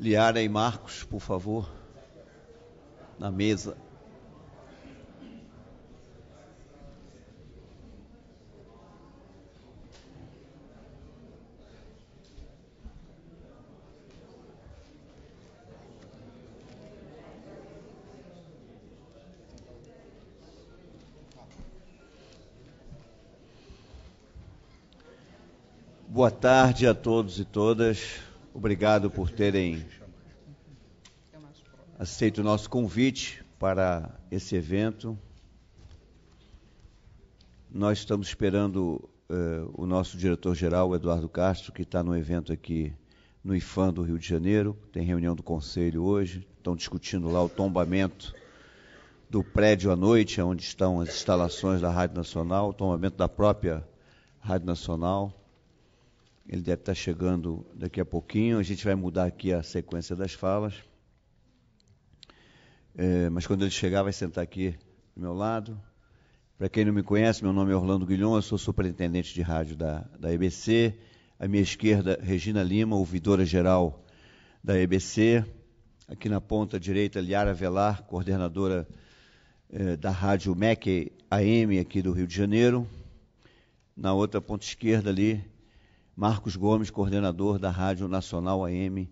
Liara e Marcos, por favor, na mesa. Boa tarde a todos e todas. Obrigado por terem aceito o nosso convite para esse evento. Nós estamos esperando uh, o nosso diretor-geral, Eduardo Castro, que está no evento aqui no IFAM do Rio de Janeiro. Tem reunião do conselho hoje. Estão discutindo lá o tombamento do prédio à noite, onde estão as instalações da Rádio Nacional, o tombamento da própria Rádio Nacional. Ele deve estar chegando daqui a pouquinho. A gente vai mudar aqui a sequência das falas. É, mas quando ele chegar, vai sentar aqui do meu lado. Para quem não me conhece, meu nome é Orlando Guilhom, eu sou superintendente de rádio da, da EBC. À minha esquerda, Regina Lima, ouvidora-geral da EBC. Aqui na ponta direita, Liara Velar, coordenadora eh, da rádio MEC AM aqui do Rio de Janeiro. Na outra ponta esquerda ali, Marcos Gomes, coordenador da Rádio Nacional AM,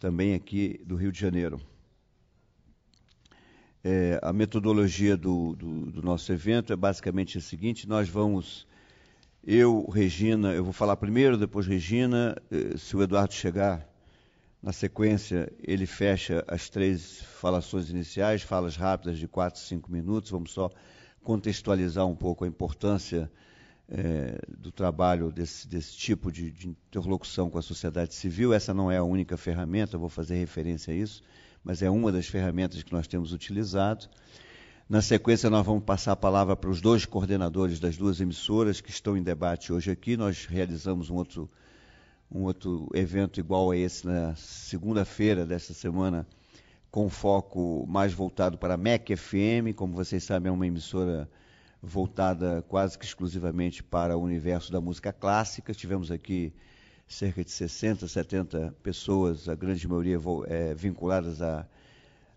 também aqui do Rio de Janeiro. É, a metodologia do, do, do, nosso evento é basicamente a seguinte: nós vamos, eu, Regina, eu vou falar primeiro, depois Regina, eh, se o Eduardo chegar na sequência, ele fecha as três falações iniciais, falas rápidas de quatro, cinco minutos. Vamos só contextualizar um pouco a importância é, do trabalho desse, desse tipo de, de, interlocução com a sociedade civil. Essa não é a única ferramenta, vou fazer referência a isso, mas é uma das ferramentas que nós temos utilizado. Na sequência, nós vamos passar a palavra para os dois coordenadores das duas emissoras que estão em debate hoje aqui. Nós realizamos um outro, um outro evento igual a esse na segunda-feira desta semana, com foco mais voltado para a MEC FM. Como vocês sabem, é uma emissora voltada quase que exclusivamente para o universo da música clássica. Tivemos aqui cerca de 60, 70 pessoas, a grande maioria é, vinculadas a,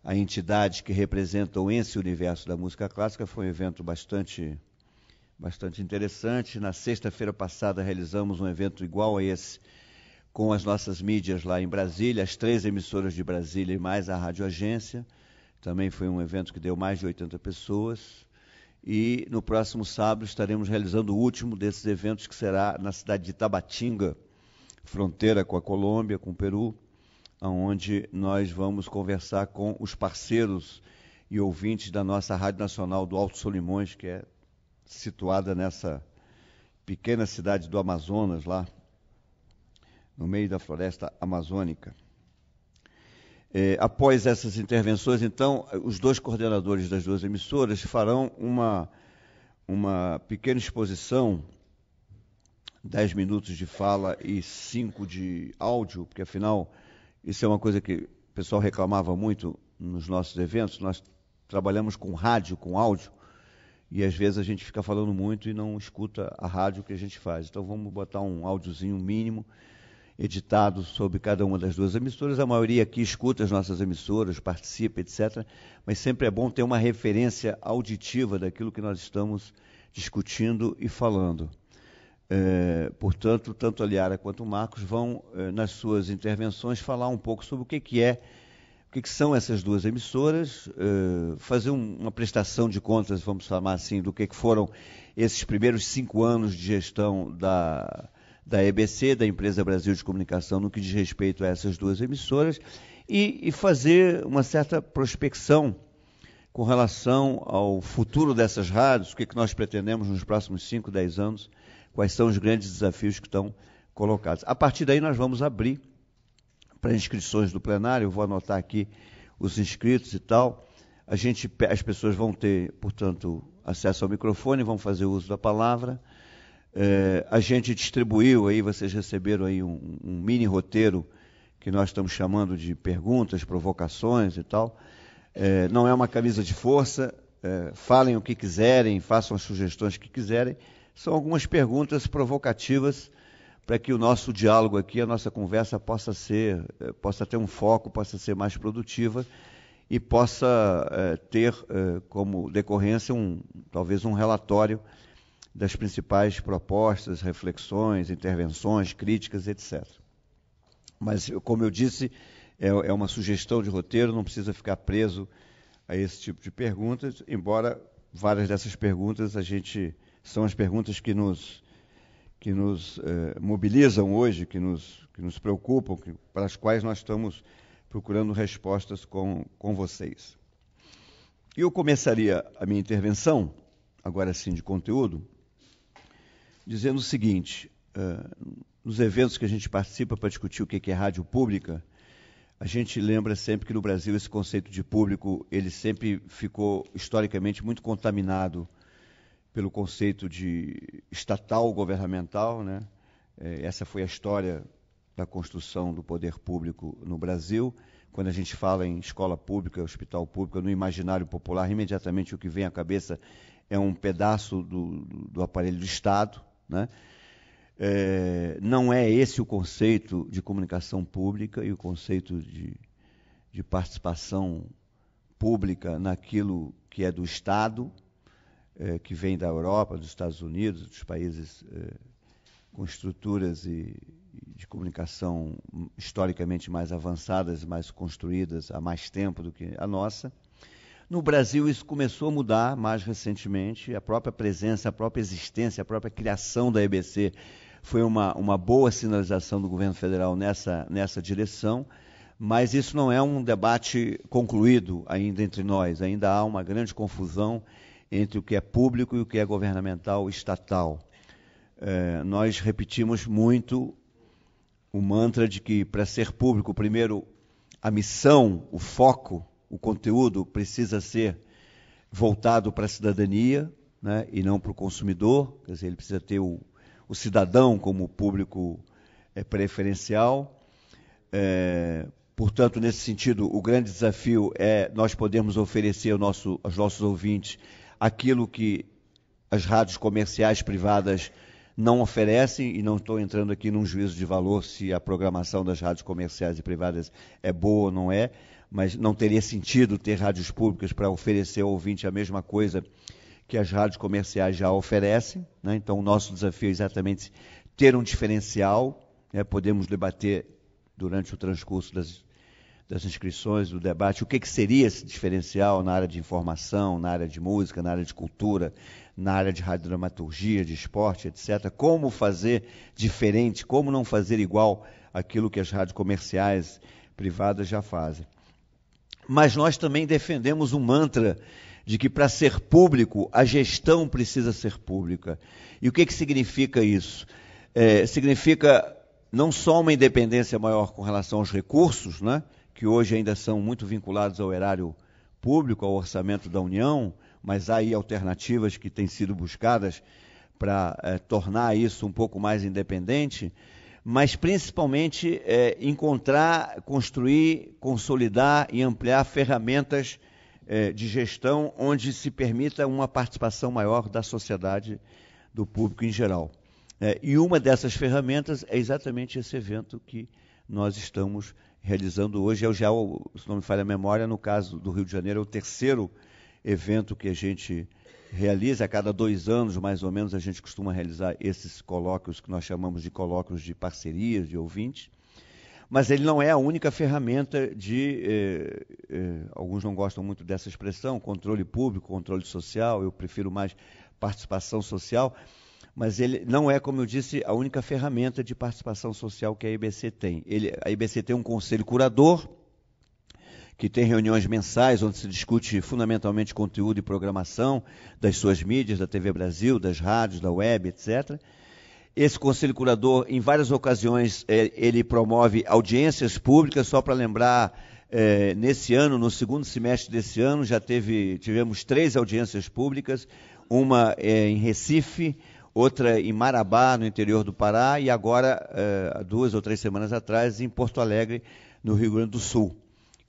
a entidades que representam esse universo da música clássica. Foi um evento bastante, bastante interessante. Na sexta-feira passada realizamos um evento igual a esse com as nossas mídias lá em Brasília, as três emissoras de Brasília e mais a Rádio Agência. Também foi um evento que deu mais de 80 pessoas. E no próximo sábado estaremos realizando o último desses eventos, que será na cidade de Tabatinga, fronteira com a Colômbia, com o Peru, onde nós vamos conversar com os parceiros e ouvintes da nossa Rádio Nacional do Alto Solimões, que é situada nessa pequena cidade do Amazonas, lá no meio da floresta amazônica. É, após essas intervenções, então, os dois coordenadores das duas emissoras farão uma, uma pequena exposição, 10 minutos de fala e 5 de áudio, porque afinal isso é uma coisa que o pessoal reclamava muito nos nossos eventos, nós trabalhamos com rádio, com áudio, e às vezes a gente fica falando muito e não escuta a rádio que a gente faz. Então vamos botar um áudiozinho mínimo editado sobre cada uma das duas emissoras. A maioria aqui escuta as nossas emissoras, participa, etc. Mas sempre é bom ter uma referência auditiva daquilo que nós estamos discutindo e falando. É, portanto, tanto a Liara quanto o Marcos vão, é, nas suas intervenções, falar um pouco sobre o que, que é, o que, que são essas duas emissoras, é, fazer uma prestação de contas, vamos chamar assim, do que, que foram esses primeiros cinco anos de gestão da da EBC, da Empresa Brasil de Comunicação, no que diz respeito a essas duas emissoras, e, e fazer uma certa prospecção com relação ao futuro dessas rádios, o que, é que nós pretendemos nos próximos 5, 10 anos, quais são os grandes desafios que estão colocados. A partir daí, nós vamos abrir para inscrições do plenário, eu vou anotar aqui os inscritos e tal. A gente, as pessoas vão ter, portanto, acesso ao microfone, vão fazer uso da palavra é, a gente distribuiu aí, vocês receberam aí um, um, mini roteiro que nós estamos chamando de perguntas, provocações e tal. É, não é uma camisa de força, é, falem o que quiserem, façam as sugestões que quiserem. São algumas perguntas provocativas para que o nosso diálogo aqui, a nossa conversa possa ser, é, possa ter um foco, possa ser mais produtiva e possa é, ter é, como decorrência um, talvez um relatório das principais propostas, reflexões, intervenções, críticas, etc. Mas, como eu disse, é, é uma sugestão de roteiro, não precisa ficar preso a esse tipo de perguntas, embora várias dessas perguntas a gente são as perguntas que nos que nos eh, mobilizam hoje, que nos, que nos preocupam, que, para as quais nós estamos procurando respostas com, com vocês. Eu começaria a minha intervenção, agora sim de conteúdo, dizendo o seguinte: uh, nos eventos que a gente participa para discutir o que é rádio pública, a gente lembra sempre que no Brasil esse conceito de público ele sempre ficou historicamente muito contaminado pelo conceito de estatal governamental, né? Eh, essa foi a história da construção do poder público no Brasil. Quando a gente fala em escola pública, hospital público, no imaginário popular, imediatamente o que vem à cabeça é um pedaço do, do aparelho do Estado, né? É, não é esse o conceito de comunicação pública e o conceito de, de participação pública naquilo que é do Estado, é, que vem da Europa, dos Estados Unidos, dos países é, com estruturas e, de comunicação historicamente mais avançadas, mais construídas há mais tempo do que a nossa no Brasil, isso começou a mudar mais recentemente. A própria presença, a própria existência, a própria criação da EBC foi uma, uma boa sinalização do governo federal nessa, nessa direção. Mas isso não é um debate concluído ainda entre nós. Ainda há uma grande confusão entre o que é público e o que é governamental estatal. É, nós repetimos muito o mantra de que, para ser público, primeiro a missão, o foco o conteúdo precisa ser voltado para a cidadania né, e não para o consumidor, quer dizer, ele precisa ter o, o cidadão como público é, preferencial. É, portanto, nesse sentido, o grande desafio é nós podermos oferecer ao nosso, aos nossos ouvintes aquilo que as rádios comerciais privadas não oferecem, e não estou entrando aqui num juízo de valor se a programação das rádios comerciais e privadas é boa ou não é, mas não teria sentido ter rádios públicas para oferecer ao ouvinte a mesma coisa que as rádios comerciais já oferecem. Né? Então, o nosso desafio é exatamente ter um diferencial. Né? Podemos debater durante o transcurso das, das inscrições, do debate, o que, que seria esse diferencial na área de informação, na área de música, na área de cultura, na área de radiodramaturgia, de esporte, etc. Como fazer diferente, como não fazer igual aquilo que as rádios comerciais privadas já fazem mas nós também defendemos um mantra de que para ser público, a gestão precisa ser pública. E o que, que significa isso? É, significa não só uma independência maior com relação aos recursos, né, que hoje ainda são muito vinculados ao erário público, ao orçamento da União, mas há aí alternativas que têm sido buscadas para é, tornar isso um pouco mais independente, mas principalmente é, encontrar, construir, consolidar e ampliar ferramentas é, de gestão onde se permita uma participação maior da sociedade, do público em geral. É, e uma dessas ferramentas é exatamente esse evento que nós estamos realizando hoje. É o já, se não me falha a memória, no caso do Rio de Janeiro, é o terceiro evento que a gente realiza a cada dois anos, mais ou menos, a gente costuma realizar esses colóquios que nós chamamos de colóquios de parcerias, de ouvintes. Mas ele não é a única ferramenta de. Eh, eh, alguns não gostam muito dessa expressão, controle público, controle social, eu prefiro mais participação social. Mas ele não é, como eu disse, a única ferramenta de participação social que a IBC tem. Ele, a IBC tem um conselho curador, que tem reuniões mensais onde se discute fundamentalmente conteúdo e programação das suas mídias, da TV Brasil, das rádios, da web, etc. Esse conselho curador, em várias ocasiões, é, ele promove audiências públicas, só para lembrar, é, nesse ano, no segundo semestre desse ano, já teve, tivemos três audiências públicas, uma é, em Recife, outra em Marabá, no interior do Pará, e agora, é, duas ou três semanas atrás, em Porto Alegre, no Rio Grande do Sul.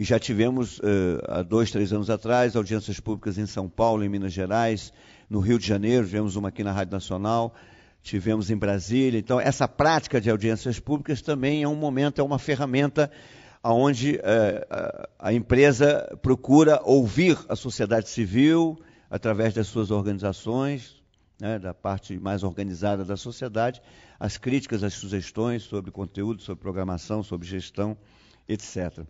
E já tivemos, uh, há dois, três anos atrás, audiências públicas em São Paulo, em Minas Gerais, no Rio de Janeiro, tivemos uma aqui na Rádio Nacional, tivemos em Brasília. Então, essa prática de audiências públicas também é um momento, é uma ferramenta onde uh, eh, a empresa procura ouvir a sociedade civil através das suas organizações, né, da parte mais organizada da sociedade, as críticas, as sugestões sobre conteúdo, sobre programação, sobre gestão, etc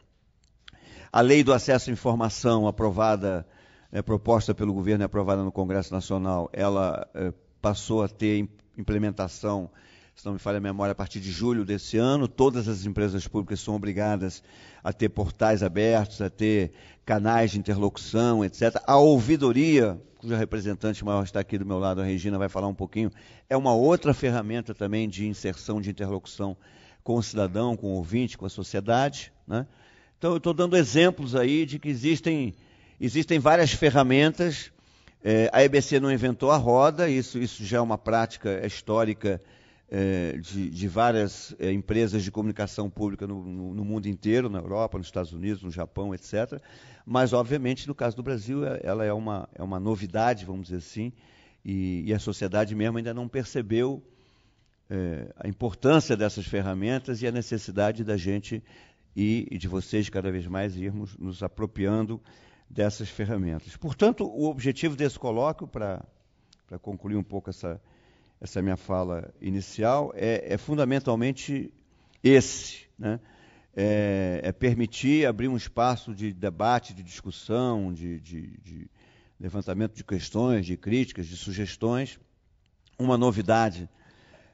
a lei do acesso à informação aprovada, é, proposta pelo governo e aprovada no Congresso Nacional, ela é, passou a ter implementação, se não me falha a memória, a partir de julho desse ano. Todas as empresas públicas são obrigadas a ter portais abertos, a ter canais de interlocução, etc. A ouvidoria, cuja representante maior está aqui do meu lado, a Regina, vai falar um pouquinho, é uma outra ferramenta também de inserção, de interlocução com o cidadão, com o ouvinte, com a sociedade, né? Então, eu estou dando exemplos aí de que existem, existem várias ferramentas. É, a EBC não inventou a roda, isso, isso já é uma prática histórica é, de, de, várias é, empresas de comunicação pública no, no, no, mundo inteiro, na Europa, nos Estados Unidos, no Japão, etc. Mas, obviamente, no caso do Brasil, é, ela é uma, é uma novidade, vamos dizer assim, e, e a sociedade mesmo ainda não percebeu é, a importância dessas ferramentas e a necessidade da gente e de vocês cada vez mais irmos nos apropriando dessas ferramentas. Portanto, o objetivo desse colóquio, para concluir um pouco essa, essa minha fala inicial, é, é fundamentalmente esse, né? É, é, permitir abrir um espaço de debate, de discussão, de, de, de levantamento de questões, de críticas, de sugestões. Uma novidade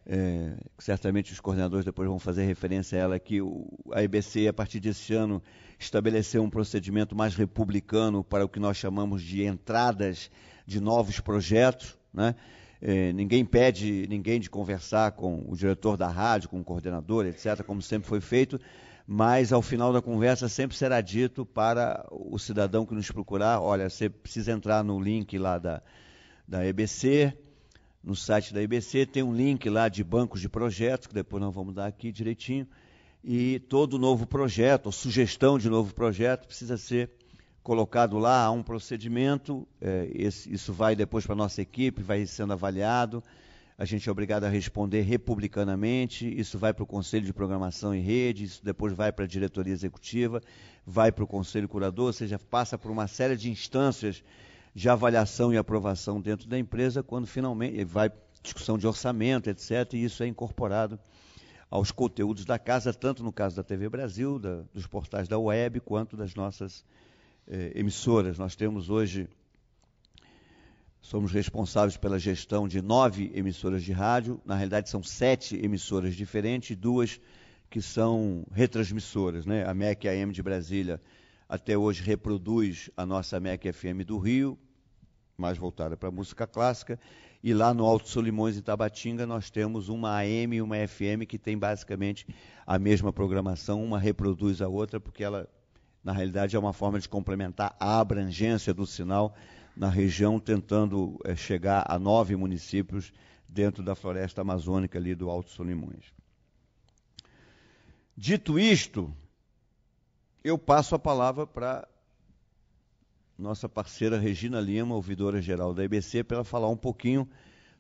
é, certamente os coordenadores depois vão fazer referência a ela, que o, a IBC, a partir desse ano, estabeleceu um procedimento mais republicano para o que nós chamamos de entradas de novos projetos. Né? É, ninguém pede ninguém de conversar com o diretor da rádio, com o coordenador, etc., como sempre foi feito, mas ao final da conversa sempre será dito para o cidadão que nos procurar: olha, você precisa entrar no link lá da, da EBC no site da IBC, tem um link lá de bancos de projetos, que depois nós vamos dar aqui direitinho, e todo novo projeto, ou sugestão de novo projeto, precisa ser colocado lá, há um procedimento, é, esse, isso vai depois para a nossa equipe, vai sendo avaliado, a gente é obrigado a responder republicanamente, isso vai para o Conselho de Programação e Rede, isso depois vai para a diretoria executiva, vai para o Conselho Curador, ou seja, passa por uma série de instâncias de avaliação e aprovação dentro da empresa, quando finalmente vai discussão de orçamento, etc., e isso é incorporado aos conteúdos da casa, tanto no caso da TV Brasil, da, dos portais da web, quanto das nossas eh, emissoras. Nós temos hoje, somos responsáveis pela gestão de nove emissoras de rádio, na realidade são sete emissoras diferentes, duas que são retransmissoras, né? a MEC e a AM de Brasília até hoje reproduz a nossa MEC FM do Rio, mais voltada para a música clássica, e lá no Alto Solimões e Tabatinga nós temos uma AM e uma FM que tem basicamente a mesma programação, uma reproduz a outra, porque ela, na realidade, é uma forma de complementar a abrangência do sinal na região, tentando é, chegar a nove municípios dentro da floresta amazônica ali do Alto Solimões. Dito isto, eu passo a palavra para nossa parceira Regina Lima, ouvidora geral da IBC, para ela falar um pouquinho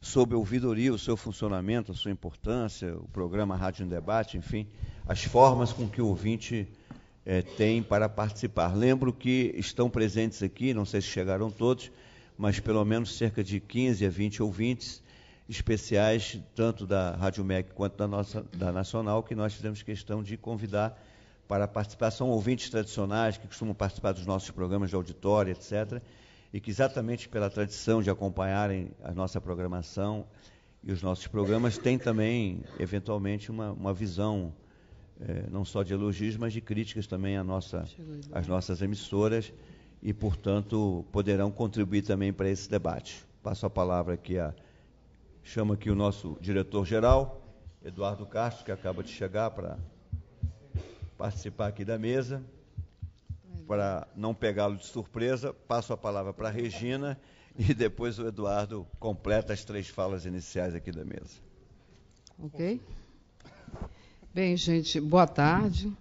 sobre a ouvidoria, o seu funcionamento, a sua importância, o programa Rádio em Debate, enfim, as formas com que o ouvinte é, tem para participar. Lembro que estão presentes aqui, não sei se chegaram todos, mas pelo menos cerca de 15 a 20 ouvintes especiais, tanto da Rádio MEC quanto da, nossa, da Nacional, que nós fizemos questão de convidar para a participação ouvintes tradicionais que costumam participar dos nossos programas de auditório, etc., e que exatamente pela tradição de acompanharem a nossa programação e os nossos programas, têm também, eventualmente, uma, uma visão eh, não só de elogios, mas de críticas também à nossa, às nossas emissoras e, portanto, poderão contribuir também para esse debate. Passo a palavra aqui a. Chamo aqui o nosso diretor-geral, Eduardo Castro, que acaba de chegar para participar aqui da mesa. Para não pegá-lo de surpresa, passo a palavra para a Regina e depois o Eduardo completa as três falas iniciais aqui da mesa. Ok. Bem, gente, boa tarde.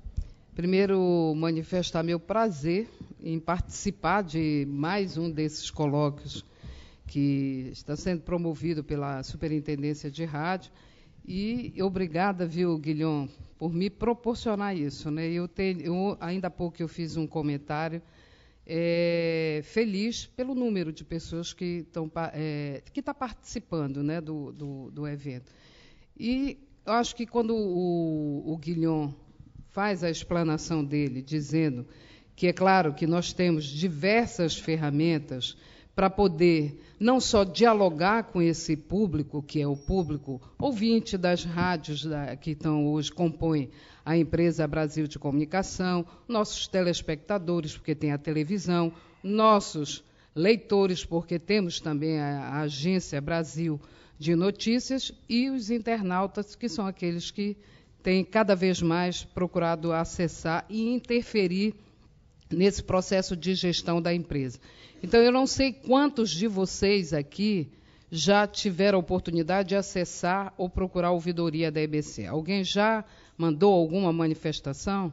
Primeiro, manifestar meu prazer em participar de mais um desses colóquios que está sendo promovido pela Superintendência de Rádio. E obrigada, viu, Guilhom, por me proporcionar isso. Né? Eu, tenho, eu, ainda há pouco eu fiz um comentário é, feliz pelo número de pessoas que estão é, que está participando né, do, do, do, evento. E eu acho que quando o, o Guilhom faz a explanação dele, dizendo que é claro que nós temos diversas ferramentas para poder não só dialogar com esse público, que é o público ouvinte das rádios da, que estão hoje, compõem a empresa Brasil de Comunicação, nossos telespectadores, porque tem a televisão, nossos leitores, porque temos também a, a Agência Brasil de Notícias, e os internautas, que são aqueles que têm cada vez mais procurado acessar e interferir nesse processo de gestão da empresa. Então, eu não sei quantos de vocês aqui já tiveram a oportunidade de acessar ou procurar a ouvidoria da EBC. Alguém já mandou alguma manifestação?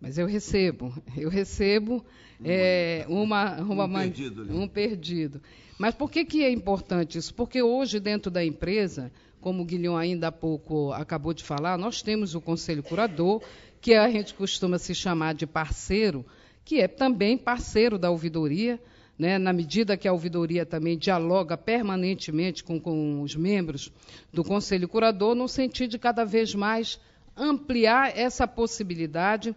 Mas eu recebo, eu recebo é, uma, uma, um, perdido, um perdido. Mas por que, que é importante isso? Porque hoje, dentro da empresa, como o Guilhão ainda há pouco acabou de falar, nós temos o Conselho Curador, que a gente costuma se chamar de parceiro, que é também parceiro da ouvidoria, né, na medida que a ouvidoria também dialoga permanentemente com, com os membros do Conselho Curador, no sentido de cada vez mais ampliar essa possibilidade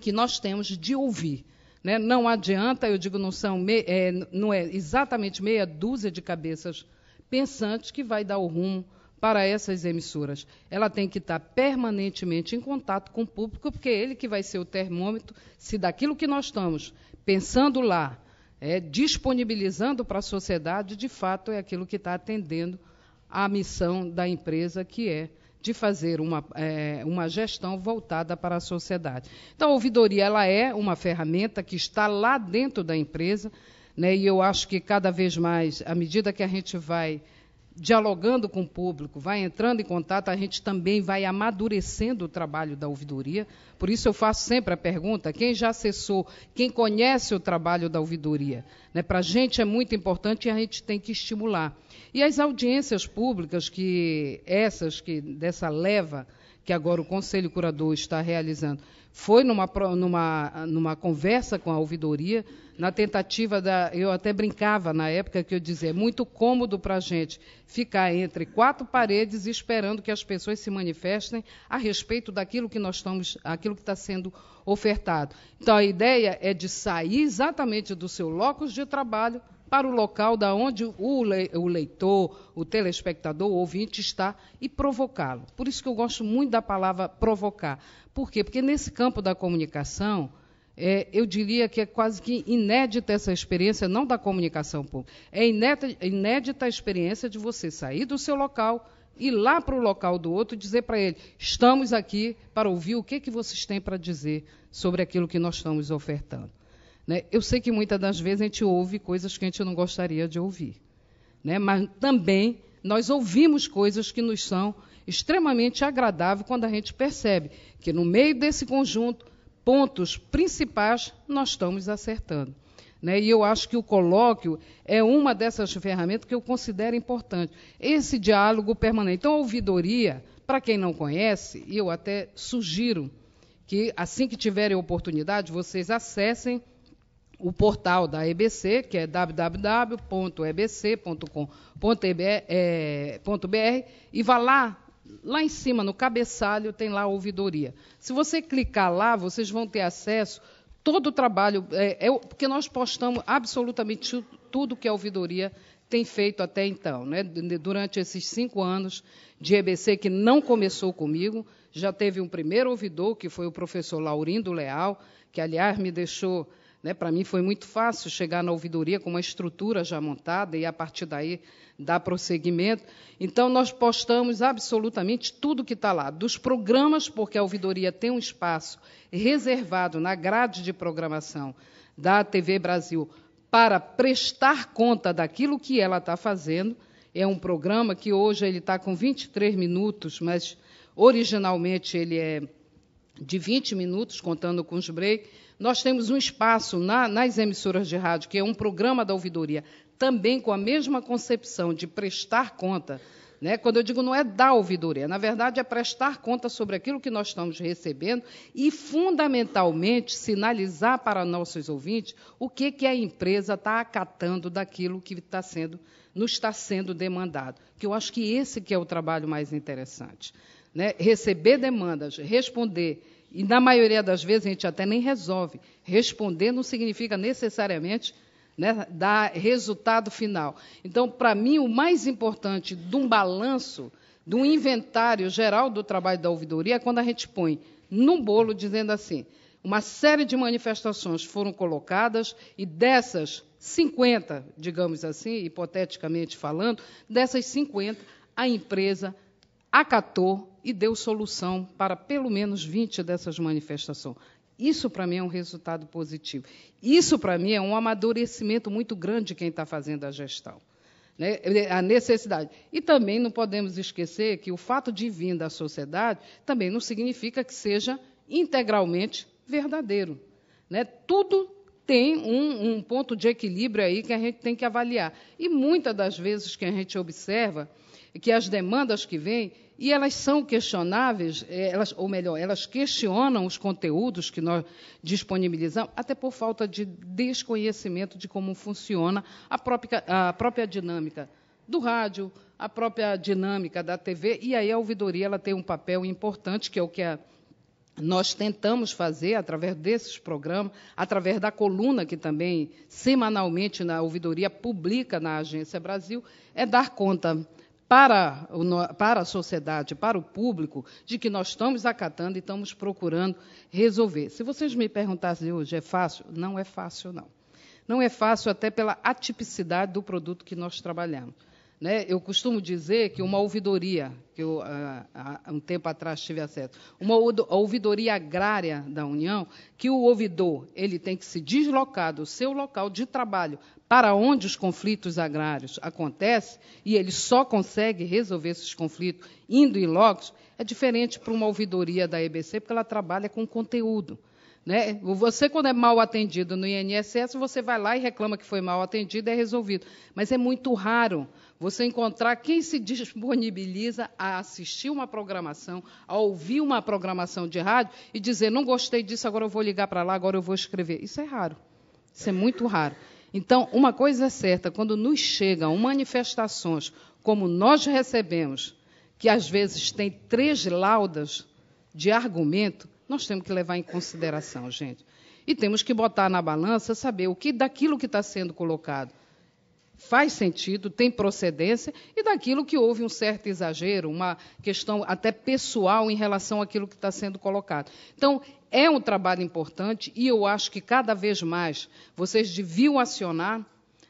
que nós temos de ouvir. Né? Não adianta, eu digo, não, são é, não é exatamente meia dúzia de cabeças pensantes que vai dar o rumo para essas emissoras. Ela tem que estar permanentemente em contato com o público, porque é ele que vai ser o termômetro se daquilo que nós estamos pensando lá, é, disponibilizando para a sociedade, de fato é aquilo que está atendendo à missão da empresa, que é de fazer uma, é, uma gestão voltada para a sociedade. Então, a ouvidoria ela é uma ferramenta que está lá dentro da empresa, né, e eu acho que cada vez mais, à medida que a gente vai dialogando com o público, vai entrando em contato, a gente também vai amadurecendo o trabalho da ouvidoria. Por isso eu faço sempre a pergunta: quem já acessou, quem conhece o trabalho da ouvidoria? Né? Para a gente é muito importante e a gente tem que estimular. E as audiências públicas, que essas que dessa leva que agora o Conselho Curador está realizando, foi numa, numa, numa conversa com a ouvidoria, na tentativa da. Eu até brincava na época que eu dizia: é muito cômodo para a gente ficar entre quatro paredes esperando que as pessoas se manifestem a respeito daquilo que nós estamos, aquilo que está sendo ofertado. Então a ideia é de sair exatamente do seu locus de trabalho para o local da onde o leitor, o telespectador, o ouvinte está e provocá-lo. Por isso que eu gosto muito da palavra provocar. Por quê? Porque nesse campo da comunicação, é, eu diria que é quase que inédita essa experiência, não da comunicação pública, é inédita, inédita a experiência de você sair do seu local, ir lá para o local do outro e dizer para ele: estamos aqui para ouvir o que, que vocês têm para dizer sobre aquilo que nós estamos ofertando. Né? Eu sei que muitas das vezes a gente ouve coisas que a gente não gostaria de ouvir, né? mas também nós ouvimos coisas que nos são extremamente agradáveis quando a gente percebe que no meio desse conjunto, pontos principais nós estamos acertando. Né? E eu acho que o colóquio é uma dessas ferramentas que eu considero importante. Esse diálogo permanente. Então, a ouvidoria, para quem não conhece, eu até sugiro que, assim que tiverem oportunidade, vocês acessem o portal da EBC, que é www.ebc.com.br, é, e vá lá, lá em cima, no cabeçalho, tem lá a ouvidoria. Se você clicar lá, vocês vão ter acesso todo o trabalho, é, é, porque nós postamos absolutamente tudo que a ouvidoria tem feito até então. Né? Durante esses cinco anos de EBC, que não começou comigo, já teve um primeiro ouvidor, que foi o professor Laurindo Leal, que, aliás, me deixou né? Para mim foi muito fácil chegar na ouvidoria com uma estrutura já montada e, a partir daí, dar prosseguimento. Então, nós postamos absolutamente tudo que está lá, dos programas, porque a ouvidoria tem um espaço reservado na grade de programação da TV Brasil para prestar conta daquilo que ela está fazendo. É um programa que hoje ele está com 23 minutos, mas originalmente ele é de 20 minutos, contando com os breaks, nós temos um espaço na, nas emissoras de rádio, que é um programa da ouvidoria, também com a mesma concepção de prestar conta. Né? Quando eu digo não é da ouvidoria, na verdade é prestar conta sobre aquilo que nós estamos recebendo e, fundamentalmente, sinalizar para nossos ouvintes o que, que a empresa está acatando daquilo que está sendo, nos está sendo demandado. Que eu acho que esse que é o trabalho mais interessante né, receber demandas, responder, e na maioria das vezes a gente até nem resolve. Responder não significa necessariamente né, dar resultado final. Então, para mim, o mais importante de um balanço, de um inventário geral do trabalho da ouvidoria, é quando a gente põe num bolo dizendo assim: uma série de manifestações foram colocadas e dessas 50, digamos assim, hipoteticamente falando, dessas 50, a empresa acatou e deu solução para pelo menos 20 dessas manifestações. Isso para mim é um resultado positivo. Isso para mim é um amadurecimento muito grande de quem está fazendo a gestão. Né? É, é a necessidade. E também não podemos esquecer que o fato de vir da sociedade também não significa que seja integralmente verdadeiro. Né? Tudo tem um, um ponto de equilíbrio aí que a gente tem que avaliar. E muitas das vezes que a gente observa que as demandas que vêm, e elas são questionáveis, é, elas, ou melhor, elas questionam os conteúdos que nós disponibilizamos, até por falta de desconhecimento de como funciona a própria, a própria dinâmica do rádio, a própria dinâmica da TV, e aí a ouvidoria ela tem um papel importante, que é o que a nós tentamos fazer através desses programas, através da coluna que também semanalmente na ouvidoria publica na Agência Brasil, é dar conta para, o, para a sociedade, para o público, de que nós estamos acatando e estamos procurando resolver. Se vocês me perguntassem hoje, é fácil? Não é fácil, não. Não é fácil até pela atipicidade do produto que nós trabalhamos. Né? Eu costumo dizer que uma ouvidoria, que eu há ah, ah, um tempo atrás tive acesso, uma ouvidoria agrária da União, que o ouvidor ele tem que se deslocar do seu local de trabalho para onde os conflitos agrários acontecem, e ele só consegue resolver esses conflitos indo em locos, é diferente para uma ouvidoria da EBC, porque ela trabalha com conteúdo. Né? Você, quando é mal atendido no INSS, você vai lá e reclama que foi mal atendido e é resolvido. Mas é muito raro você encontrar quem se disponibiliza a assistir uma programação, a ouvir uma programação de rádio e dizer: não gostei disso, agora eu vou ligar para lá, agora eu vou escrever. Isso é raro. Isso é muito raro. Então, uma coisa é certa: quando nos chegam manifestações como nós recebemos, que às vezes tem três laudas de argumento, nós temos que levar em consideração, gente. E temos que botar na balança, saber o que daquilo que está sendo colocado faz sentido, tem procedência, e daquilo que houve um certo exagero, uma questão até pessoal em relação àquilo que está sendo colocado. Então, é um trabalho importante e eu acho que cada vez mais vocês deviam acionar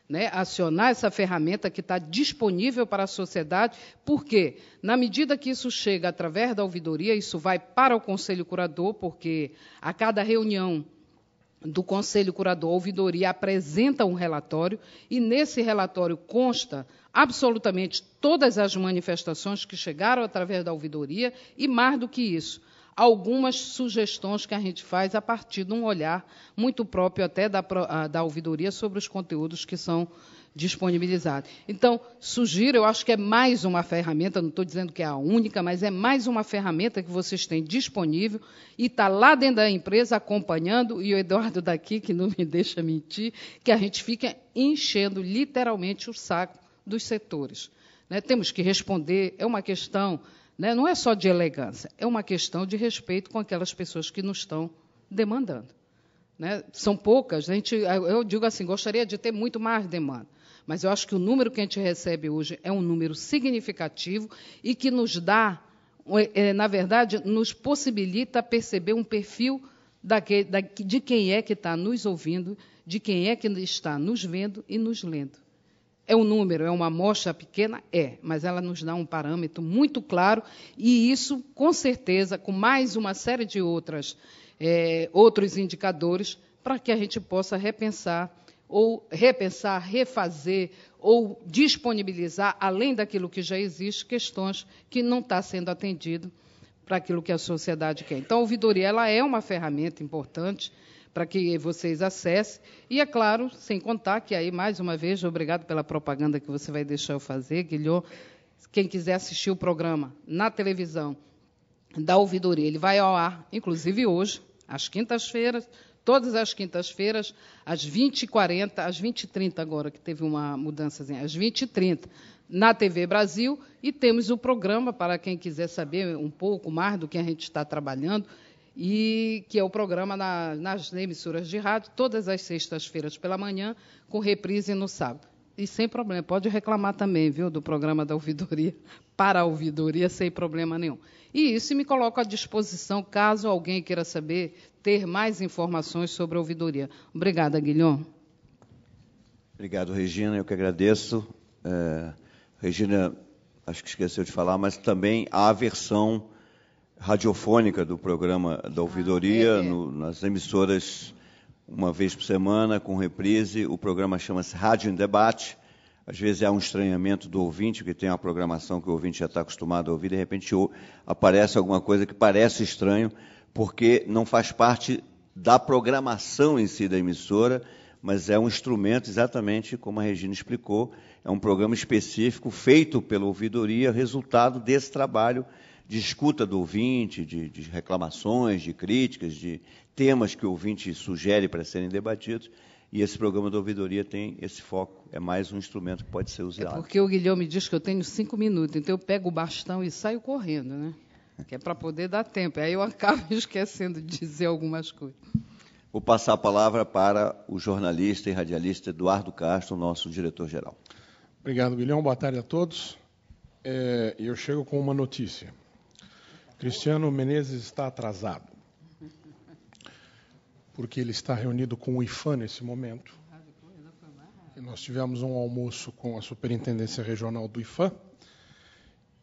né, acionar essa ferramenta que está disponível para a sociedade, porque, na medida que isso chega através da ouvidoria, isso vai para o Conselho Curador, porque a cada reunião do Conselho Curador, a ouvidoria apresenta um relatório, e nesse relatório consta absolutamente todas as manifestações que chegaram através da ouvidoria, e mais do que isso, algumas sugestões que a gente faz a partir de um olhar muito próprio até da, da ouvidoria sobre os conteúdos que são disponibilizados. Então, sugiro, eu acho que é mais uma ferramenta, não estou dizendo que é a única, mas é mais uma ferramenta que vocês têm disponível e está lá dentro da empresa acompanhando, e o Eduardo daqui, que não me deixa mentir, que a gente fica enchendo literalmente o saco dos setores. Né? Temos que responder, é uma questão né? Não é só de elegância, é uma questão de respeito com aquelas pessoas que nos estão demandando. Né? São poucas, a gente, eu digo assim, gostaria de ter muito mais demanda, mas eu acho que o número que a gente recebe hoje é um número significativo e que nos dá, é, é, na verdade, nos possibilita perceber um perfil daquele, de quem é que está nos ouvindo, de quem é que está nos vendo e nos lendo. É um número, é uma amostra pequena? É, mas ela nos dá um parâmetro muito claro e isso, com certeza, com mais uma série de outras, é, outros indicadores, para que a gente possa repensar ou repensar, refazer ou disponibilizar, além daquilo que já existe, questões que não está sendo atendido para aquilo que a sociedade quer. Então, a ouvidoria ela é uma ferramenta importante, para que vocês acessem. E, é claro, sem contar que aí, mais uma vez, obrigado pela propaganda que você vai deixar eu fazer, Guilherme. Quem quiser assistir o programa na televisão da ouvidoria, ele vai ao ar, inclusive hoje, às quintas-feiras, todas as quintas-feiras, às 20h40, às 20h30 agora, que teve uma mudança às 20h30, na TV Brasil, e temos o programa, para quem quiser saber um pouco mais do que a gente está trabalhando, e que é o programa na, nas emissoras de rádio, todas as sextas-feiras pela manhã, com reprise no sábado. E sem problema, pode reclamar também, viu, do programa da ouvidoria, para a ouvidoria, sem problema nenhum. E isso me coloco à disposição, caso alguém queira saber, ter mais informações sobre a ouvidoria. Obrigada, Guilhom. Obrigado, Regina, eu que agradeço. É, Regina, acho que esqueceu de falar, mas também há a versão radiofônica do programa da ouvidoria, ah, é, é, No, nas emissoras uma vez por semana, com reprise. O programa chama-se Rádio em Debate. Às vezes há um estranhamento do ouvinte, que tem uma programação que o ouvinte já está acostumado a ouvir, de repente aparece alguma coisa que parece estranho, porque não faz parte da programação em si da emissora, mas é um instrumento, exatamente como a Regina explicou, é um programa específico feito pela ouvidoria, resultado desse trabalho de escuta do ouvinte, de, de reclamações, de críticas, de temas que o ouvinte sugere para serem debatidos. E esse programa da ouvidoria tem esse foco, é mais um instrumento que pode ser usado. É porque o Guilherme diz que eu tenho cinco minutos, então eu pego o bastão e saio correndo, né? Que é para poder dar tempo. Aí eu acabo esquecendo de dizer algumas coisas. Vou passar a palavra para o jornalista e radialista Eduardo Castro, nosso diretor-geral. Obrigado, Guilherme. Boa tarde a todos. É, eu chego com uma notícia. Cristiano Menezes está atrasado, porque ele está reunido com o IFAN nesse momento. E nós tivemos um almoço com a Superintendência Regional do IFAN.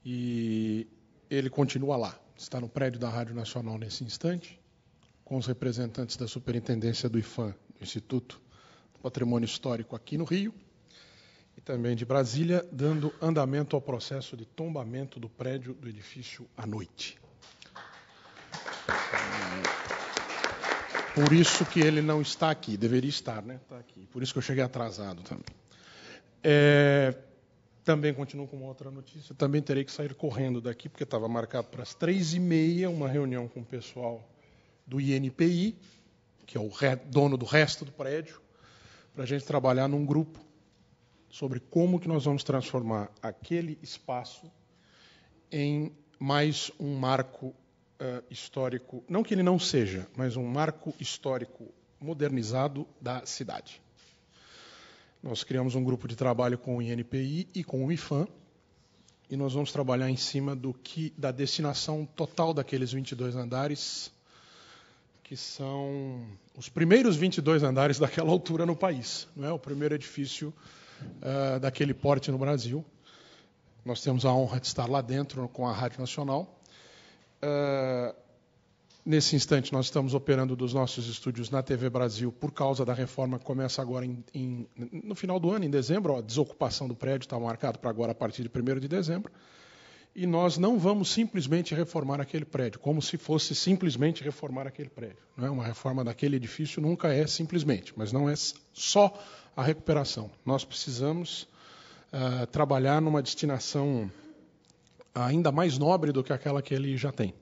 e ele continua lá. Está no prédio da Rádio Nacional nesse instante, com os representantes da Superintendência do IFAN, do Instituto do Patrimônio Histórico aqui no Rio, e também de Brasília, dando andamento ao processo de tombamento do prédio do edifício à noite. Por isso que ele não está aqui, deveria estar, né? Está aqui. Por isso que eu cheguei atrasado também. É, também continuo com uma outra notícia. Também terei que sair correndo daqui, porque estava marcado para as três e meia uma reunião com o pessoal do INPI, que é o dono do resto do prédio, para a gente trabalhar num grupo sobre como que nós vamos transformar aquele espaço em mais um marco uh, histórico, não que ele não seja, mas um marco histórico modernizado da cidade. Nós criamos um grupo de trabalho com o INPI e com o IFAM, e nós vamos trabalhar em cima do que da destinação total daqueles 22 andares, que são os primeiros 22 andares daquela altura no país, não é? O primeiro edifício uh, daquele porte no Brasil. Nós temos a honra de estar lá dentro com a Rádio Nacional ah, nesse instante, nós estamos operando dos nossos estúdios na TV Brasil por causa da reforma que começa agora em, em, no final do ano, em dezembro. Ó, a desocupação do prédio está marcado para agora a partir de 1 de dezembro. E nós não vamos simplesmente reformar aquele prédio, como se fosse simplesmente reformar aquele prédio. Não é uma reforma daquele edifício nunca é simplesmente, mas não é só a recuperação. Nós precisamos uh, trabalhar numa destinação ainda mais nobre do que aquela que ele já tem.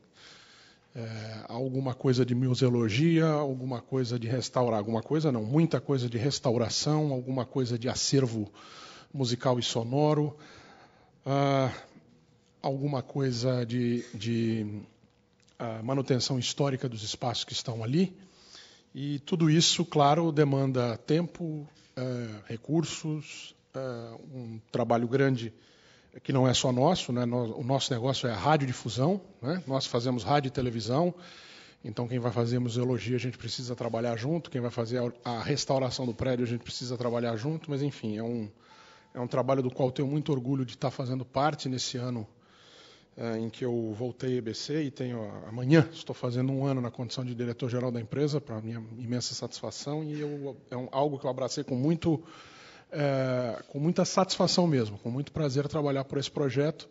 É, alguma coisa de museologia, alguma coisa de restaurar, alguma coisa não, muita coisa de restauração, alguma coisa de acervo musical e sonoro, ah, alguma coisa de, de ah, manutenção histórica dos espaços que estão ali. E tudo isso, claro, demanda tempo, eh, recursos, eh, um trabalho grande que não é só nosso, né? o nosso negócio é a radiodifusão, né? nós fazemos rádio e televisão, então quem vai fazer museologia a gente precisa trabalhar junto, quem vai fazer a restauração do prédio a gente precisa trabalhar junto, mas enfim, é um, é um trabalho do qual tenho muito orgulho de estar fazendo parte nesse ano é, em que eu voltei à EBC e tenho amanhã, estou fazendo um ano na condição de diretor-geral da empresa, para minha imensa satisfação, e eu, é um, algo que eu abracei com muito é, com muita satisfação mesmo, com muito prazer trabalhar por esse projeto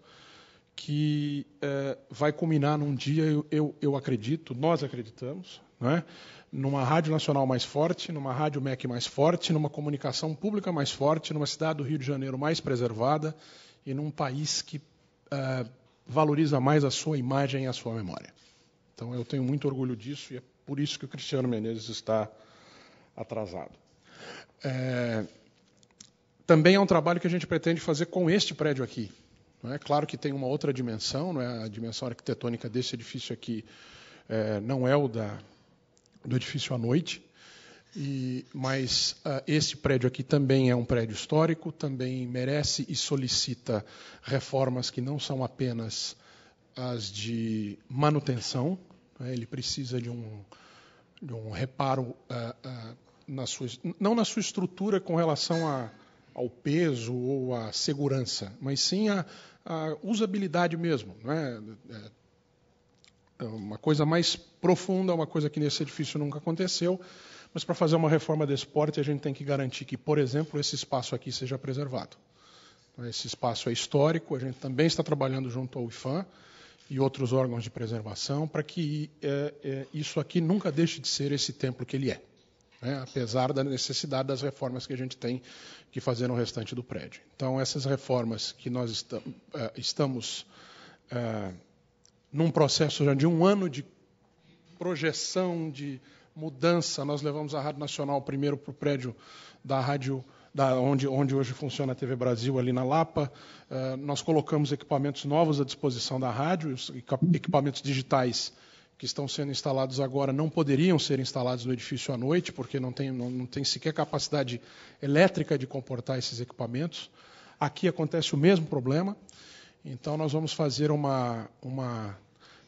que é, vai culminar num dia, eu, eu, eu acredito, nós acreditamos, né? numa rádio nacional mais forte, numa rádio MEC mais forte, numa comunicação pública mais forte, numa cidade do Rio de Janeiro mais preservada e num país que é, valoriza mais a sua imagem e a sua memória. Então, eu tenho muito orgulho disso e é por isso que o Cristiano Menezes está atrasado. É, também é um trabalho que a gente pretende fazer com este prédio aqui. Não é claro que tem uma outra dimensão, não é? a dimensão arquitetônica desse edifício aqui é, não é o da, do edifício à noite, e, mas uh, esse prédio aqui também é um prédio histórico, também merece e solicita reformas que não são apenas as de manutenção, né? ele precisa de um, de um reparo, uh, uh, na sua, não na sua estrutura com relação a ao peso ou à segurança, mas sim à, à usabilidade mesmo. Né? É uma coisa mais profunda, uma coisa que nesse edifício nunca aconteceu, mas para fazer uma reforma desse porte, a gente tem que garantir que, por exemplo, esse espaço aqui seja preservado. Esse espaço é histórico, a gente também está trabalhando junto ao IFAM e outros órgãos de preservação para que é, é, isso aqui nunca deixe de ser esse templo que ele é né, apesar da necessidade das reformas que a gente tem que fazer no restante do prédio. Então, essas reformas que nós eh, estamos, uh, num processo já de um ano de projeção, de mudança, nós levamos a Rádio Nacional primeiro para o prédio da Rádio da, onde, onde, hoje funciona a TV Brasil, ali na Lapa. Uh, nós colocamos equipamentos novos à disposição da rádio, equipamentos digitais que estão sendo instalados agora não poderiam ser instalados no edifício à noite, porque não tem, não, não tem sequer capacidade elétrica de comportar esses equipamentos. Aqui acontece o mesmo problema. Então, nós vamos fazer uma, uma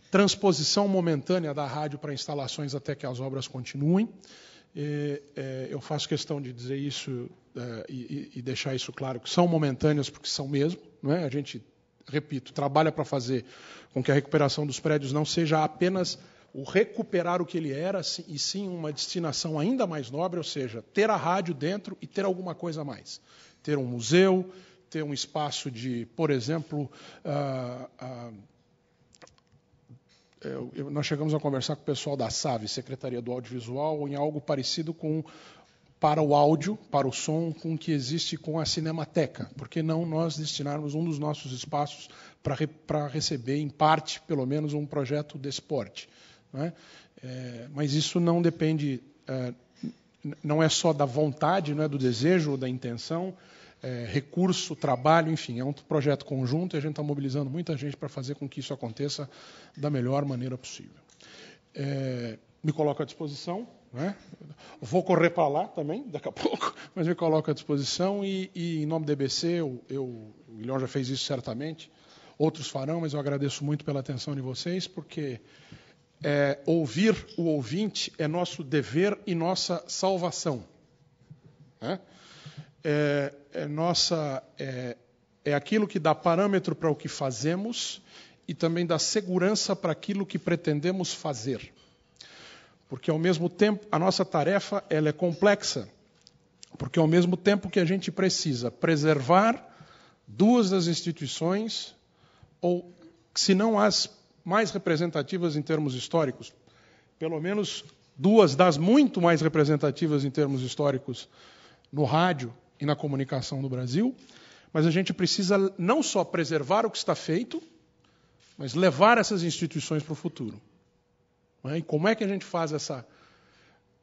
transposição momentânea da rádio para instalações até que as obras continuem. E, é, eu faço questão de dizer isso é, e, e, deixar isso claro, que são momentâneas, porque são mesmo. Não é? A gente repito, trabalha para fazer com que a recuperação dos prédios não seja apenas o recuperar o que ele era, e sim uma destinação ainda mais nobre, ou seja, ter a rádio dentro e ter alguma coisa a mais. Ter um museu, ter um espaço de, por exemplo, uh, uh, nós chegamos a conversar com o pessoal da SAVE, Secretaria do Audiovisual, em algo parecido com para o áudio, para o som, com o que existe com a Cinemateca. Por que não nós destinarmos um dos nossos espaços para re, receber, em parte, pelo menos, um projeto de esporte? Né? É, mas isso não depende, é, não é só da vontade, não é do desejo ou da intenção, é, recurso, trabalho, enfim, é um projeto conjunto e a gente está mobilizando muita gente para fazer com que isso aconteça da melhor maneira possível. É, me coloco à disposição né? Vou correr para lá também, daqui a pouco, mas me coloco à disposição. E, e em nome do EBC, eu, eu, o Guilherme já fez isso certamente, outros farão, mas eu agradeço muito pela atenção de vocês, porque é, ouvir o ouvinte é nosso dever e nossa salvação. Né? É, é, nossa, é, é aquilo que dá parâmetro para o que fazemos e também dá segurança para aquilo que pretendemos fazer porque ao mesmo tempo a nossa tarefa ela é complexa, porque ao mesmo tempo que a gente precisa preservar duas das instituições ou se não as mais representativas em termos históricos, pelo menos duas das muito mais representativas em termos históricos no rádio e na comunicação do Brasil, mas a gente precisa não só preservar o que está feito, mas levar essas instituições para o futuro. Né? E como é que a gente faz essa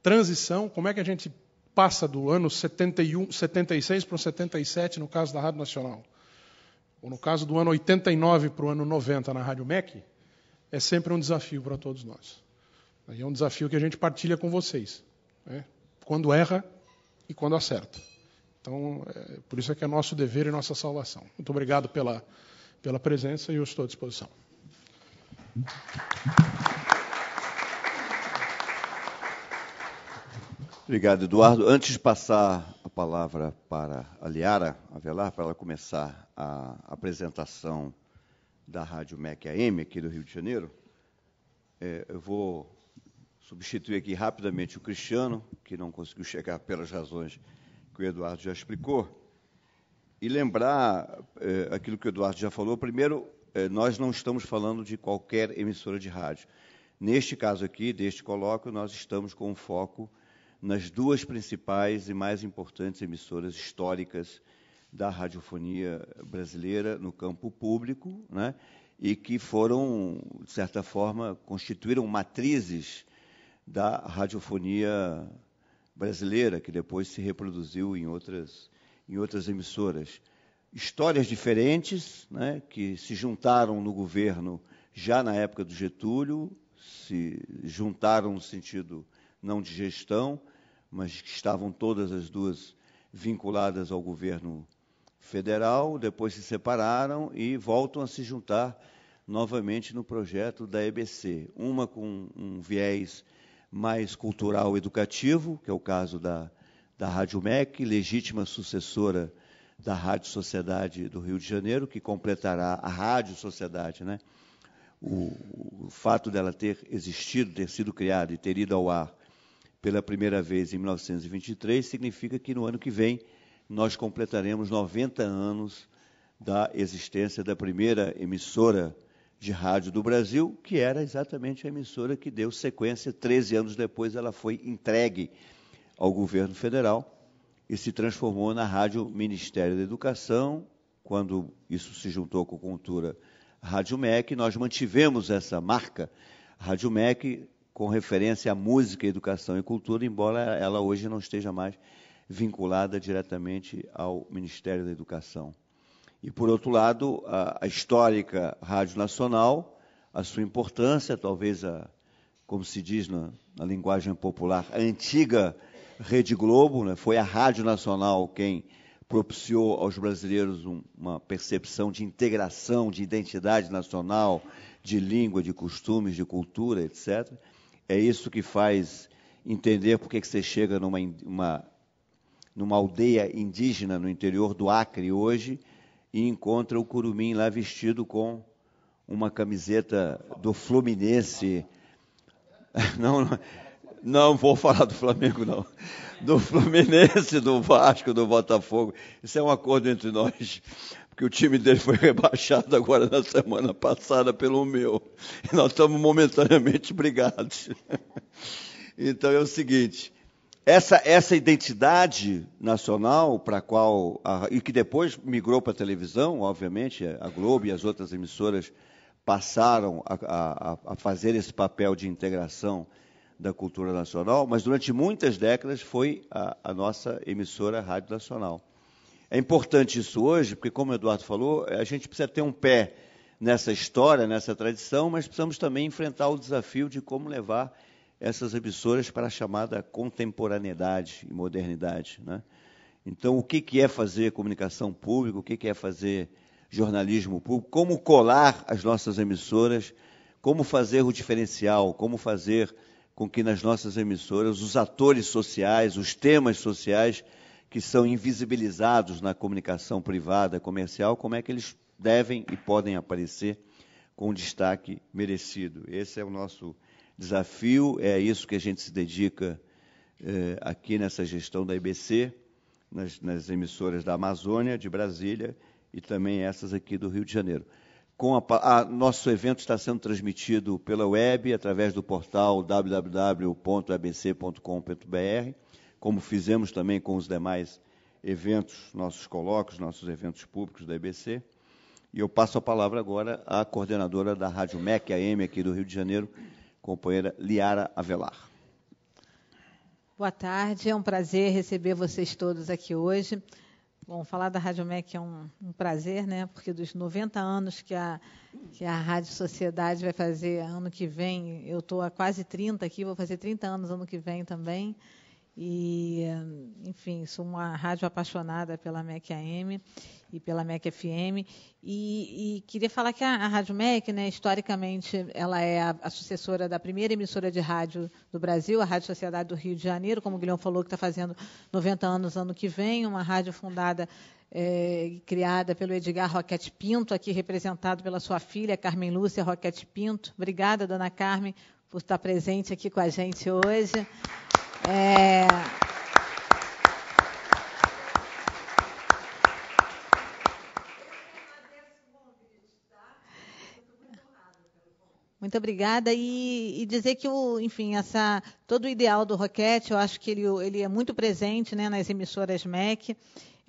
transição? Como é que a gente passa do ano 71, 76 para o 77, no caso da Rádio Nacional? Ou no caso do ano 89 para o ano 90 na Rádio MEC? É sempre um desafio para todos nós. E é um desafio que a gente partilha com vocês. Né? Quando erra e quando acerta. Então, é, por isso é que é nosso dever e nossa salvação. Muito obrigado pela, pela presença e eu estou à disposição. Obrigado, Eduardo. Antes de passar a palavra para a Liara Avelar, para ela começar a apresentação da Rádio MEC AM aqui do Rio de Janeiro, é, eu vou substituir aqui rapidamente o Cristiano, que não conseguiu chegar pelas razões que o Eduardo já explicou, e lembrar é, aquilo que o Eduardo já falou. Primeiro, é, nós não estamos falando de qualquer emissora de rádio. Neste caso aqui, deste colóquio, nós estamos com o foco nas duas principais e mais importantes emissoras históricas da radiofonia brasileira no campo público, né? e que foram, de certa forma, constituíram matrizes da radiofonia brasileira, que depois se reproduziu em outras, em outras emissoras. Histórias diferentes né? que se juntaram no governo já na época do Getúlio, se juntaram no sentido não de gestão, mas que estavam todas as duas vinculadas ao governo federal, depois se separaram e voltam a se juntar novamente no projeto da EBC, uma com um viés mais cultural educativo, que é o caso da, da Rádio MEC, legítima sucessora da Rádio Sociedade do Rio de Janeiro, que completará a Rádio Sociedade. Né? O, o fato dela ter existido, ter sido criada e ter ido ao ar pela primeira vez em 1923, significa que no ano que vem nós completaremos 90 anos da existência da primeira emissora de rádio do Brasil, que era exatamente a emissora que deu sequência. 13 anos depois, ela foi entregue ao governo federal e se transformou na Rádio Ministério da Educação. Quando isso se juntou com a Cultura Rádio MEC, nós mantivemos essa marca. Rádio MEC com referência à música, educação e cultura, embora ela hoje não esteja mais vinculada diretamente ao Ministério da Educação. E, por outro lado, a, a histórica Rádio Nacional, a sua importância, talvez, a, como se diz na, na linguagem popular, a antiga Rede Globo, né? foi a Rádio Nacional quem propiciou aos brasileiros um, uma percepção de integração, de identidade nacional, de língua, de costumes, de cultura, etc. É isso que faz entender por que você chega numa, uma, numa aldeia indígena no interior do Acre hoje e encontra o curumim lá vestido com uma camiseta do Fluminense. Não, não, não vou falar do Flamengo, não. Do Fluminense, do Vasco, do Botafogo. Isso é um acordo entre nós porque o time dele foi rebaixado agora na semana passada pelo meu. E nós estamos momentaneamente brigados. Então é o seguinte, essa, essa identidade nacional para qual a, e que depois migrou para a televisão, obviamente é, a Globo e as outras emissoras passaram a, a, a, fazer esse papel de integração da cultura nacional, mas durante muitas décadas foi a, a nossa emissora Rádio Nacional. É importante isso hoje, porque, como o Eduardo falou, a gente precisa ter um pé nessa história, nessa tradição, mas precisamos também enfrentar o desafio de como levar essas emissoras para a chamada contemporaneidade e modernidade. Né? Então, o que, é fazer comunicação pública, o que é fazer jornalismo público, como colar as nossas emissoras, como fazer o diferencial, como fazer com que nas nossas emissoras os atores sociais, os temas sociais que são invisibilizados na comunicação privada, comercial, como é que eles devem e podem aparecer com destaque merecido. Esse é o nosso desafio, é isso que a gente se dedica eh, aqui nessa gestão da IBC, nas, nas emissoras da Amazônia, de Brasília e também essas aqui do Rio de Janeiro. A, a, nosso evento está sendo transmitido pela web através do portal www.abc.com.br como fizemos também com os demais eventos, nossos colóquios, nossos eventos públicos da EBC. E eu passo a palavra agora à coordenadora da Rádio MEC AM aqui do Rio de Janeiro, companheira Liara Avelar. Boa tarde, é um prazer receber vocês todos aqui hoje. Bom, falar da Rádio MEC é um, um prazer, né? Porque dos 90 anos que a, que a Rádio Sociedade vai fazer ano que vem, eu estou há quase 30 aqui, vou fazer 30 anos ano que vem também. E, eh, enfim, sou uma rádio apaixonada pela MEC AM e pela MEC FM. E, e queria falar que a, a Rádio MEC, né, historicamente, ela é a, a, sucessora da primeira emissora de rádio do Brasil, a Rádio Sociedade do Rio de Janeiro, como o Guilherme falou, que está fazendo 90 anos ano que vem, uma rádio fundada é, criada pelo Edgar Roquete Pinto, aqui representado pela sua filha, Carmen Lúcia Roquete Pinto. Obrigada, dona Carmen, por estar presente aqui com a gente hoje. É... Muito obrigada e, e, dizer que o, enfim, essa todo o ideal do Roquete, eu acho que ele, ele é muito presente, né, nas emissoras MEC.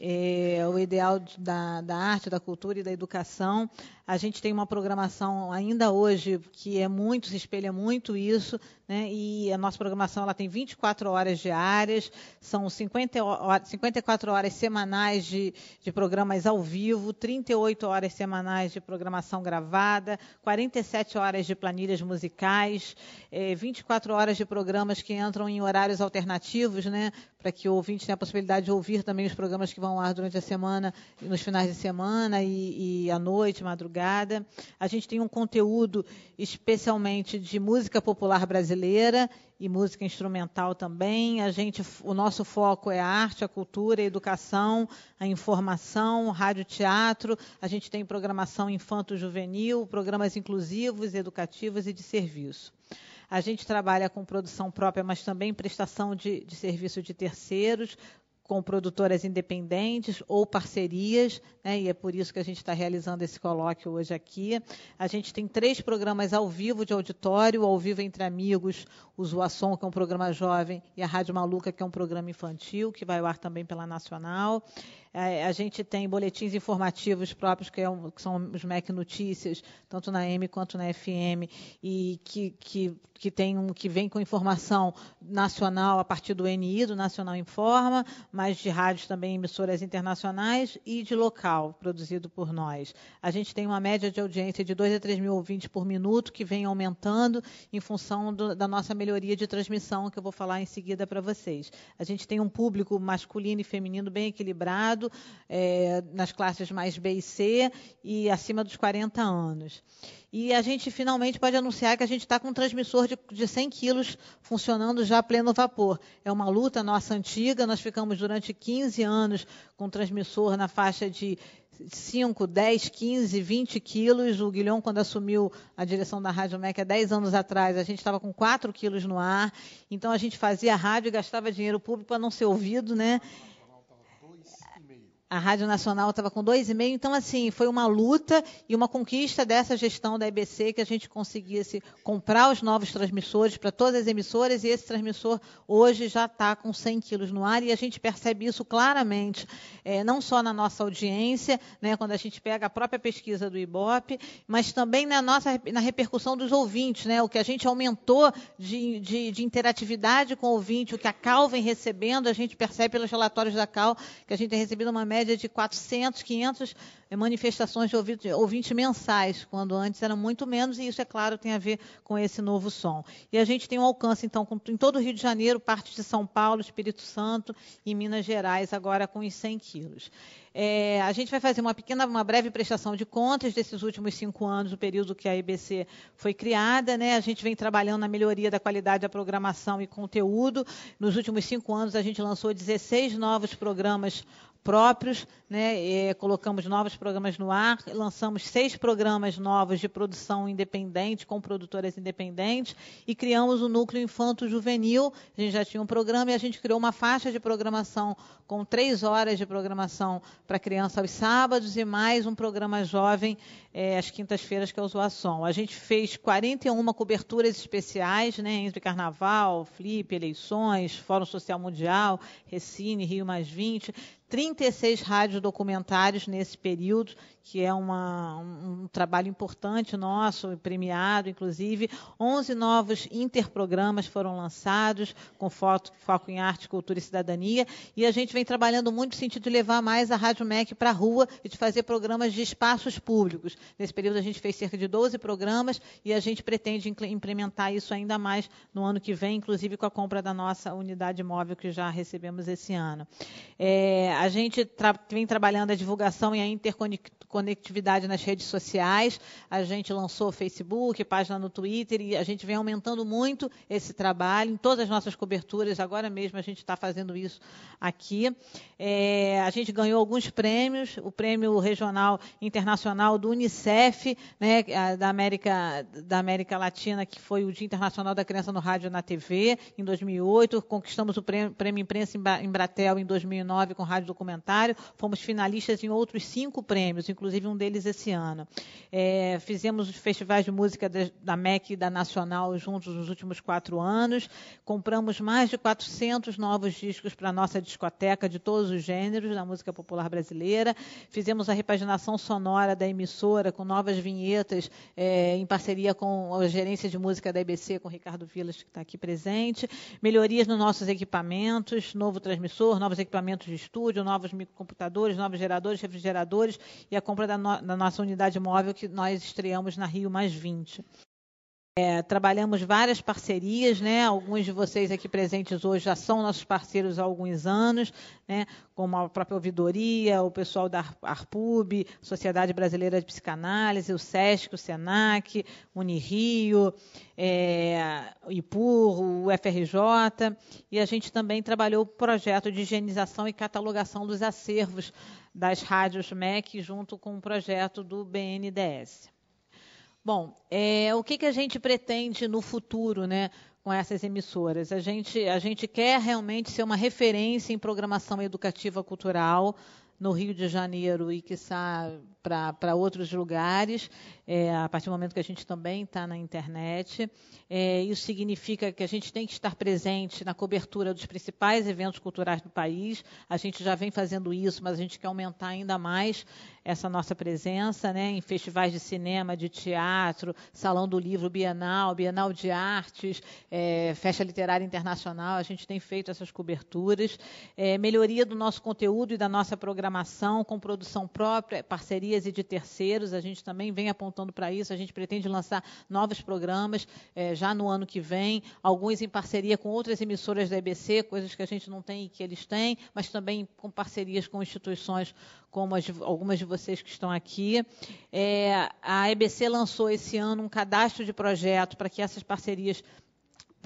É, o ideal da, da, arte, da cultura e da educação. A gente tem uma programação ainda hoje que é muito, se espelha muito isso, né? e a nossa programação ela tem 24 horas diárias, são 50 54 horas semanais de, de programas ao vivo, 38 horas semanais de programação gravada, 47 horas de planilhas musicais, é, 24 horas de programas que entram em horários alternativos, né? para que o ouvinte tenha a possibilidade de ouvir também os programas que vão ao ar durante a semana, nos finais de semana e, e à noite, madrugada Madrugada. A gente tem um conteúdo especialmente de música popular brasileira e música instrumental também. A gente, o nosso foco é a arte, a cultura, a educação, a informação, rádio, teatro. A gente tem programação infanto-juvenil, programas inclusivos, educativos e de serviço. A gente trabalha com produção própria, mas também prestação de, de serviço de terceiros, com produtoras independentes ou parcerias, né, e é por isso que a gente está realizando esse colóquio hoje aqui. A gente tem três programas ao vivo de auditório, ao vivo entre amigos, o Zoação, que é um programa jovem, e a Rádio Maluca, que é um programa infantil, que vai ao ar também pela Nacional. É, a gente tem boletins informativos próprios, que, é um, que, são os Mac Notícias, tanto na M quanto na FM, e que, que, que, tem um, que vem com informação nacional a partir do NI, do Nacional Informa, mas de rádios também emissoras internacionais e de local, produzido por nós. A gente tem uma média de audiência de 2 a 3 mil ouvintes por minuto, que vem aumentando em função do, da nossa melhoria de transmissão, que eu vou falar em seguida para vocês. A gente tem um público masculino e feminino bem equilibrado, é, nas classes mais B e C e acima dos 40 anos. E a gente finalmente pode anunciar que a gente está com um transmissor de, de 100 quilos funcionando já a pleno vapor. É uma luta nossa antiga, nós ficamos durante 15 anos com um transmissor na faixa de 5, 10, 15, 20 quilos. O Guilhom, quando assumiu a direção da Rádio MEC há 10 anos atrás, a gente estava com 4 quilos no ar. Então, a gente fazia rádio e gastava dinheiro público para não ser ouvido, né? a Rádio Nacional estava com 2,5, então, assim, foi uma luta e uma conquista dessa gestão da EBC que a gente conseguisse comprar os novos transmissores para todas as emissoras e esse transmissor hoje já está com 100 quilos no ar e a gente percebe isso claramente, é, não só na nossa audiência, né, quando a gente pega a própria pesquisa do IBOP, mas também na nossa na repercussão dos ouvintes, né, o que a gente aumentou de, de, de interatividade com o ouvinte, o que a CAL vem recebendo, a gente percebe pelos relatórios da CAL que a gente tem recebido uma média média de 400, 500 manifestações de ouvintes, mensais, quando antes eram muito menos, e isso, é claro, tem a ver com esse novo som. E a gente tem um alcance, então, com, em todo o Rio de Janeiro, parte de São Paulo, Espírito Santo e Minas Gerais, agora com os 100 quilos. É, a gente vai fazer uma pequena, uma breve prestação de contas desses últimos cinco anos, o período que a IBC foi criada. Né? A gente vem trabalhando na melhoria da qualidade da programação e conteúdo. Nos últimos cinco anos, a gente lançou 16 novos programas próprios né? colocamos novos programas no ar, lançamos seis programas novos de produção independente, com produtoras independentes, e criamos o Núcleo Infanto Juvenil. A gente já tinha um programa e a gente criou uma faixa de programação com três horas de programação para criança aos sábados e mais um programa jovem é, às quintas-feiras, que é o Zoação. A gente fez 41 coberturas especiais, né? Entre Carnaval, Flip, eleições, Fórum Social Mundial, Recine, Rio Mais 20, 36 rádios de documentários nesse período, que é uma, um, um trabalho importante nosso, premiado, inclusive. 11 novos interprogramas foram lançados, com foto, foco em arte, cultura e cidadania. E a gente vem trabalhando muito no sentido de levar mais a Rádio MEC para a rua e de fazer programas de espaços públicos. Nesse período, a gente fez cerca de 12 programas e a gente pretende implementar isso ainda mais no ano que vem, inclusive com a compra da nossa unidade móvel que já recebemos esse ano. É, a gente tra vem trabalhando a divulgação e a interconectividade nas redes sociais. A gente lançou o Facebook, página no Twitter, e a gente vem aumentando muito esse trabalho em todas as nossas coberturas. Agora mesmo a gente está fazendo isso aqui. É, a gente ganhou alguns prêmios, o prêmio regional internacional do Unicef, né, da, América, da América Latina, que foi o Dia Internacional da Criança no Rádio e na TV, em 2008. Conquistamos o prêmio, prêmio Imprensa em Bratel em 2009 com rádio documentário. Fomos fomos finalistas em outros cinco prêmios, inclusive um deles esse ano. É, fizemos os festivais de música da MEC e da Nacional juntos nos últimos quatro anos. Compramos mais de 400 novos discos para a nossa discoteca de todos os gêneros da música popular brasileira. Fizemos a repaginação sonora da emissora com novas vinhetas é, em parceria com a gerência de música da IBC, com o Ricardo Vilas, que está aqui presente. Melhorias nos nossos equipamentos, novo transmissor, novos equipamentos de estúdio, novos microcomputadores geradores, novos geradores, refrigeradores e a compra da, no, da nossa unidade móvel que nós estreamos na Rio Mais 20. É, trabalhamos várias parcerias, né? Alguns de vocês aqui presentes hoje já são nossos parceiros há alguns anos, né? Como a própria ouvidoria, o pessoal da ARPUB, Sociedade Brasileira de Psicanálise, o SESC, o SENAC, Unirio, é, IPUR, o FRJ, e a gente também trabalhou o projeto de higienização e catalogação dos acervos das rádios MEC junto com o projeto do BNDES. Bom, é, o que, que a gente pretende no futuro, né? com essas emissoras. A gente, a gente quer realmente ser uma referência em programação educativa cultural no Rio de Janeiro e, quiçá, para outros lugares, é, a partir do momento que a gente também está na internet. É, isso significa que a gente tem que estar presente na cobertura dos principais eventos culturais do país. A gente já vem fazendo isso, mas a gente quer aumentar ainda mais essa nossa presença né, em festivais de cinema, de teatro, Salão do Livro Bienal, Bienal de Artes, é, Festa Literária Internacional. A gente tem feito essas coberturas. É, melhoria do nosso conteúdo e da nossa programação com produção própria, parcerias parcerias e de terceiros, a gente também vem apontando para isso, a gente pretende lançar novos programas é, já no ano que vem, alguns em parceria com outras emissoras da EBC, coisas que a gente não tem e que eles têm, mas também com parcerias com instituições como as, algumas de vocês que estão aqui. É, a EBC lançou esse ano um cadastro de projeto para que essas parcerias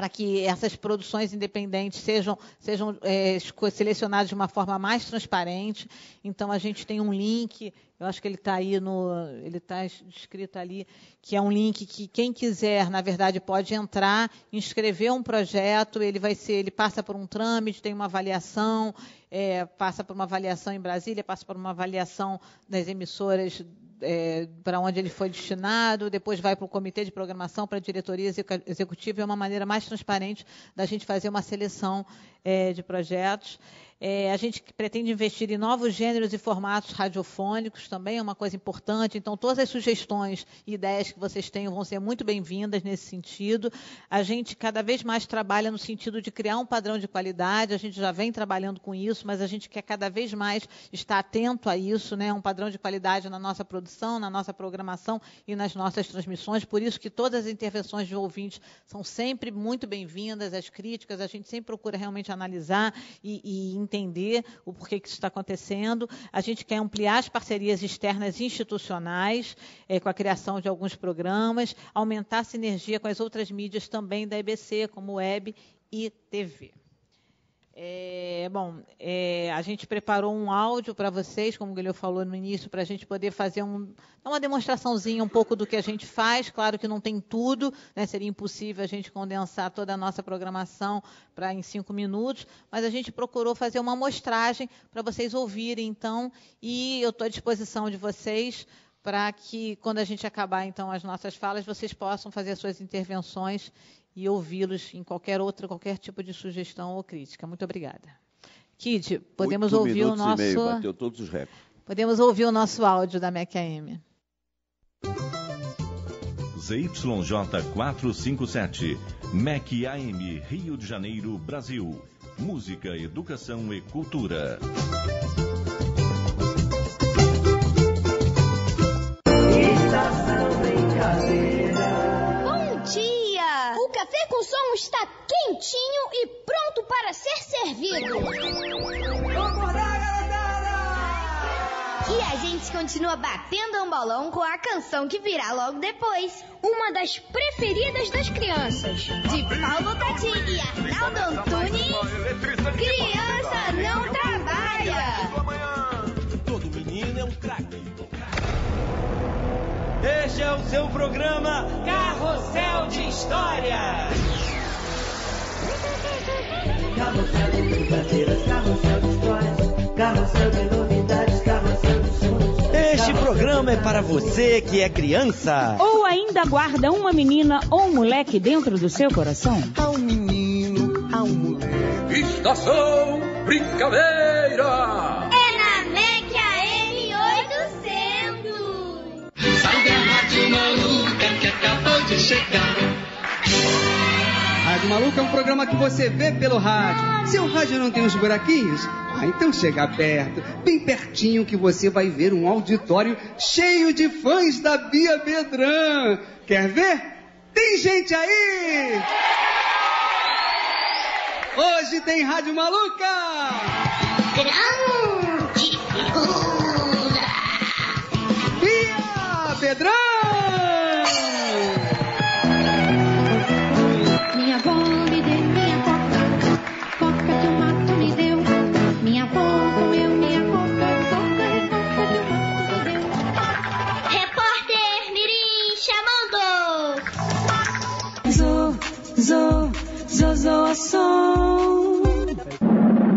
para que essas produções independentes sejam, sejam é, selecionadas de uma forma mais transparente. Então, a gente tem um link, eu acho que ele está aí no. ele está descrito ali, que é um link que quem quiser, na verdade, pode entrar, inscrever um projeto, ele vai ser, ele passa por um trâmite, tem uma avaliação, é, passa por uma avaliação em Brasília, passa por uma avaliação das emissoras é, para onde ele foi destinado, depois vai para o comitê de programação, para a diretoria executiva, é uma maneira mais transparente da gente fazer uma seleção é, de projetos. É, a gente pretende investir em novos gêneros e formatos radiofônicos também, é uma coisa importante. Então, todas as sugestões e ideias que vocês tenham vão ser muito bem-vindas nesse sentido. A gente cada vez mais trabalha no sentido de criar um padrão de qualidade, a gente já vem trabalhando com isso, mas a gente quer cada vez mais estar atento a isso, né? um padrão de qualidade na nossa produção, na nossa programação e nas nossas transmissões. Por isso que todas as intervenções de ouvintes são sempre muito bem-vindas, as críticas, a gente sempre procura realmente analisar e, e entender o porquê que isso está acontecendo. A gente quer ampliar as parcerias externas institucionais é, com a criação de alguns programas, aumentar a sinergia com as outras mídias também da EBC, como web e TV. É, bom, é, a gente preparou um áudio para vocês, como o Guilherme falou no início, para a gente poder fazer um, uma demonstraçãozinha um pouco do que a gente faz. Claro que não tem tudo, né, seria impossível a gente condensar toda a nossa programação para em cinco minutos, mas a gente procurou fazer uma amostragem para vocês ouvirem, então, e eu estou à disposição de vocês para que, quando a gente acabar, então, as nossas falas, vocês possam fazer suas intervenções e ouvi-los em qualquer outra, qualquer tipo de sugestão ou crítica. Muito obrigada. Kid, podemos Oito ouvir o nosso. E meio, bateu todos os recordes. Podemos ouvir o nosso áudio da MECAM. ZYJ 457, MEC AM, Rio de Janeiro, Brasil. Música, educação e cultura. som está quentinho e pronto para ser servido. Vamos E a gente continua batendo um bolão com a canção que virá logo depois. Uma das preferidas das crianças, de Paulo Tati e Arnaldo Antunes. este é o seu programa Carrossel de História. Carrossel de brincadeiras, carrossel de histórias, carrossel de novidades, carrossel de sonhos. Este programa é para você que é criança. Ou ainda guarda uma menina ou um moleque dentro do seu coração. Há um menino, há um moleque. Estação Brincadeira. Maluca que acabou de chegar. Rádio Maluca é um programa que você vê pelo rádio. Seu rádio não tem os buraquinhos? Ah, então chega perto, bem pertinho que você vai ver um auditório cheio de fãs da Bia Bedran. Quer ver? Tem gente aí! Hoje tem Rádio Maluca! Bia Bedrão!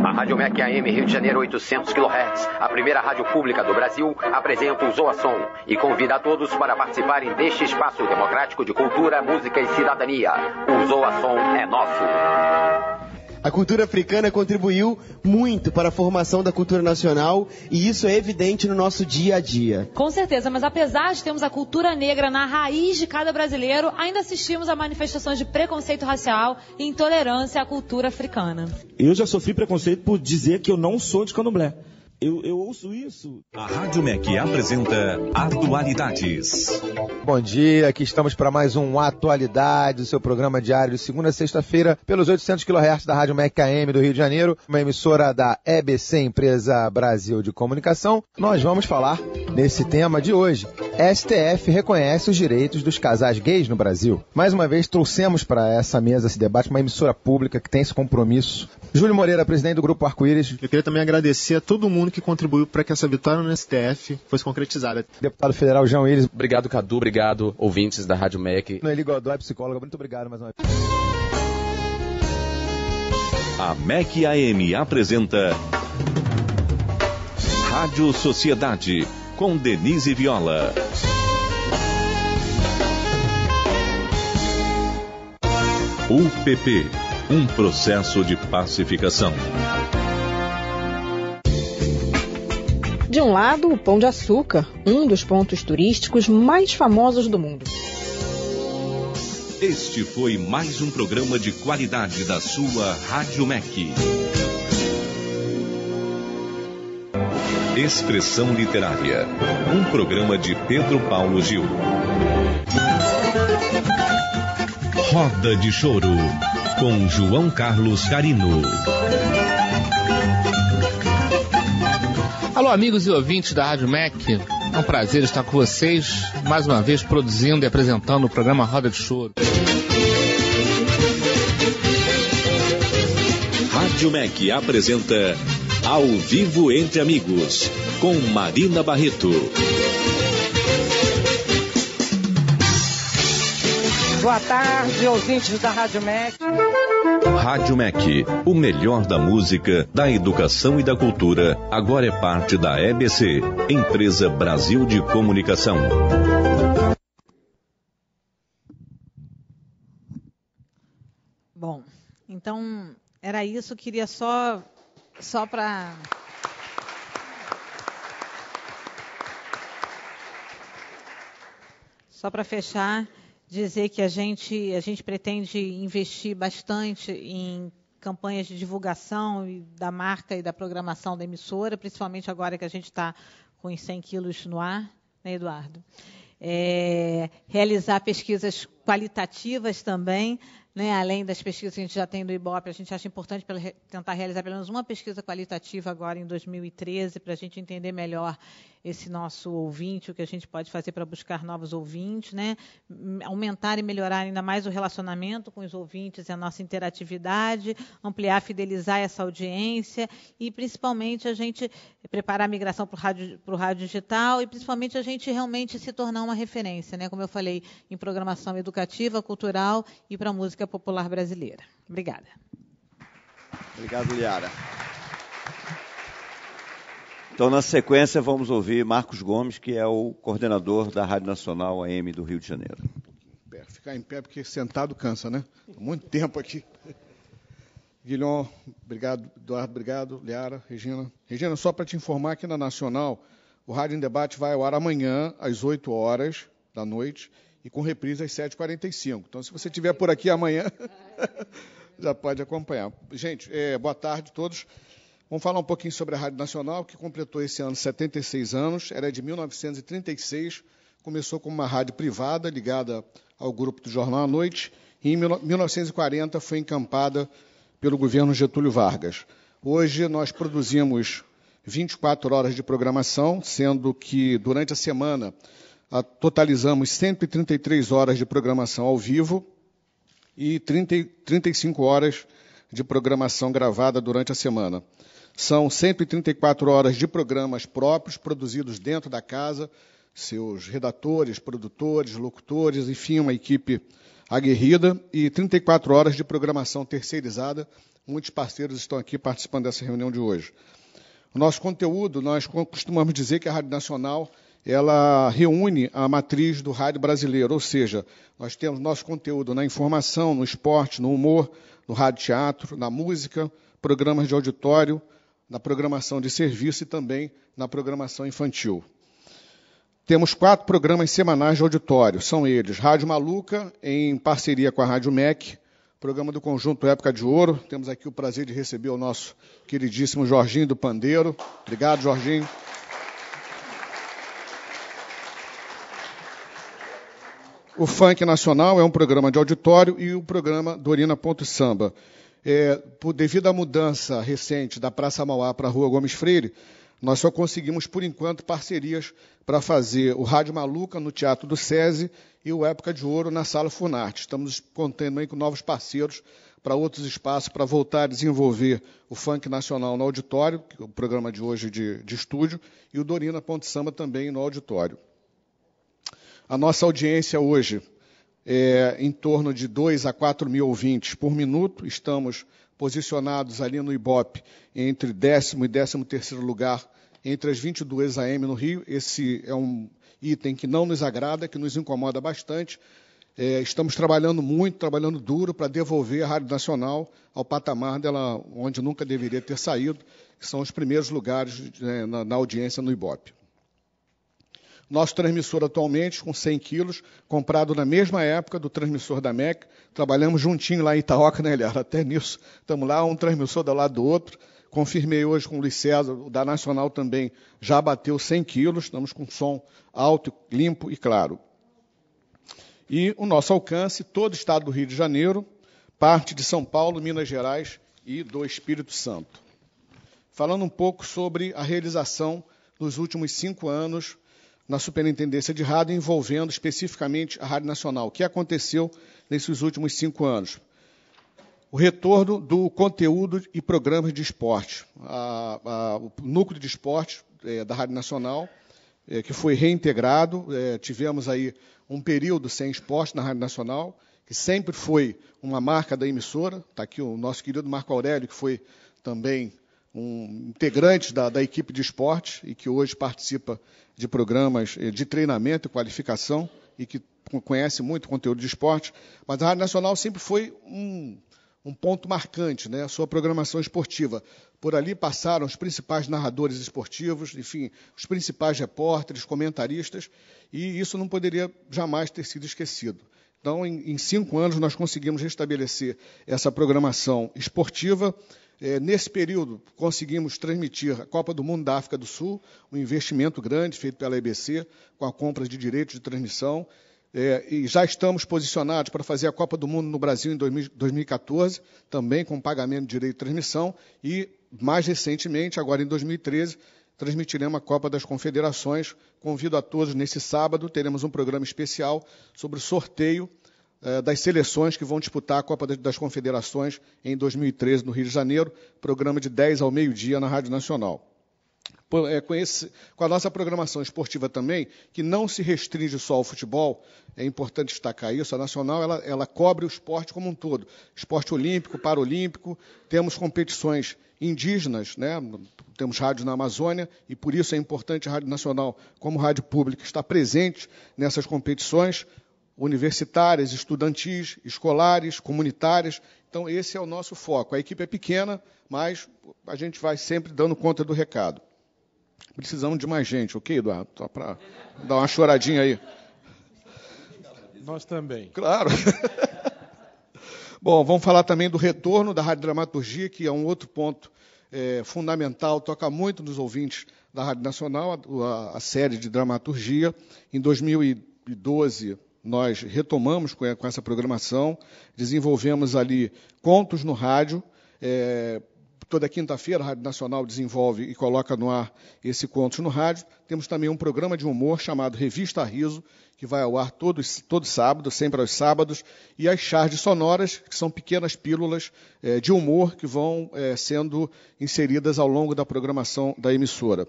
A Rádio MEC AM Rio de Janeiro 800 kHz, a primeira rádio pública do Brasil, apresenta o Zoação e convida a todos para participarem deste espaço democrático de cultura, música e cidadania. O Zoação é nosso. A cultura africana contribuiu muito para a formação da cultura nacional e isso é evidente no nosso dia a dia. Com certeza, mas apesar de termos a cultura negra na raiz de cada brasileiro, ainda assistimos a manifestações de preconceito racial e intolerância à cultura africana. Eu já sofri preconceito por dizer que eu não sou de candomblé. Eu, eu, ouço isso. A Rádio MEC apresenta Atualidades. Bom dia, aqui estamos para mais um Atualidades, seu programa diário de segunda a sexta-feira, pelos 800 kHz da Rádio MEC AM do Rio de Janeiro, uma emissora da EBC, Empresa Brasil de Comunicação. Nós vamos falar nesse tema de hoje. STF reconhece os direitos dos casais gays no Brasil. Mais uma vez, trouxemos para essa mesa, esse debate, uma emissora pública que tem esse compromisso. Júlio Moreira, presidente do Grupo Arco-Íris. Eu queria também agradecer a todo mundo mundo que contribuiu para que essa vitória no STF fosse concretizada. Deputado federal João Willis. Obrigado, Cadu. Obrigado, ouvintes da Rádio MEC. Noeli Godoy, psicóloga. Muito obrigado mais uma vez. A MEC AM apresenta Rádio Sociedade com Denise Viola. UPP, um processo de pacificação. De um lado, o Pão de Açúcar, um dos pontos turísticos mais famosos do mundo. Este foi mais um programa de qualidade da sua Rádio MEC. Expressão Literária, um programa de Pedro Paulo Gil. Roda de Choro, com João Carlos Carino. Alô, amigos e ouvintes da Rádio Mac. É um prazer estar com vocês, mais uma vez produzindo e apresentando o programa Roda de Choro. Rádio Mac apresenta Ao Vivo Entre Amigos, com Marina Barreto. Boa tarde, ouvintes da Rádio Mac. Rádio MEC, o melhor da música, da educação e da cultura, agora é parte da EBC, Empresa Brasil de Comunicação. Bom, então era isso, queria só só para Só para fechar, dizer que a gente, a gente pretende investir bastante em campanhas de divulgação da marca e da programação da emissora, principalmente agora que a gente está com os 100 quilos no ar, né, Eduardo? É, realizar pesquisas qualitativas também, né? além das pesquisas que a gente já tem do IBOP, a gente acha importante tentar realizar pelo menos uma pesquisa qualitativa agora em 2013, para a gente entender melhor esse nosso ouvinte, o que a gente pode fazer para buscar novos ouvintes, né? aumentar e melhorar ainda mais o relacionamento com os ouvintes e a nossa interatividade, ampliar, fidelizar essa audiência e, principalmente, a gente preparar a migração para o rádio, rádio digital e, principalmente, a gente realmente se tornar uma referência, né? como eu falei, em programação educativa educativa, cultural e para a música popular brasileira. Obrigada. Obrigado, Liara. Então, na sequência, vamos ouvir Marcos Gomes, que é o coordenador da Rádio Nacional AM do Rio de Janeiro. Ficar em pé, porque sentado cansa, né? Muito tempo aqui. Guilhom, obrigado. Eduardo, obrigado. Liara, Regina. Regina, só para te informar que na Nacional, o Rádio em Debate vai ao ar amanhã, às 8 horas da noite, e com reprise às 7h45. Então, se você estiver por aqui amanhã, já pode acompanhar. Gente, é, boa tarde a todos. Vamos falar um pouquinho sobre a Rádio Nacional, que completou esse ano 76 anos, era é de 1936, começou como uma rádio privada ligada ao grupo do Jornal à Noite, e em 1940 foi encampada pelo governo Getúlio Vargas. Hoje nós produzimos 24 horas de programação, sendo que durante a semana totalizamos 133 horas de programação ao vivo e 30, 35 horas de programação gravada durante a semana. São 134 horas de programas próprios produzidos dentro da casa, seus redatores, produtores, locutores, enfim, uma equipe aguerrida, e 34 horas de programação terceirizada. Muitos parceiros estão aqui participando dessa reunião de hoje. O nosso conteúdo, nós costumamos dizer que a Rádio Nacional ela reúne a matriz do rádio brasileiro, ou seja, nós temos nosso conteúdo na informação, no esporte, no humor, no rádio teatro, na música, programas de auditório, na programação de serviço e também na programação infantil. Temos quatro programas semanais de auditório, são eles Rádio Maluca, em parceria com a Rádio MEC, programa do Conjunto Época de Ouro. Temos aqui o prazer de receber o nosso queridíssimo Jorginho do Pandeiro. Obrigado, Jorginho. O Funk Nacional é um programa de auditório e o programa Dorina.samba. É, por, devido à mudança recente da Praça Mauá para a Rua Gomes Freire, nós só conseguimos, por enquanto, parcerias para fazer o Rádio Maluca no Teatro do SESI e o Época de Ouro na Sala Funarte. Estamos contando aí com novos parceiros para outros espaços, para voltar a desenvolver o Funk Nacional no auditório, é o programa de hoje de, de estúdio, e o Dorina ponto Samba também no auditório. A nossa audiência hoje é em torno de 2 a 4 mil ouvintes por minuto. Estamos posicionados ali no Ibope, entre décimo e décimo terceiro lugar, entre as 22 AM no Rio. Esse é um item que não nos agrada, que nos incomoda bastante. É, estamos trabalhando muito, trabalhando duro para devolver a Rádio Nacional ao patamar dela, onde nunca deveria ter saído, que são os primeiros lugares né, na, na audiência no Ibope. Nosso transmissor atualmente, com 100 quilos, comprado na mesma época do transmissor da MEC. Trabalhamos juntinho lá em Itaoca, né, Léo? Até nisso. Estamos lá, um transmissor do lado do outro. Confirmei hoje com o Luiz César, o da Nacional também já bateu 100 quilos. Estamos com som alto, limpo e claro. E o nosso alcance, todo o estado do Rio de Janeiro, parte de São Paulo, Minas Gerais e do Espírito Santo. Falando um pouco sobre a realização nos últimos cinco anos na Superintendência de Rádio, envolvendo especificamente a Rádio Nacional. O que aconteceu nesses últimos cinco anos? O retorno do conteúdo e programas de esporte. A, a, o núcleo de esporte é, da Rádio Nacional, é, que foi reintegrado, é, tivemos aí um período sem esporte na Rádio Nacional, que sempre foi uma marca da emissora. Está aqui o nosso querido Marco Aurélio, que foi também um integrante da, da equipe de esporte e que hoje participa de programas eh, de treinamento e qualificação e que conhece muito conteúdo de esporte, mas a Rádio Nacional sempre foi um, um ponto marcante, né? a sua programação esportiva. Por ali passaram os principais narradores esportivos, enfim, os principais repórteres, comentaristas, e isso não poderia jamais ter sido esquecido. Então, em, em cinco anos, nós conseguimos restabelecer essa programação esportiva é, nesse período, conseguimos transmitir a Copa do Mundo da África do Sul, um investimento grande feito pela EBC, com a compra de direitos de transmissão. É, e já estamos posicionados para fazer a Copa do Mundo no Brasil em 2014, também com pagamento de direito de transmissão, e mais recentemente, agora em 2013, transmitiremos a Copa das Confederações. Convido a todos nesse sábado, teremos um programa especial sobre o sorteio eh, das seleções que vão disputar a Copa das Confederações em 2013 no Rio de Janeiro, programa de 10 ao meio-dia na Rádio Nacional. Eh, com, esse, com, a nossa programação esportiva também, que não se restringe só ao futebol, é importante destacar isso, a Nacional ela, ela cobre o esporte como um todo, esporte olímpico, paralímpico, temos competições indígenas, né? temos rádio na Amazônia, e por isso é importante a Rádio Nacional, como rádio pública, estar presente nessas competições, universitárias, estudantis, escolares, comunitárias. Então, esse é o nosso foco. A equipe é pequena, mas a gente vai sempre dando conta do recado. Precisamos de mais gente, ok, Eduardo? Só para dar uma choradinha aí. Nós também. Claro. Bom, vamos falar também do retorno da radiodramaturgia, que é um outro ponto é, fundamental, toca muito nos ouvintes da Rádio Nacional, a, a, a série de dramaturgia. Em 2012, nós retomamos com essa programação, desenvolvemos ali contos no rádio. É, toda quinta-feira a Rádio Nacional desenvolve e coloca no ar esse Contos no Rádio. Temos também um programa de humor chamado Revista Riso, que vai ao ar todo, todo sábado, sempre aos sábados, e as charges sonoras, que são pequenas pílulas é, de humor que vão é, sendo inseridas ao longo da programação da emissora.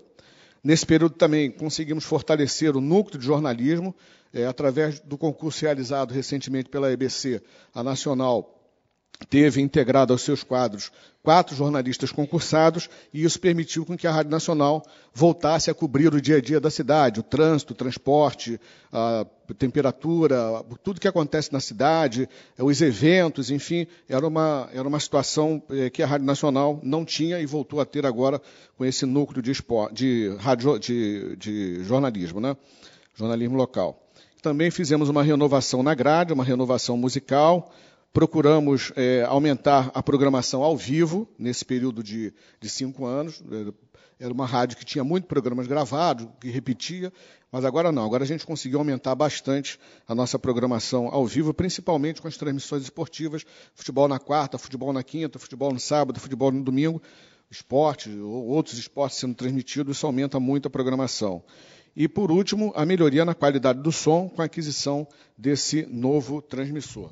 Nesse período também conseguimos fortalecer o núcleo de jornalismo, é, através do concurso realizado recentemente pela EBC, a Nacional teve integrado aos seus quadros quatro jornalistas concursados e isso permitiu com que a Rádio Nacional voltasse a cobrir o dia a dia da cidade, o trânsito, o transporte, a temperatura, tudo que acontece na cidade, os eventos, enfim, era uma, era uma situação é, que a Rádio Nacional não tinha e voltou a ter agora com esse núcleo de, de, radio, de, de jornalismo, né? jornalismo local também fizemos uma renovação na grade, uma renovação musical. Procuramos é, aumentar a programação ao vivo nesse período de, de cinco anos. É, era uma rádio que tinha muitos programas gravados, que repetia, mas agora não. Agora a gente conseguiu aumentar bastante a nossa programação ao vivo, principalmente com as transmissões esportivas: futebol na quarta, futebol na quinta, futebol no sábado, futebol no domingo, esporte ou outros esportes sendo transmitidos. Isso aumenta muito a programação. E, por último, a melhoria na qualidade do som com a aquisição desse novo transmissor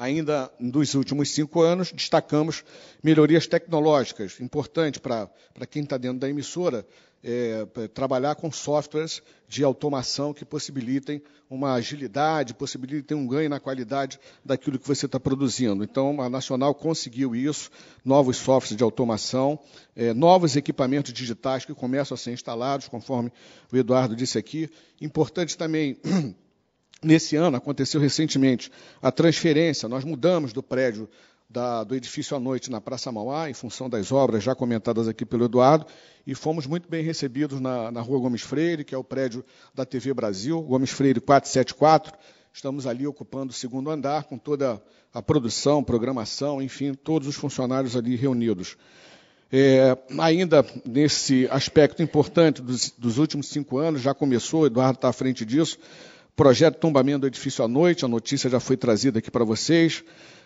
ainda dos últimos cinco anos, destacamos melhorias tecnológicas. Importante para quem está dentro da emissora é, trabalhar com softwares de automação que possibilitem uma agilidade, possibilitem um ganho na qualidade daquilo que você está produzindo. Então, a Nacional conseguiu isso, novos softwares de automação, é, novos equipamentos digitais que começam a ser instalados, conforme o Eduardo disse aqui. Importante também Nesse ano aconteceu recentemente a transferência, nós mudamos do prédio da, do edifício à noite na Praça Mauá, em função das obras já comentadas aqui pelo Eduardo, e fomos muito bem recebidos na, na Rua Gomes Freire, que é o prédio da TV Brasil, Gomes Freire 474. Estamos ali ocupando o segundo andar, com toda a produção, programação, enfim, todos os funcionários ali reunidos. É, ainda nesse aspecto importante dos, dos últimos cinco anos, já começou, Eduardo está à frente disso, projeto Tombamento do Edifício à Noite, a notícia já foi trazida aqui para vocês.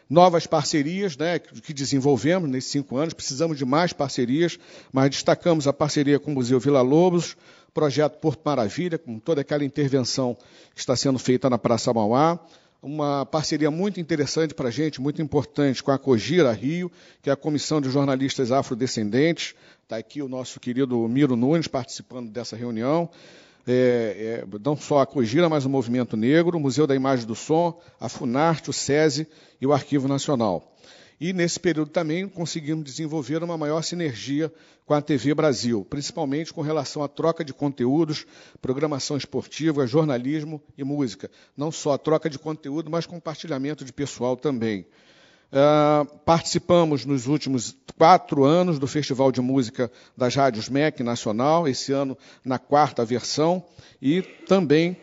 Novas parcerias né, que desenvolvemos nesses cinco anos, precisamos de mais parcerias, mas destacamos a parceria com o Museu Vila Lobos, projeto Porto Maravilha, com toda aquela intervenção que está sendo feita na Praça Mauá. Uma parceria muito interessante para a gente, muito importante, com a Cogira Rio, que é a Comissão de Jornalistas Afrodescendentes. Está aqui o nosso querido Miro Nunes participando dessa reunião é, é, não só a Cogira, mas o Movimento Negro, o Museu da Imagem do Som, a Funarte, o SESI e o Arquivo Nacional. E nesse período também conseguimos desenvolver uma maior sinergia com a TV Brasil, principalmente com relação à troca de conteúdos, programação esportiva, jornalismo e música. Não só a troca de conteúdo, mas compartilhamento de pessoal também. Ah, participamos nos últimos quatro anos do Festival de Música das Rádios MEC Nacional, esse ano na quarta versão, e também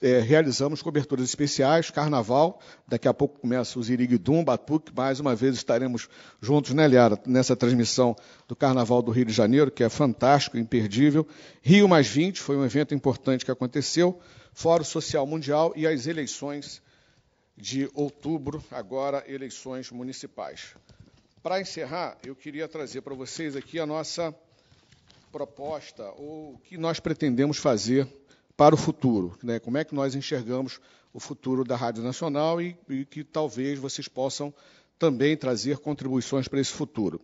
é, realizamos coberturas especiais, carnaval, daqui a pouco começa o Irigdum, Batuque, mais uma vez estaremos juntos, né, Liara, nessa transmissão do Carnaval do Rio de Janeiro, que é fantástico, imperdível. Rio mais 20 foi um evento importante que aconteceu, Fórum Social Mundial e as eleições de outubro, agora eleições municipais. Para encerrar, eu queria trazer para vocês aqui a nossa proposta, ou o que nós pretendemos fazer para o futuro, né? como é que nós enxergamos o futuro da Rádio Nacional e, e que talvez vocês possam também trazer contribuições para esse futuro.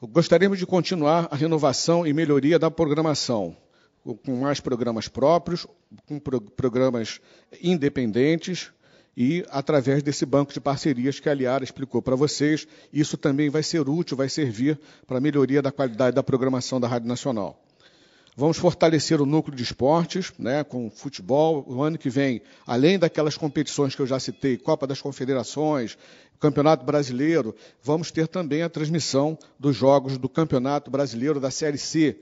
Gostaríamos de continuar a renovação e melhoria da programação, com mais programas próprios, com pro, programas independentes, e através desse banco de parcerias que a Aliara explicou para vocês, isso também vai ser útil, vai servir para a melhoria da qualidade da programação da Rádio Nacional. Vamos fortalecer o núcleo de esportes, né, com futebol. O ano que vem, além daquelas competições que eu já citei, Copa das Confederações, Campeonato Brasileiro, vamos ter também a transmissão dos jogos do Campeonato Brasileiro da Série C,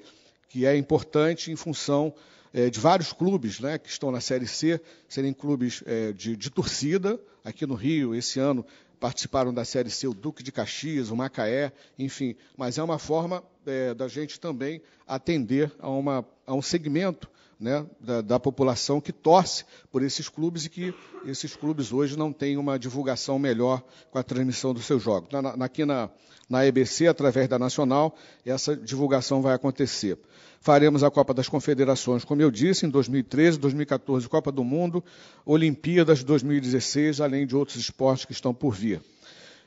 que é importante em função é, de vários clubes né, que estão na Série C, serem clubes é, de, de, torcida. Aqui no Rio, esse ano, participaram da Série C o Duque de Caxias, o Macaé, enfim. Mas é uma forma é, da gente também atender a, uma, a um segmento né, da, da, população que torce por esses clubes e que esses clubes hoje não têm uma divulgação melhor com a transmissão dos seus jogos. Na, na, aqui na, na EBC, através da Nacional, essa divulgação vai acontecer. Faremos a Copa das Confederações, como eu disse, em 2013, 2014, Copa do Mundo, Olimpíadas 2016, além de outros esportes que estão por vir.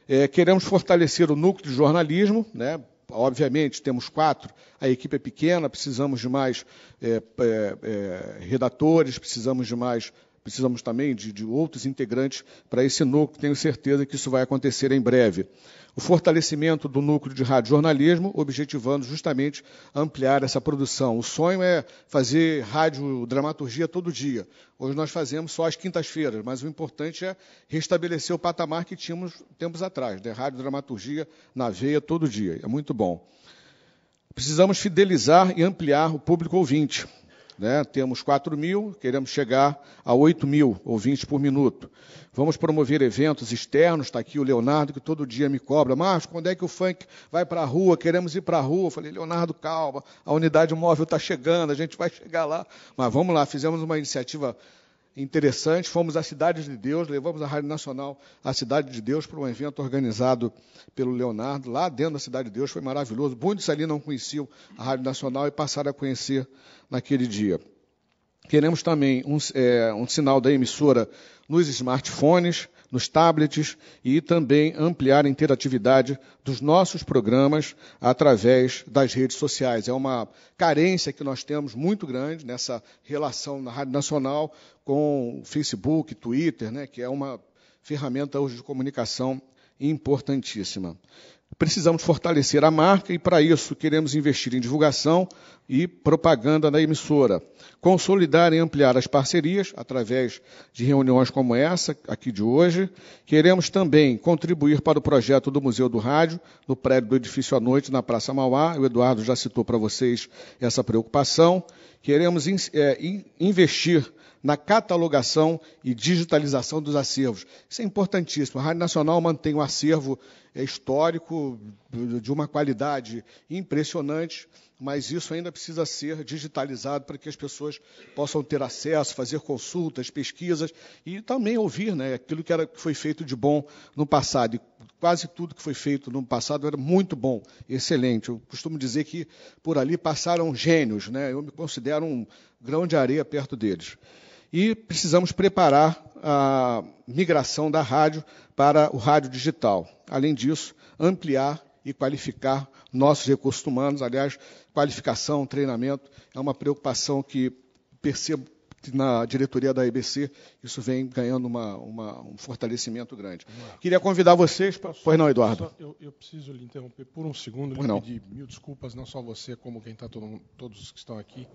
É, queremos fortalecer o núcleo de jornalismo, né, obviamente, temos quatro, a equipe é pequena, precisamos de mais é, é, redatores, precisamos de mais precisamos também de, de outros integrantes para esse núcleo. Tenho certeza que isso vai acontecer em breve. O fortalecimento do núcleo de rádio jornalismo, objetivando justamente ampliar essa produção. O sonho é fazer rádio dramaturgia todo dia. Hoje nós fazemos só às quintas-feiras, mas o importante é restabelecer o patamar que tínhamos tempos atrás, de né? rádio dramaturgia na veia todo dia. É muito bom. Precisamos fidelizar e ampliar o público ouvinte. Né? Temos 4 mil, queremos chegar a 8 mil ouvintes por minuto. Vamos promover eventos externos, está aqui o Leonardo, que todo dia me cobra. Marcos, quando é que o funk vai para a rua? Queremos ir para a rua. Eu falei, Leonardo, calma, a unidade móvel está chegando, a gente vai chegar lá. Mas vamos lá, fizemos uma iniciativa interessante. Fomos à Cidade de Deus, levamos a Rádio Nacional à Cidade de Deus para um evento organizado pelo Leonardo, lá dentro da Cidade de Deus. Foi maravilhoso. Muitos ali não conheciam a Rádio Nacional e passaram a conhecer naquele dia. Queremos também um, é, um sinal da emissora nos smartphones nos tablets e também ampliar a interatividade dos nossos programas através das redes sociais. É uma carência que nós temos muito grande nessa relação na Rádio Nacional com Facebook, Twitter, né, que é uma ferramenta hoje de comunicação importantíssima. Precisamos fortalecer a marca e, para isso, queremos investir em divulgação e propaganda da emissora, consolidar e ampliar as parcerias através de reuniões como essa, aqui de hoje. Queremos também contribuir para o projeto do Museu do Rádio, no prédio do Edifício à Noite, na Praça Mauá. O Eduardo já citou para vocês essa preocupação. Queremos é, investir na catalogação e digitalização dos acervos. Isso é importantíssimo. A Rádio Nacional mantém um acervo é, histórico de uma qualidade impressionante, mas isso ainda precisa ser digitalizado para que as pessoas possam ter acesso, fazer consultas, pesquisas e também ouvir né, aquilo que, era, que foi feito de bom no passado. E quase tudo que foi feito no passado era muito bom, excelente. Eu costumo dizer que por ali passaram gênios, né? eu me considero um grão de areia perto deles e precisamos preparar a migração da rádio para o rádio digital. Além disso, ampliar e qualificar nossos recursos humanos. Aliás, qualificação, treinamento é uma preocupação que percebo na diretoria da EBC, isso vem ganhando uma, uma, um fortalecimento grande. Queria convidar vocês para. Pois não, Eduardo. Só, eu, eu, preciso lhe interromper por um segundo, pois lhe não. pedir mil desculpas, não só você, como quem está todo, todos que estão aqui.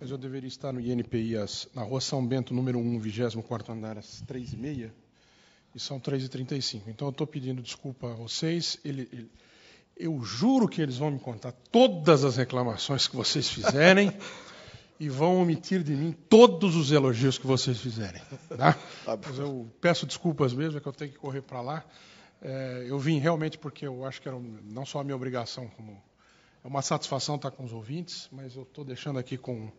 Mas eu deveria estar no INPI, as, na rua São Bento, número 1, 24 andar, às 3h30, e são 3h35. Então eu estou pedindo desculpa a vocês. Ele, ele, eu juro que eles vão me contar todas as reclamações que vocês fizerem. e vão omitir de mim todos os elogios que vocês fizerem. Tá? Mas eu peço desculpas mesmo, é que eu tenho que correr para lá. É, eu vim realmente porque eu acho que era não só a minha obrigação, como é uma satisfação estar com os ouvintes, mas eu estou deixando aqui com,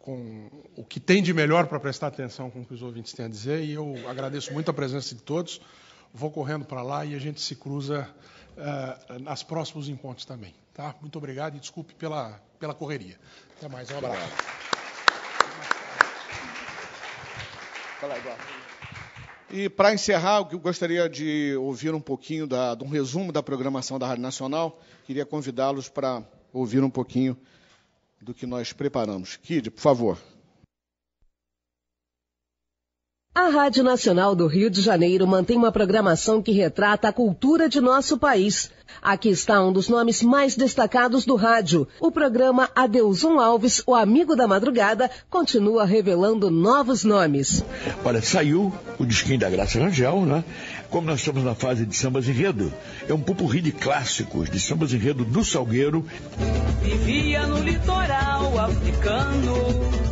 com o que tem de melhor para prestar atenção com o que os ouvintes têm a dizer. E eu agradeço muito a presença de todos. Vou correndo para lá e a gente se cruza uh, nas próximos encontros também. Tá? Muito obrigado e desculpe pela, pela correria. Até mais, um abraço. E para encerrar, eu gostaria de ouvir um pouquinho da, de um resumo da programação da Rádio Nacional. Queria convidá-los para ouvir um pouquinho do que nós preparamos. Kid, por favor. A Rádio Nacional do Rio de Janeiro mantém uma programação que retrata a cultura de nosso país. Aqui está um dos nomes mais destacados do rádio. O programa Adeuson Alves, o Amigo da Madrugada, continua revelando novos nomes. Olha, saiu o Disquinho da Graça Rangel, né? Como nós estamos na fase de sambas enredo, é um pupurri de clássicos de sambas enredo do Salgueiro. Vivia no litoral africano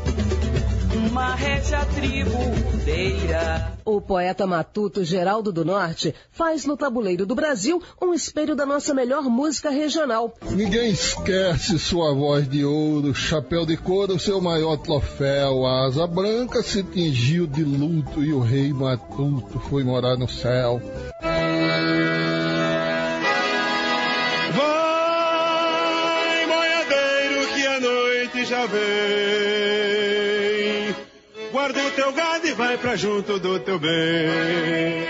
uma rédea tribuneira. O poeta matuto Geraldo do Norte faz no tabuleiro do Brasil um espelho da nossa melhor música regional. Ninguém esquece sua voz de ouro, chapéu de couro, seu maior troféu. A asa branca se tingiu de luto e o rei matuto foi morar no céu. Vai, boiadeiro, que a noite já veio engorda o teu gado e vai pra junto do teu bem.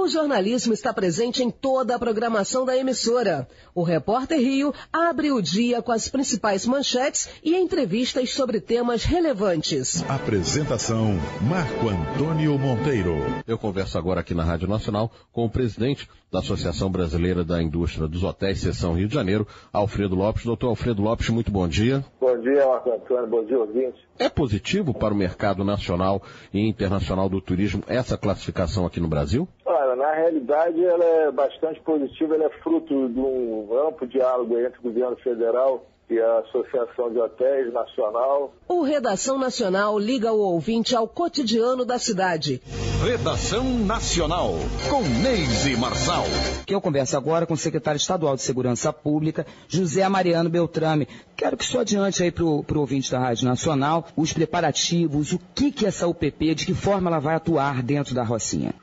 O jornalismo está presente em toda a programação da emissora. O Repórter Rio abre o dia com as principais manchetes e entrevistas sobre temas relevantes. Apresentação: Marco Antônio Monteiro. Eu converso agora aqui na Rádio Nacional com o presidente da Associação Brasileira da Indústria dos Hotéis, Seção Rio de Janeiro, Alfredo Lopes. Doutor Alfredo Lopes, muito bom dia. Bom dia, Marco Antônio. Bom dia, ouvinte. É positivo para o mercado nacional e internacional do turismo essa classificação aqui no Brasil? Olha, na realidade ela é bastante positiva, ela é fruto de um amplo diálogo entre o governo federal e a Associação de Hotéis Nacional. O Redação Nacional liga o ouvinte ao cotidiano da cidade. Redação Nacional, com Neise Marçal. Que eu converso agora com o secretário estadual de Segurança Pública, José Mariano Beltrame. Quero que só adiante aí para o ouvinte da Rádio Nacional os preparativos, o que, que essa UPP, de que forma ela vai atuar dentro da Rocinha.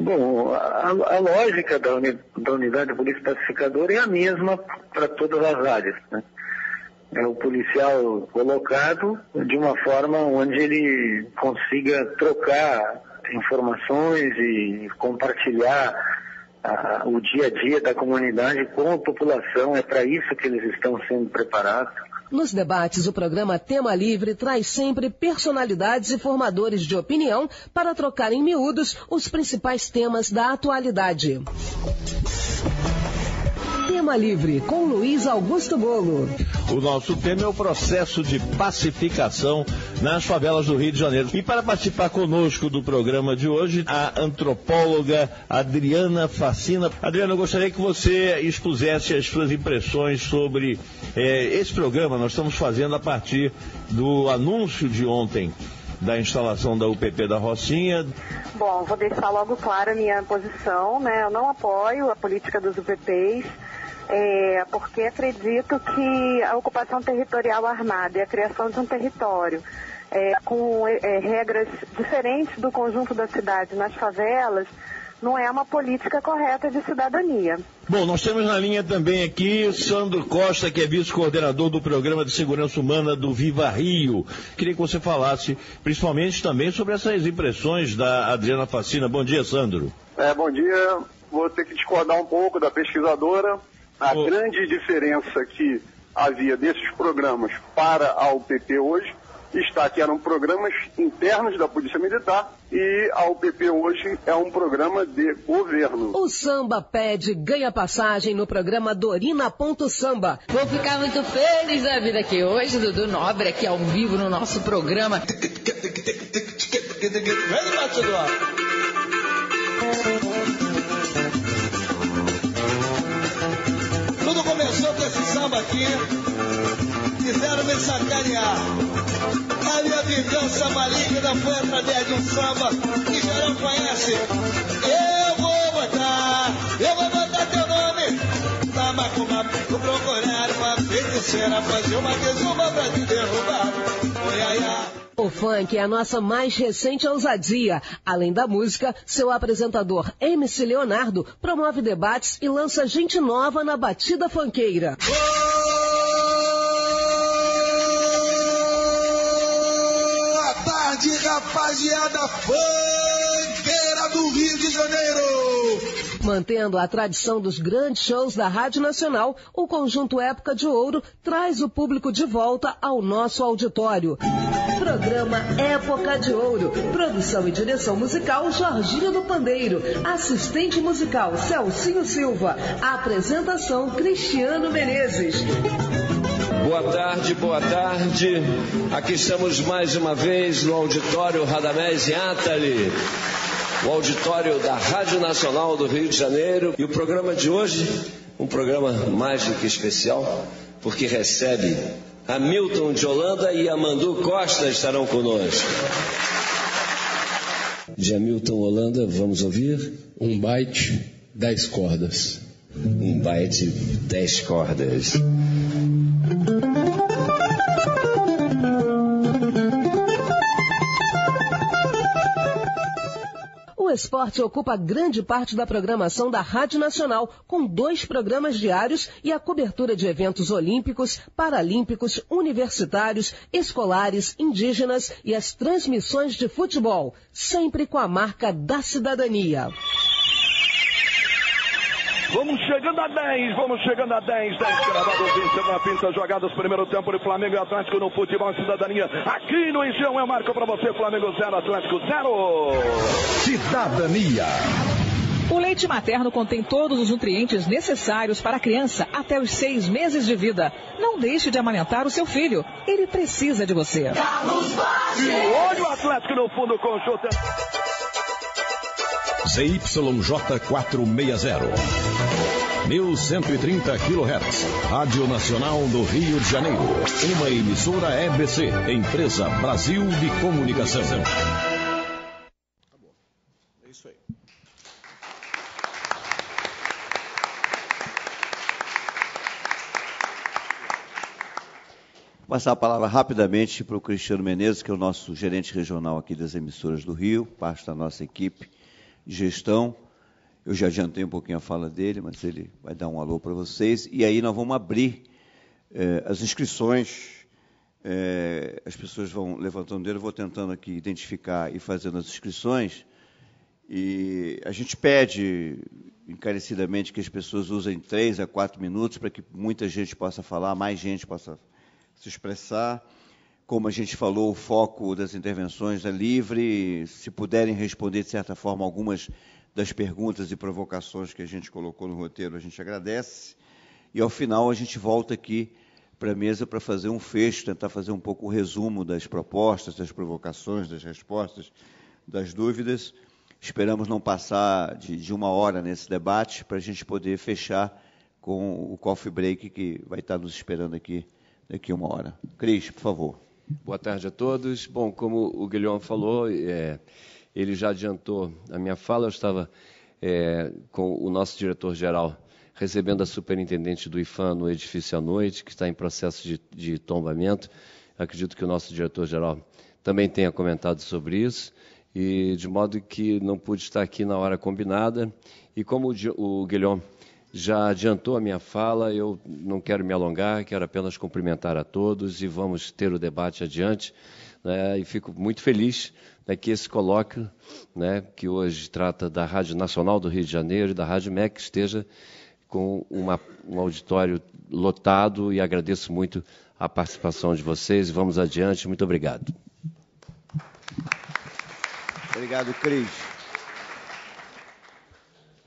Bom, a, a lógica da, uni, da, unidade de polícia pacificadora é a mesma para todas as áreas. Né? É o policial colocado de uma forma onde ele consiga trocar informações e compartilhar ah, o dia a dia da comunidade com a população. É para isso que eles estão sendo preparados. Nos debates, o programa Tema Livre traz sempre personalidades e formadores de opinião para trocar em miúdos os principais temas da atualidade. Tema Livre, com Luiz Augusto Bolo. O nosso tema é o processo de pacificação nas favelas do Rio de Janeiro. E para participar conosco do programa de hoje, a antropóloga Adriana Facina. Adriana, eu gostaria que você expusesse as suas impressões sobre eh, esse programa. Nós estamos fazendo a partir do anúncio de ontem da instalação da UPP da Rocinha. Bom, vou deixar logo clara a minha posição, né? Eu não apoio a política dos UPPs é, porque acredito que a ocupação territorial armada e a criação de um território é, com é, regras diferentes do conjunto da cidade nas favelas não é uma política correta de cidadania. Bom, nós temos na linha também aqui Sandro Costa, que é vice-coordenador do Programa de Segurança Humana do Viva Rio. Queria que você falasse principalmente também sobre essas impressões da Adriana Facina. Bom dia, Sandro. É, bom dia. Vou ter que discordar um pouco da pesquisadora. A grande diferença que havia desses programas para a UPP hoje está que eram programas internos da Polícia Militar e a UPP hoje é um programa de governo. O samba pede ganha passagem no programa Dorina.samba. Vou ficar muito feliz da vida aqui hoje, Dudu Nobre, aqui ao vivo no nosso programa. Vem, batidor! Tudo começou com esse samba aqui. Quiseram me sacanear. É a minha vingança maligna foi através de um samba que geral conhece. Eu vou botar, eu vou botar teu nome na macumba. Vou procurar uma feiticeira, fazer uma desuba pra te derrubar. Oi, ai, ai. O funk é a nossa mais recente ousadia. Além da música, seu apresentador MC Leonardo promove debates e lança gente nova na batida funkeira. Boa tarde, rapaziada funkeira do Rio de Janeiro. Mantendo a tradição dos grandes shows da Rádio Nacional, o conjunto Época de Ouro traz o público de volta ao nosso auditório. Programa Época de Ouro. Produção e direção musical Jorginho do Pandeiro. Assistente musical Celcinho Silva. Apresentação Cristiano Menezes. Boa tarde, boa tarde. Aqui estamos mais uma vez no auditório Radamés e Atali o auditório da Rádio Nacional do Rio de Janeiro. E o programa de hoje, um programa mais do que especial, porque recebe Hamilton de Holanda e Amandu Costa estarão conosco. De Hamilton Holanda, vamos ouvir? Um byte, dez cordas. Um byte, dez cordas. Esporte ocupa grande parte da programação da Rádio Nacional, com dois programas diários e a cobertura de eventos olímpicos, paralímpicos, universitários, escolares, indígenas e as transmissões de futebol, sempre com a marca da cidadania. Vamos chegando a 10, vamos chegando a 10, 10 cravados, 20 na pinta, jogadas, primeiro tempo de Flamengo e Atlético no futebol e cidadania. Aqui no Engenhão eu marco para você, Flamengo 0, Atlético 0. Cidadania. O leite materno contém todos os nutrientes necessários para a criança até os seis meses de vida. Não deixe de amamentar o seu filho. Ele precisa de você. Carlos Bastos. E olha o Atlético no fundo com o chute. ZYJ460. 1130 kHz. Rádio Nacional do Rio de Janeiro. Uma emissora EBC, Empresa Brasil de Comunicação. É isso aí. Passar a palavra rapidamente para o Cristiano Menezes, que é o nosso gerente regional aqui das emissoras do Rio, parte da nossa equipe gestão. Eu já adiantei um pouquinho a fala dele, mas ele vai dar um alô para vocês. E aí nós vamos abrir eh, as inscrições. Eh, as pessoas vão levantando o dedo, eu vou tentando aqui identificar e fazendo as inscrições. E a gente pede encarecidamente que as pessoas usem três a quatro minutos para que muita gente possa falar, mais gente possa se expressar. Como a gente falou, o foco das intervenções é livre. Se puderem responder, de certa forma, algumas das perguntas e provocações que a gente colocou no roteiro, a gente agradece. E, ao final, a gente volta aqui para a mesa para fazer um fecho, tentar fazer um pouco o resumo das propostas, das provocações, das respostas, das dúvidas. Esperamos não passar de, de uma hora nesse debate para a gente poder fechar com o coffee break que vai estar nos esperando aqui daqui a uma hora. Cris, por favor. Boa tarde a todos. Bom, como o Guilherme falou, é, ele já adiantou a minha fala. Eu estava é, com o nosso diretor-geral recebendo a superintendente do IFAM no edifício à noite, que está em processo de, de tombamento. Acredito que o nosso diretor-geral também tenha comentado sobre isso, e de modo que não pude estar aqui na hora combinada. E como o, o Guilherme já adiantou a minha fala, eu não quero me alongar, quero apenas cumprimentar a todos e vamos ter o debate adiante. Né, e fico muito feliz né, que esse colóquio, né, que hoje trata da Rádio Nacional do Rio de Janeiro e da Rádio MEC, esteja com uma, um auditório lotado e agradeço muito a participação de vocês. Vamos adiante. Muito obrigado. Obrigado, Cris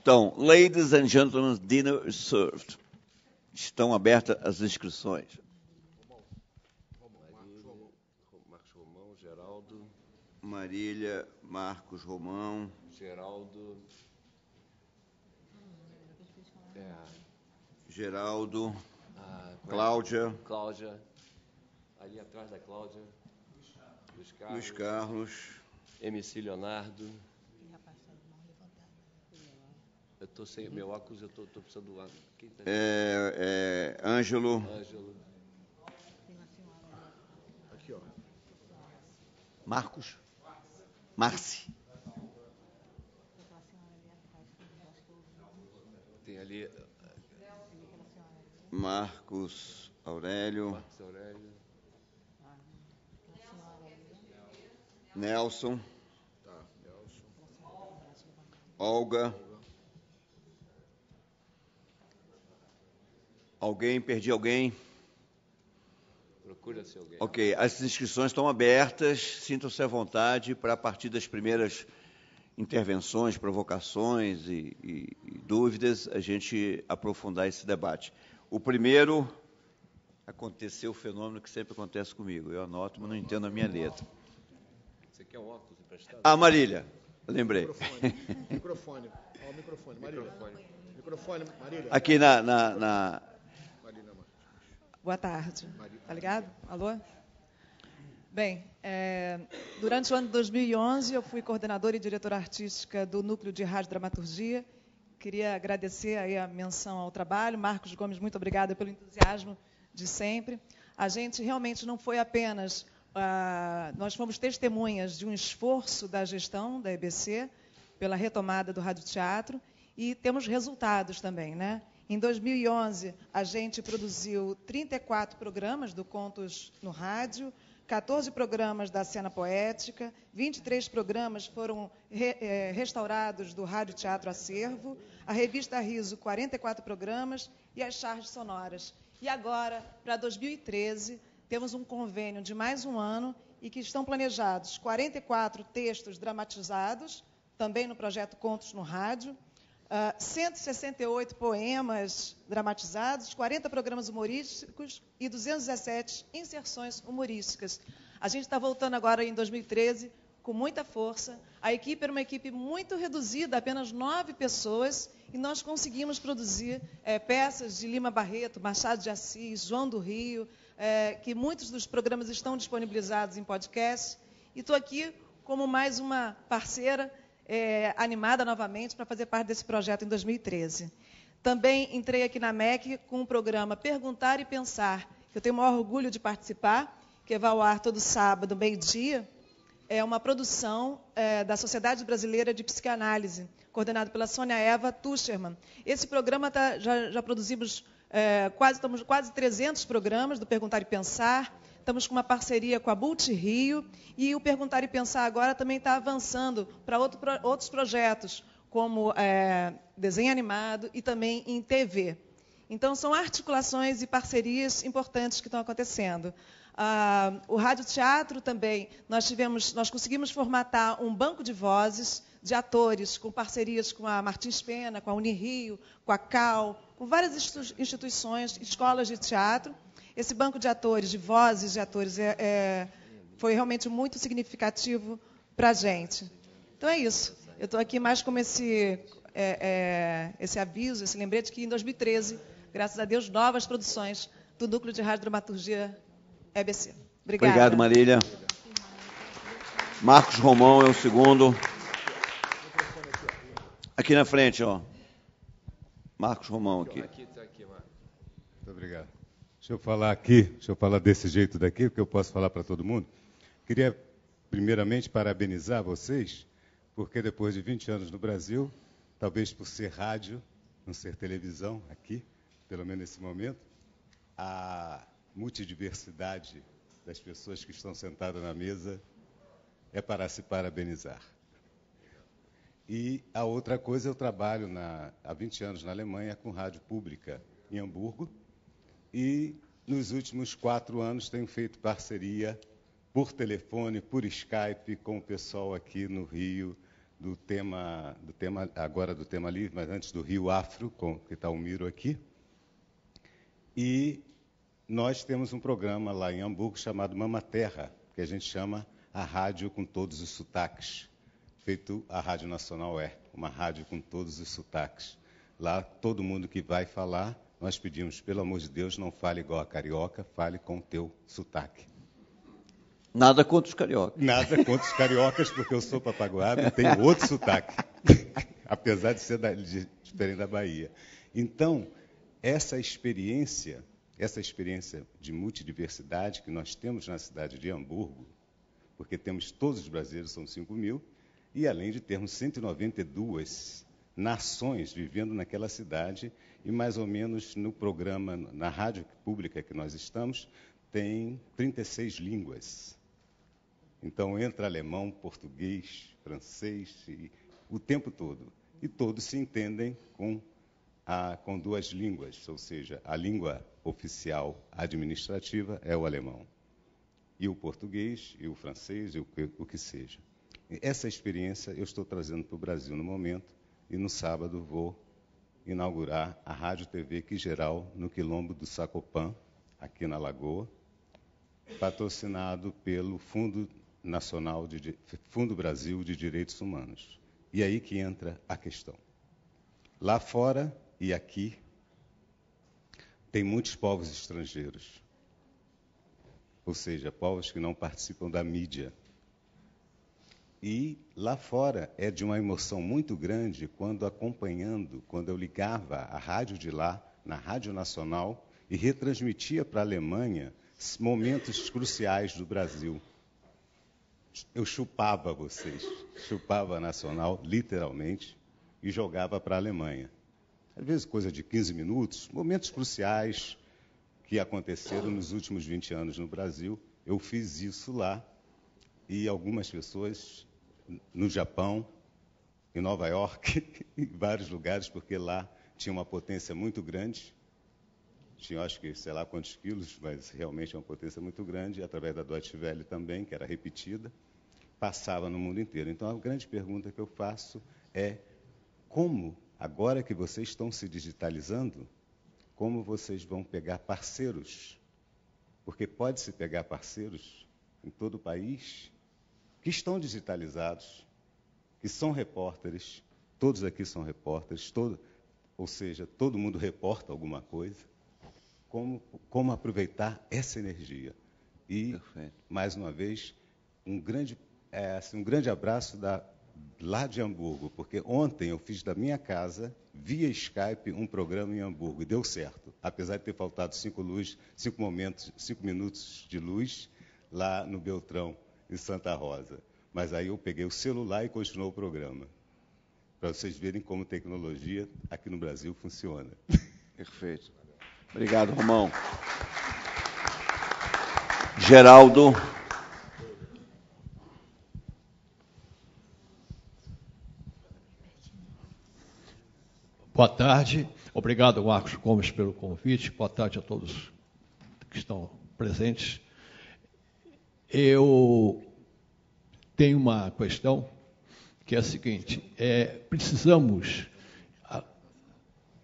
estão Ladies and Gentlemen Dinner is Served. Estão abertas as inscrições. Marília, Marcos Romão. Geraldo. É. Geraldo. Ah, é? Cláudia. Cláudia. Ali atrás da Cláudia. Luiz Carlos. Luiz Carlos. MC Leonardo. Eu estou sem meu óculos, eu estou precisando do óculos. Tá é, é, Ângelo. Ângelo. Aqui, ó. Marcos. Marci. Tem ali. Eh, Marcos Aurélio. Marcos Aurélio. Nelson. Tá, Nelson. Olga. Olga. Alguém, perdi alguém? Procura-se alguém. Ok, as inscrições estão abertas, sintam-se à vontade para, a partir das primeiras intervenções, provocações e, e, e dúvidas, a gente aprofundar esse debate. O primeiro aconteceu o fenômeno que sempre acontece comigo. Eu anoto, mas não entendo a minha letra. Você quer óculos emprestado? Ah, Marília, lembrei. Microfone, microfone. Ó, microfone, Marília. Microfone, Marília. Aqui na, na, na, Boa tarde. Tá ligado? Alô? Bem, é, durante o ano de 2011 eu fui coordenadora e diretora artística do Núcleo de Rádio Dramaturgia. Queria agradecer aí a menção ao trabalho. Marcos Gomes, muito obrigada pelo entusiasmo de sempre. A gente realmente não foi apenas... Ah, nós fomos testemunhas de um esforço da gestão da EBC pela retomada do radioteatro e temos resultados também, né? Em 2011, a gente produziu 34 programas do Contos no Rádio, 14 programas da Cena Poética, 23 programas foram re, é, restaurados do Rádio Teatro Acervo, a revista Riso, 44 programas e as charges sonoras. E agora, para 2013, temos um convênio de mais um ano e que estão planejados 44 textos dramatizados, também no projeto Contos no Rádio, Uh, ah, 168 poemas dramatizados, 40 programas humorísticos e 217 inserções humorísticas. A gente está voltando agora em 2013 com muita força. A equipe era uma equipe muito reduzida, apenas nove pessoas, e nós conseguimos produzir é, peças de Lima Barreto, Machado de Assis, João do Rio, é, que muitos dos programas estão disponibilizados em podcast. E estou aqui como mais uma parceira é, animada novamente para fazer parte desse projeto em 2013. Também entrei aqui na MEC com o programa Perguntar e Pensar, que eu tenho o maior orgulho de participar, que vai ao ar todo sábado, meio-dia. É uma produção é, da Sociedade Brasileira de Psicanálise, coordenada pela Sônia Eva Tuscherman. Esse programa tá, já, já, produzimos é, quase, estamos, quase 300 programas do Perguntar e Pensar. Estamos com uma parceria com a Bult Rio e o Perguntar e Pensar agora também está avançando para outro, outros projetos, como é, desenho animado e também em TV. Então, são articulações e parcerias importantes que estão acontecendo. Ah, o Rádio Teatro também, nós, tivemos, nós conseguimos formatar um banco de vozes de atores, com parcerias com a Martins Pena, com a Unirio, com a CAL, com várias instituições, escolas de teatro, esse banco de atores, de vozes de atores, é, é, foi realmente muito significativo para a gente. Então é isso. Eu estou aqui mais como esse, é, é, esse aviso, esse lembrete que em 2013, graças a Deus, novas produções do Núcleo de Rádio Dramaturgia EBC. Obrigada. Obrigado, Marília. Marcos Romão é o segundo. Aqui na frente, ó. Marcos Romão aqui. Aqui, está aqui, Marcos. Muito obrigado. Deixa eu falar aqui, deixa eu falar desse jeito daqui, porque eu posso falar para todo mundo. Queria, primeiramente, parabenizar vocês, porque depois de 20 anos no Brasil, talvez por ser rádio, não ser televisão aqui, pelo menos nesse momento, a multidiversidade das pessoas que estão sentadas na mesa é para se parabenizar. E a outra coisa, eu trabalho na, há 20 anos na Alemanha com rádio pública em Hamburgo, e nos últimos quatro anos tenho feito parceria por telefone, por Skype, com o pessoal aqui no Rio, do tema, do tema agora do tema livre, mas antes do Rio Afro, com, que está o Miro aqui. E nós temos um programa lá em Hamburgo chamado Mama Terra, que a gente chama a rádio com todos os sotaques, feito a Rádio Nacional é, uma rádio com todos os sotaques. Lá todo mundo que vai falar nós pedimos, pelo amor de Deus, não fale igual a carioca, fale com o teu sotaque. Nada contra os cariocas. Nada contra os cariocas, porque eu sou papaguaba e tenho outro sotaque, apesar de ser da, de, diferente da Bahia. Então, essa experiência, essa experiência de multidiversidade que nós temos na cidade de Hamburgo, porque temos todos os brasileiros, são 5 mil, e além de termos 192 nações vivendo naquela cidade e mais ou menos no programa, na rádio pública que nós estamos, tem 36 línguas. Então entra alemão, português, francês, e, o tempo todo. E todos se entendem com, a, com duas línguas, ou seja, a língua oficial administrativa é o alemão. E o português, e o francês, e o o que seja. Essa experiência eu estou trazendo para o Brasil no momento, e no sábado vou inaugurar a Rádio TV Quigeral no Quilombo do Sacopã, aqui na Lagoa, patrocinado pelo Fundo Nacional de Fundo Brasil de Direitos Humanos. E aí que entra a questão. Lá fora e aqui tem muitos povos estrangeiros, ou seja, povos que não participam da mídia e lá fora é de uma emoção muito grande quando acompanhando, quando eu ligava a rádio de lá, na Rádio Nacional, e retransmitia para a Alemanha momentos cruciais do Brasil. Eu chupava vocês, chupava a Nacional, literalmente, e jogava para a Alemanha. Às vezes, coisa de 15 minutos, momentos cruciais que aconteceram nos últimos 20 anos no Brasil. Eu fiz isso lá e algumas pessoas no Japão, em Nova York, em vários lugares, porque lá tinha uma potência muito grande. Tinha, acho que, sei lá quantos quilos, mas realmente é uma potência muito grande, através da Deutsche Welle também, que era repetida, passava no mundo inteiro. Então, a grande pergunta que eu faço é como, agora que vocês estão se digitalizando, como vocês vão pegar parceiros? Porque pode-se pegar parceiros em todo o país que estão digitalizados, que são repórteres, todos aqui são repórteres, todo, ou seja, todo mundo reporta alguma coisa. Como, como aproveitar essa energia? E, Perfeito. mais uma vez, um grande, é, assim, um grande abraço da, lá de Hamburgo, porque ontem eu fiz da minha casa, via Skype, um programa em Hamburgo e deu certo. Apesar de ter faltado cinco, luz, cinco momentos, cinco minutos de luz lá no Beltrão em Santa Rosa. Mas aí eu peguei o celular e continuou o programa. Para vocês verem como tecnologia aqui no Brasil funciona. Perfeito. Obrigado, Romão. Geraldo. Boa tarde. Obrigado, Marcos Gomes, pelo convite. Boa tarde a todos que estão presentes. Eu tenho uma questão que é a seguinte: é, precisamos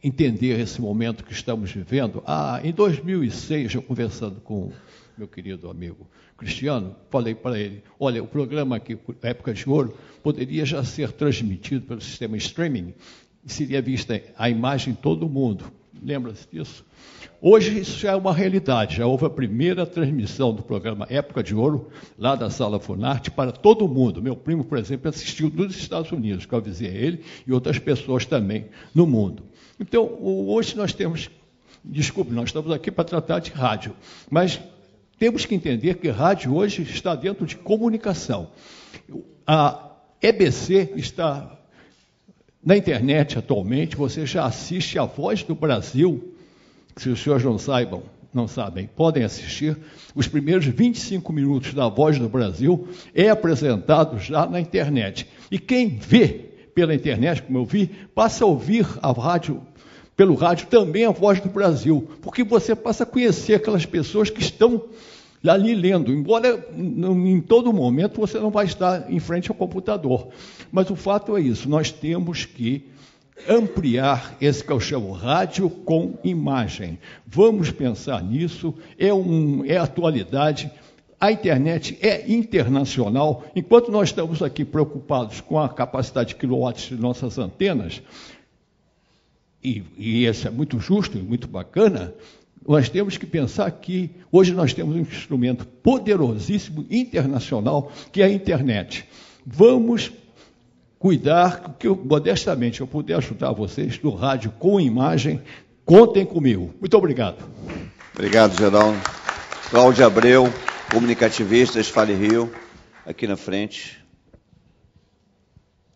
entender esse momento que estamos vivendo. Ah, em 2006, eu conversando com meu querido amigo Cristiano, falei para ele: olha, o programa aqui, Época de Ouro, poderia já ser transmitido pelo sistema streaming e seria vista a imagem em todo mundo. Lembra-se disso? Hoje isso já é uma realidade. Já houve a primeira transmissão do programa Época de Ouro, lá da Sala Funarte, para todo mundo. Meu primo, por exemplo, assistiu dos Estados Unidos, que eu avisei ele, e outras pessoas também no mundo. Então, hoje nós temos. Desculpe, nós estamos aqui para tratar de rádio, mas temos que entender que rádio hoje está dentro de comunicação. A EBC está na internet, atualmente, você já assiste a Voz do Brasil, se os senhores não saibam, não sabem, podem assistir. Os primeiros 25 minutos da Voz do Brasil é apresentado já na internet. E quem vê pela internet, como eu vi, passa a ouvir a rádio pelo rádio também a Voz do Brasil, porque você passa a conhecer aquelas pessoas que estão ali lendo, embora em todo momento você não vai estar em frente ao computador. Mas o fato é isso, nós temos que ampliar esse que eu é chamo rádio com imagem. Vamos pensar nisso, é, um, é atualidade. A internet é internacional. Enquanto nós estamos aqui preocupados com a capacidade de quilowatts de nossas antenas, e, e isso é muito justo e muito bacana, nós temos que pensar que hoje nós temos um instrumento poderosíssimo internacional que é a internet. Vamos cuidar, que eu, modestamente eu puder ajudar vocês do rádio com imagem, contem comigo. Muito obrigado. Obrigado, Geraldo. Cláudio Abreu, comunicativistas, Fale Rio, aqui na frente.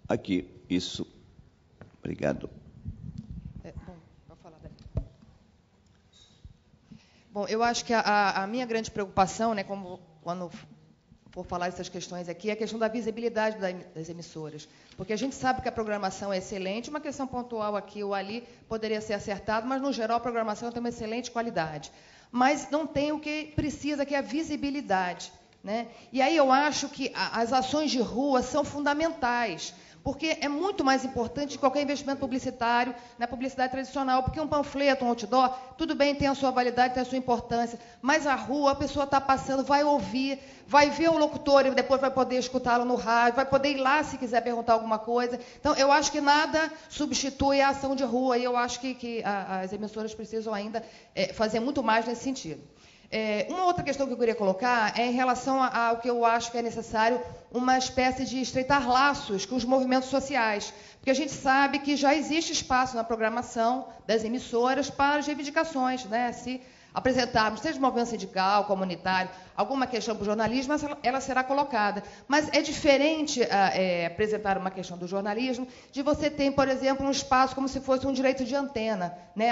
Aqui, isso. Obrigado. Bom, eu acho que a, a minha grande preocupação, né, como quando por falar essas questões aqui, é a questão da visibilidade das emissoras. Porque a gente sabe que a programação é excelente, uma questão pontual aqui ou ali poderia ser acertada, mas, no geral, a programação tem uma excelente qualidade. Mas não tem o que precisa, que é a visibilidade. Né? E aí eu acho que as ações de rua são fundamentais. Porque é muito mais importante qualquer investimento publicitário na né, publicidade tradicional, porque um panfleto, um outdoor, tudo bem, tem a sua validade, tem a sua importância, mas a rua, a pessoa está passando, vai ouvir, vai ver o locutor e depois vai poder escutá-lo no rádio, vai poder ir lá se quiser perguntar alguma coisa. Então, eu acho que nada substitui a ação de rua e eu acho que, que a, as emissoras precisam ainda é, fazer muito mais nesse sentido. É, uma outra questão que eu queria colocar é em relação ao que eu acho que é necessário uma espécie de estreitar laços com os movimentos sociais, porque a gente sabe que já existe espaço na programação das emissoras para as reivindicações, né? Se apresentarmos, seja movimento sindical, comunitário, alguma questão para o jornalismo, ela será colocada. Mas é diferente ah, é, apresentar uma questão do jornalismo de você ter, por exemplo, um espaço como se fosse um direito de antena, né?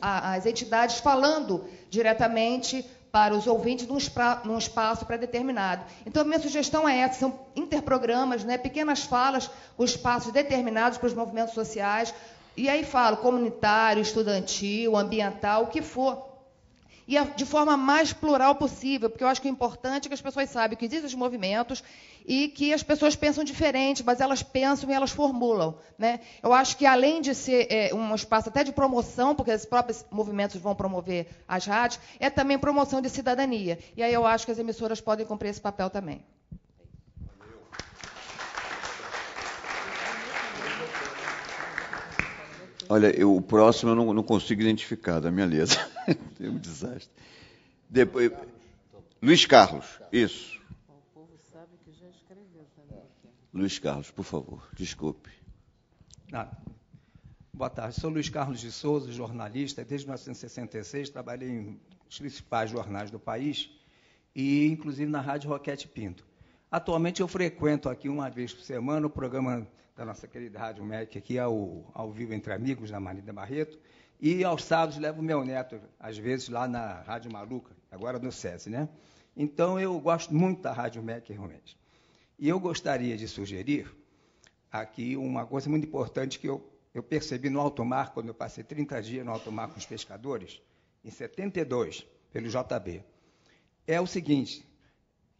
as entidades falando diretamente para os ouvintes num, espra, num espaço pré-determinado. Então, a minha sugestão é essa: são interprogramas, né, pequenas falas com espaços determinados para os movimentos sociais. E aí falo comunitário, estudantil, ambiental, o que for e de forma mais plural possível, porque eu acho que o importante é que as pessoas saibam que existem os movimentos e que as pessoas pensam diferente, mas elas pensam e elas formulam. Né? Eu acho que, além de ser é, um espaço até de promoção, porque esses próprios movimentos vão promover as rádios, é também promoção de cidadania. E aí eu acho que as emissoras podem cumprir esse papel também. Olha, eu, o próximo eu não, não, consigo identificar da minha letra. é um desastre. Depois, Luiz Carlos, isso. Luiz Carlos, por favor, desculpe. Ah, boa tarde, sou Luiz Carlos de Souza, jornalista. Desde 1966 trabalhei em os principais jornais do país e, inclusive, na Rádio Roquete Pinto. Atualmente eu frequento aqui uma vez por semana o programa da nossa querida Rádio MEC aqui ao, ao vivo entre amigos na Marina Barreto e aos sábados levo meu neto, às vezes lá na Rádio Maluca, agora no SESI, né? Então eu gosto muito da Rádio MEC realmente. E eu gostaria de sugerir aqui uma coisa muito importante que eu, eu percebi no alto mar, quando eu passei 30 dias no alto mar com os pescadores, em 72, pelo JB. É o seguinte: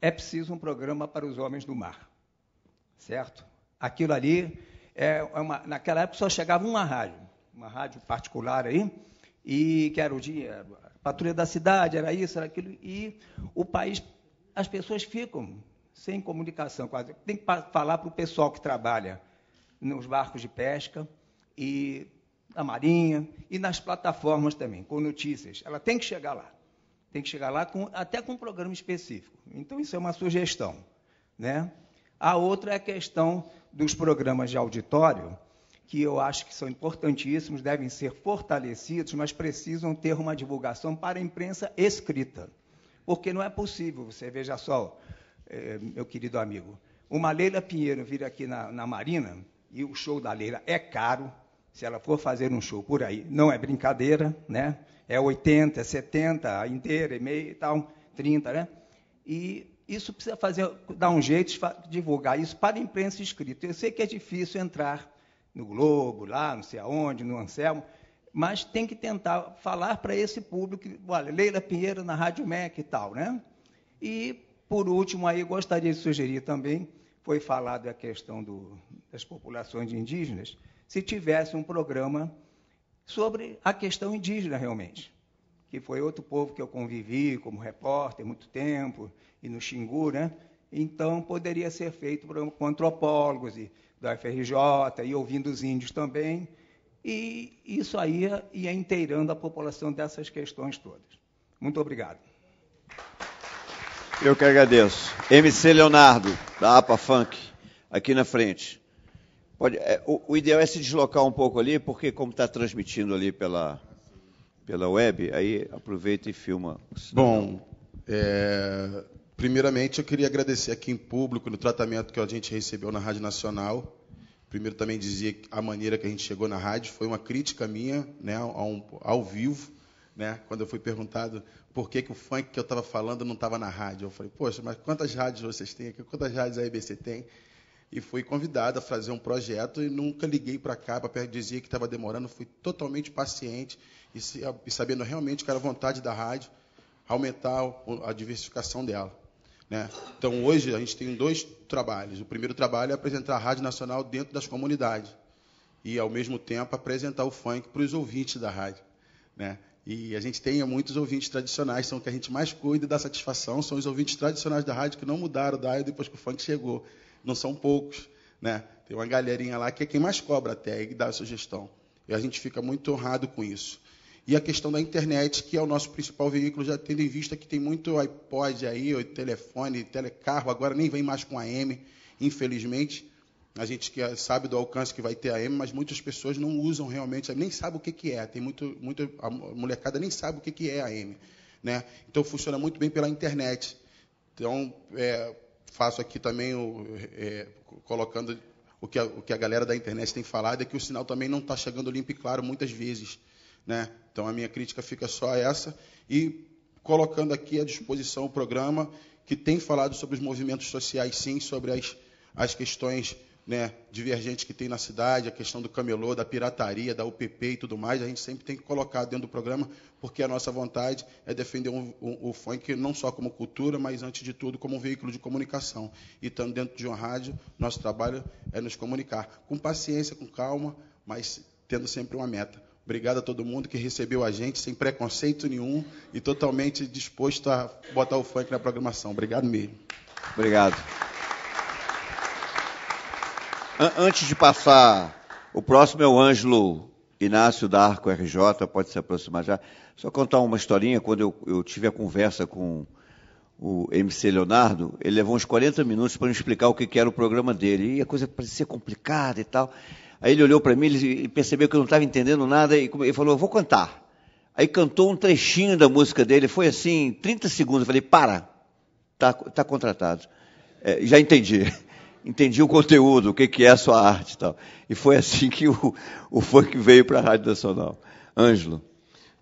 é preciso um programa para os homens do mar, certo? Aquilo ali, é, é uma, naquela época só chegava uma rádio, uma rádio particular aí, e que era o dia, a patrulha da cidade, era isso, era aquilo, e o país, as pessoas ficam sem comunicação quase. Tem que falar para o pessoal que trabalha nos barcos de pesca e na marinha e nas plataformas também, com notícias. Ela tem que chegar lá. Tem que chegar lá com, até com um programa específico. Então, isso é uma sugestão. Né? A outra é a questão dos programas de auditório, que eu acho que são importantíssimos, devem ser fortalecidos, mas precisam ter uma divulgação para a imprensa escrita. Porque não é possível, você veja só, é, meu querido amigo, uma Leila Pinheiro vir aqui na, na Marina, e o show da Leila é caro, se ela for fazer um show por aí, não é brincadeira, né? É 80, é 70, inteira e meia e tal, 30, né? E isso precisa fazer, dar um jeito de divulgar isso para a imprensa escrita. Eu sei que é difícil entrar no Globo, lá, não sei aonde, no Anselmo, mas tem que tentar falar para esse público, olha, Leila Pinheiro na Rádio MEC e tal, né? E por último, aí gostaria de sugerir também, foi falado a questão do, das populações indígenas, se tivesse um programa sobre a questão indígena realmente, que foi outro povo que eu convivi como repórter muito tempo, e no Xingu, né? Então, poderia ser feito com antropólogos e, da FRJ e ouvindo os índios também, e isso aí ia inteirando a população dessas questões todas. Muito obrigado. Eu que agradeço. MC Leonardo, da APA Funk, aqui na frente. Pode, é, o, o, ideal é se deslocar um pouco ali, porque como está transmitindo ali pela, pela web, aí aproveita e filma. Bom, é, primeiramente eu queria agradecer aqui em público no tratamento que a gente recebeu na Rádio Nacional. Primeiro também dizia a maneira que a gente chegou na rádio foi uma crítica minha, né, ao, ao vivo né? Quando eu fui perguntado por que, que o funk que eu estava falando não estava na rádio, eu falei, poxa, mas quantas rádios vocês têm aqui? Quantas rádios a EBC tem? E fui convidado a fazer um projeto e nunca liguei para cá para dizer que estava demorando. Fui totalmente paciente e, se, e sabendo realmente que era vontade da rádio aumentar a diversificação dela. Né? Então, hoje, a gente tem dois trabalhos. O primeiro trabalho é apresentar a Rádio Nacional dentro das comunidades e, ao mesmo tempo, apresentar o funk para os ouvintes da rádio. Né? E a gente tem muitos ouvintes tradicionais, são o que a gente mais cuida da satisfação, são os ouvintes tradicionais da rádio que não mudaram da área depois que o funk chegou. Não são poucos, né? Tem uma galerinha lá que é quem mais cobra até e dá a sugestão. E a gente fica muito honrado com isso. E a questão da internet, que é o nosso principal veículo, já tendo em vista que tem muito iPod aí, ou telefone, telecarro, agora nem vem mais com AM, infelizmente. A gente sabe do alcance que vai ter a M, mas muitas pessoas não usam realmente, nem sabe o que, que é. Tem muito, muito, a molecada nem sabe o que, que é a M. Né? Então funciona muito bem pela internet. Então é, faço aqui também o, é, colocando o que, a, o que a galera da internet tem falado é que o sinal também não está chegando limpo e claro muitas vezes. Né? Então a minha crítica fica só essa e colocando aqui à disposição o programa que tem falado sobre os movimentos sociais, sim, sobre as, as questões né, divergente que tem na cidade, a questão do camelô, da pirataria, da UPP e tudo mais, a gente sempre tem que colocar dentro do programa, porque a nossa vontade é defender o, o funk não só como cultura, mas antes de tudo como um veículo de comunicação. E estando dentro de uma rádio, nosso trabalho é nos comunicar com paciência, com calma, mas tendo sempre uma meta. Obrigado a todo mundo que recebeu a gente sem preconceito nenhum e totalmente disposto a botar o funk na programação. Obrigado mesmo. Obrigado. Antes de passar, o próximo é o Ângelo Inácio da Arco RJ, pode se aproximar já. Só contar uma historinha, quando eu, eu tive a conversa com o MC Leonardo, ele levou uns 40 minutos para me explicar o que, que era o programa dele. E a coisa parecia complicada e tal. Aí ele olhou para mim e percebeu que eu não estava entendendo nada e ele falou: Eu vou cantar. Aí cantou um trechinho da música dele, foi assim, 30 segundos. Eu falei: Para, tá, tá contratado. É, já entendi entendi o conteúdo, o que, que é a sua arte e tal. E foi assim que o, o funk veio para a Rádio Nacional. Ângelo.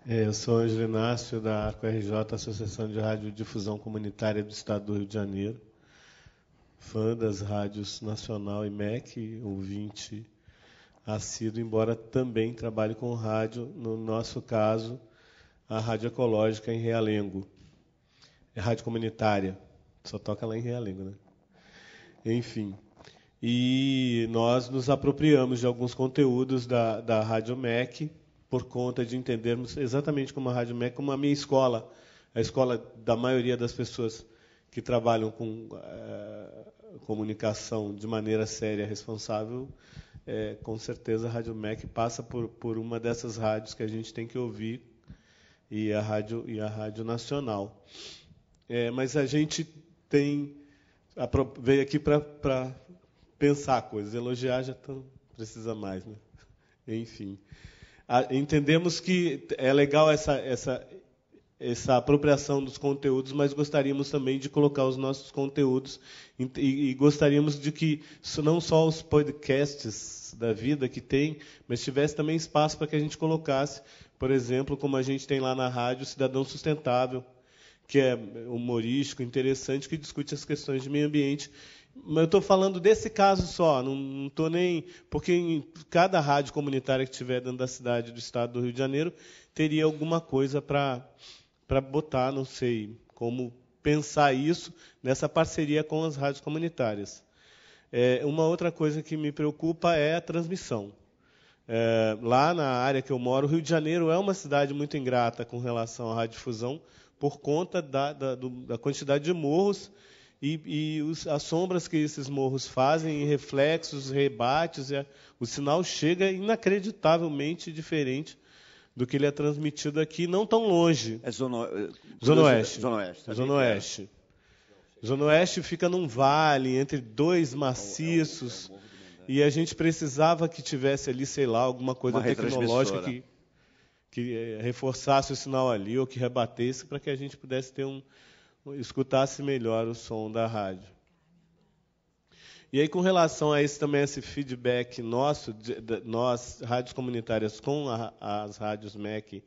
É, eu sou Ângelo Inácio, da RJ, Associação de Rádio Difusão Comunitária do Estado do Rio de Janeiro. Fã das rádios Nacional e MEC, ouvinte assíduo, embora também trabalhe com rádio, no nosso caso, a Rádio Ecológica em Realengo. É rádio comunitária, só toca lá em Realengo, né? enfim. E nós nos apropriamos de alguns conteúdos da, da Rádio MEC por conta de entendermos exatamente como a Rádio MEC, como a minha escola, a escola da maioria das pessoas que trabalham com eh, comunicação de maneira séria, responsável, é, com certeza a Rádio MEC passa por, por uma dessas rádios que a gente tem que ouvir e a Rádio, e a rádio Nacional. É, mas a gente tem veio aqui para pensar coisas. Elogiar já tão, tá, precisa mais, né? Enfim. A, ah, entendemos que é legal essa, essa, essa apropriação dos conteúdos, mas gostaríamos também de colocar os nossos conteúdos e, e, gostaríamos de que não só os podcasts da vida que tem, mas tivesse também espaço para que a gente colocasse, por exemplo, como a gente tem lá na rádio, Cidadão Sustentável, que é humorístico, interessante, que discute as questões de meio ambiente. Mas eu estou falando desse caso só, não estou nem. Porque em cada rádio comunitária que tiver dentro da cidade do estado do Rio de Janeiro teria alguma coisa para botar, não sei como pensar isso nessa parceria com as rádios comunitárias. É, uma outra coisa que me preocupa é a transmissão. É, lá na área que eu moro, o Rio de Janeiro é uma cidade muito ingrata com relação à radiodifusão por conta da, da, da quantidade de morros e, e os, as sombras que esses morros fazem, reflexos, rebates, o sinal chega inacreditavelmente diferente do que ele é transmitido aqui, não tão longe. É zona, eh, zona oeste. Zona oeste. Tá zona é. oeste. Zona oeste fica num vale entre dois maciços. É o, é o, o e a gente precisava que tivesse ali, sei lá, alguma coisa Uma tecnológica que que eh, reforçasse o sinal ali ou que rebatesse para que a gente pudesse ter um escutasse melhor o som da rádio. E aí com relação a isso também esse feedback nosso, de, de, nós rádios comunitárias com a, as rádios MEC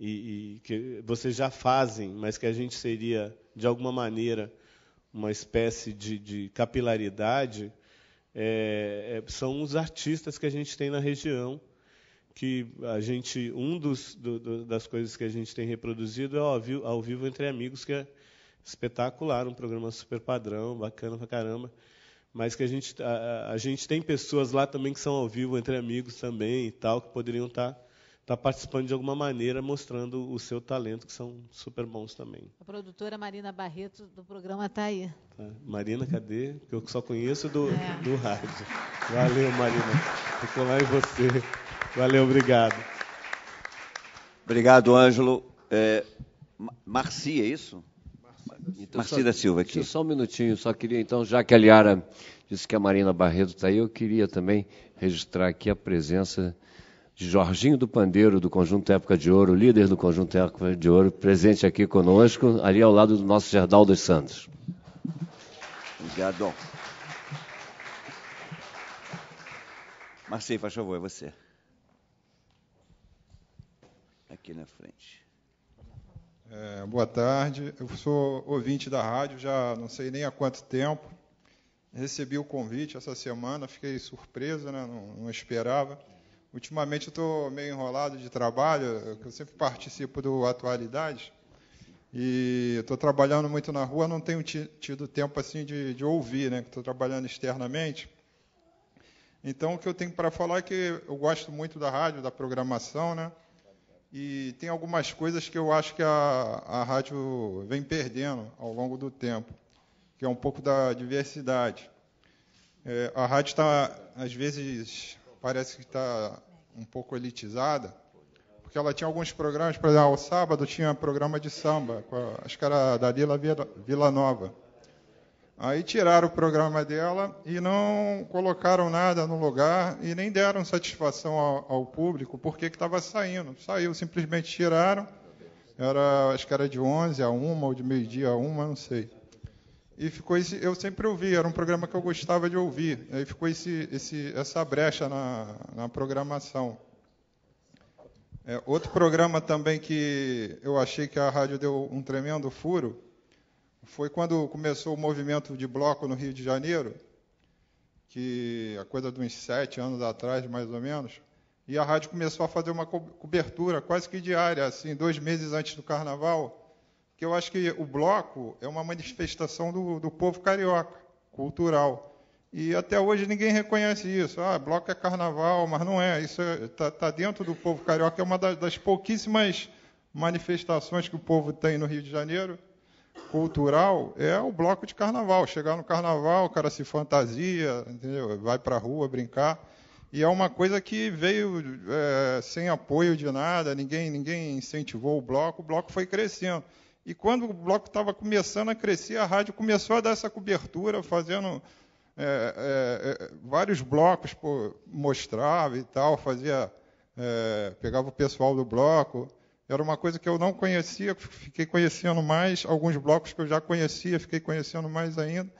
e, e, que vocês já fazem, mas que a gente seria de alguma maneira uma espécie de, de capilaridade é, são os artistas que a gente tem na região que a gente um dos, do, do, das coisas que a gente tem reproduzido é ao vivo, ao vivo, entre amigos que é espetacular, um programa super padrão, bacana pra caramba, mas que a gente a, a gente tem pessoas lá também que são ao vivo entre amigos também e tal que poderiam estar tá, tá participando de alguma maneira, mostrando o seu talento, que são super bons também. A produtora Marina Barreto do programa está aí. Tá. Marina, cadê? Que eu só conheço do, é. do rádio. Valeu, Marina. Ficou lá em você. Valeu, obrigado. Obrigado, Ângelo. É, Marci, é isso? Então, Marci da Silva aqui. Só um minutinho, só queria então, já que a Liara disse que a Marina Barreto está aí, eu queria também registrar aqui a presença de Jorginho do Pandeiro, do Conjunto Época de Ouro, líder do Conjunto Época de Ouro, presente aqui conosco, ali ao lado do nosso Gerdaldo dos Santos. Obrigado. Marci, faz favor, é você aqui na frente. É, boa tarde. Eu sou ouvinte da rádio já não sei nem há quanto tempo. Recebi o convite essa semana, fiquei surpreso, né? não, não, esperava. Ultimamente eu estou meio enrolado de trabalho, eu sempre participo do Atualidades. E estou trabalhando muito na rua, não tenho tido tempo assim de, de ouvir, né? Estou trabalhando externamente. Então o que eu tenho para falar é que eu gosto muito da rádio, da programação, né? e tem algumas coisas que eu acho que a, a rádio vem perdendo ao longo do tempo, que é um pouco da diversidade. É, a rádio está, às vezes, parece que está um pouco elitizada, porque ela tinha alguns programas, por exemplo, ao sábado tinha programa de samba, a, acho que era da Lila Vila Nova. Aí tiraram o programa dela e não colocaram nada no lugar e nem deram satisfação ao, ao público porque estava saindo. Saiu, simplesmente tiraram. Era, acho que era de 11 a 1 ou de meio-dia a 1, não sei. E ficou esse, eu sempre ouvi, era um programa que eu gostava de ouvir. Aí ficou esse, esse, essa brecha na, na programação. É, outro programa também que eu achei que a rádio deu um tremendo furo foi quando começou o movimento de bloco no Rio de Janeiro, que a coisa de uns sete anos atrás, mais ou menos, e a rádio começou a fazer uma cobertura quase que diária, assim, dois meses antes do carnaval, que eu acho que o bloco é uma manifestação do, do povo carioca, cultural. E até hoje ninguém reconhece isso. Ah, bloco é carnaval, mas não é. Isso está é, tá, tá dentro do povo carioca. É uma das, das pouquíssimas manifestações que o povo tem no Rio de Janeiro cultural é o bloco de carnaval. Chegar no carnaval, o cara se fantasia, entendeu? vai para a rua brincar. E é uma coisa que veio é, sem apoio de nada, ninguém, ninguém incentivou o bloco, o bloco foi crescendo. E quando o bloco estava começando a crescer, a rádio começou a dar essa cobertura, fazendo é, é, é vários blocos, pô, mostrava e tal, fazia, é, pegava o pessoal do bloco, era uma coisa que eu não conhecia, fiquei conhecendo mais, alguns blocos que eu já conhecia, fiquei conhecendo mais ainda.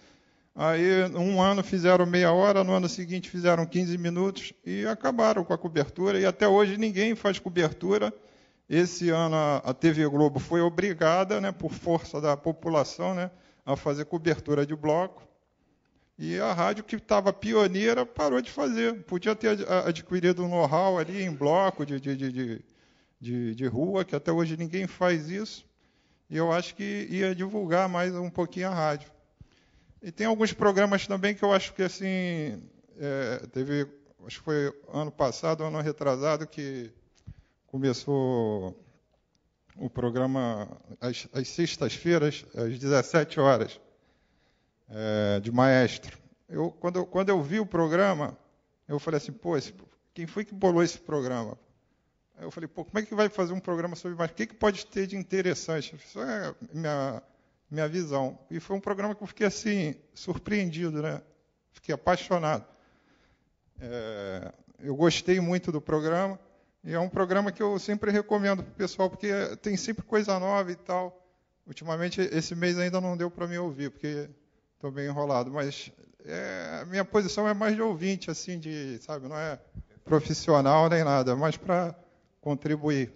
Aí, um ano fizeram meia hora, no ano seguinte fizeram 15 minutos e acabaram com a cobertura. E até hoje ninguém faz cobertura. Esse ano a TV Globo foi obrigada, né, por força da população, né, a fazer cobertura de bloco. E a rádio, que estava pioneira, parou de fazer. Podia ter adquirido um know-how ali em bloco de, de, de, de de, de rua, que até hoje ninguém faz isso, e eu acho que ia divulgar mais um pouquinho a rádio. E tem alguns programas também que eu acho que assim é, teve, acho que foi ano passado, ano retrasado, que começou o programa às, às sextas-feiras, às 17 horas, é, de maestro. Eu quando, eu, quando eu vi o programa, eu falei assim, pô, esse, quem foi que bolou esse programa? eu falei, pô, como é que vai fazer um programa sobre marketing? O que, que pode ter de interessante? Isso é minha, minha visão. E foi um programa que eu fiquei assim, surpreendido, né? Fiquei apaixonado. É, eu gostei muito do programa. E é um programa que eu sempre recomendo para o pessoal, porque tem sempre coisa nova e tal. Ultimamente, esse mês ainda não deu para me ouvir, porque estou bem enrolado. Mas é, a minha posição é mais de ouvinte, assim, de, sabe, não é profissional nem nada, é mas para contribuir.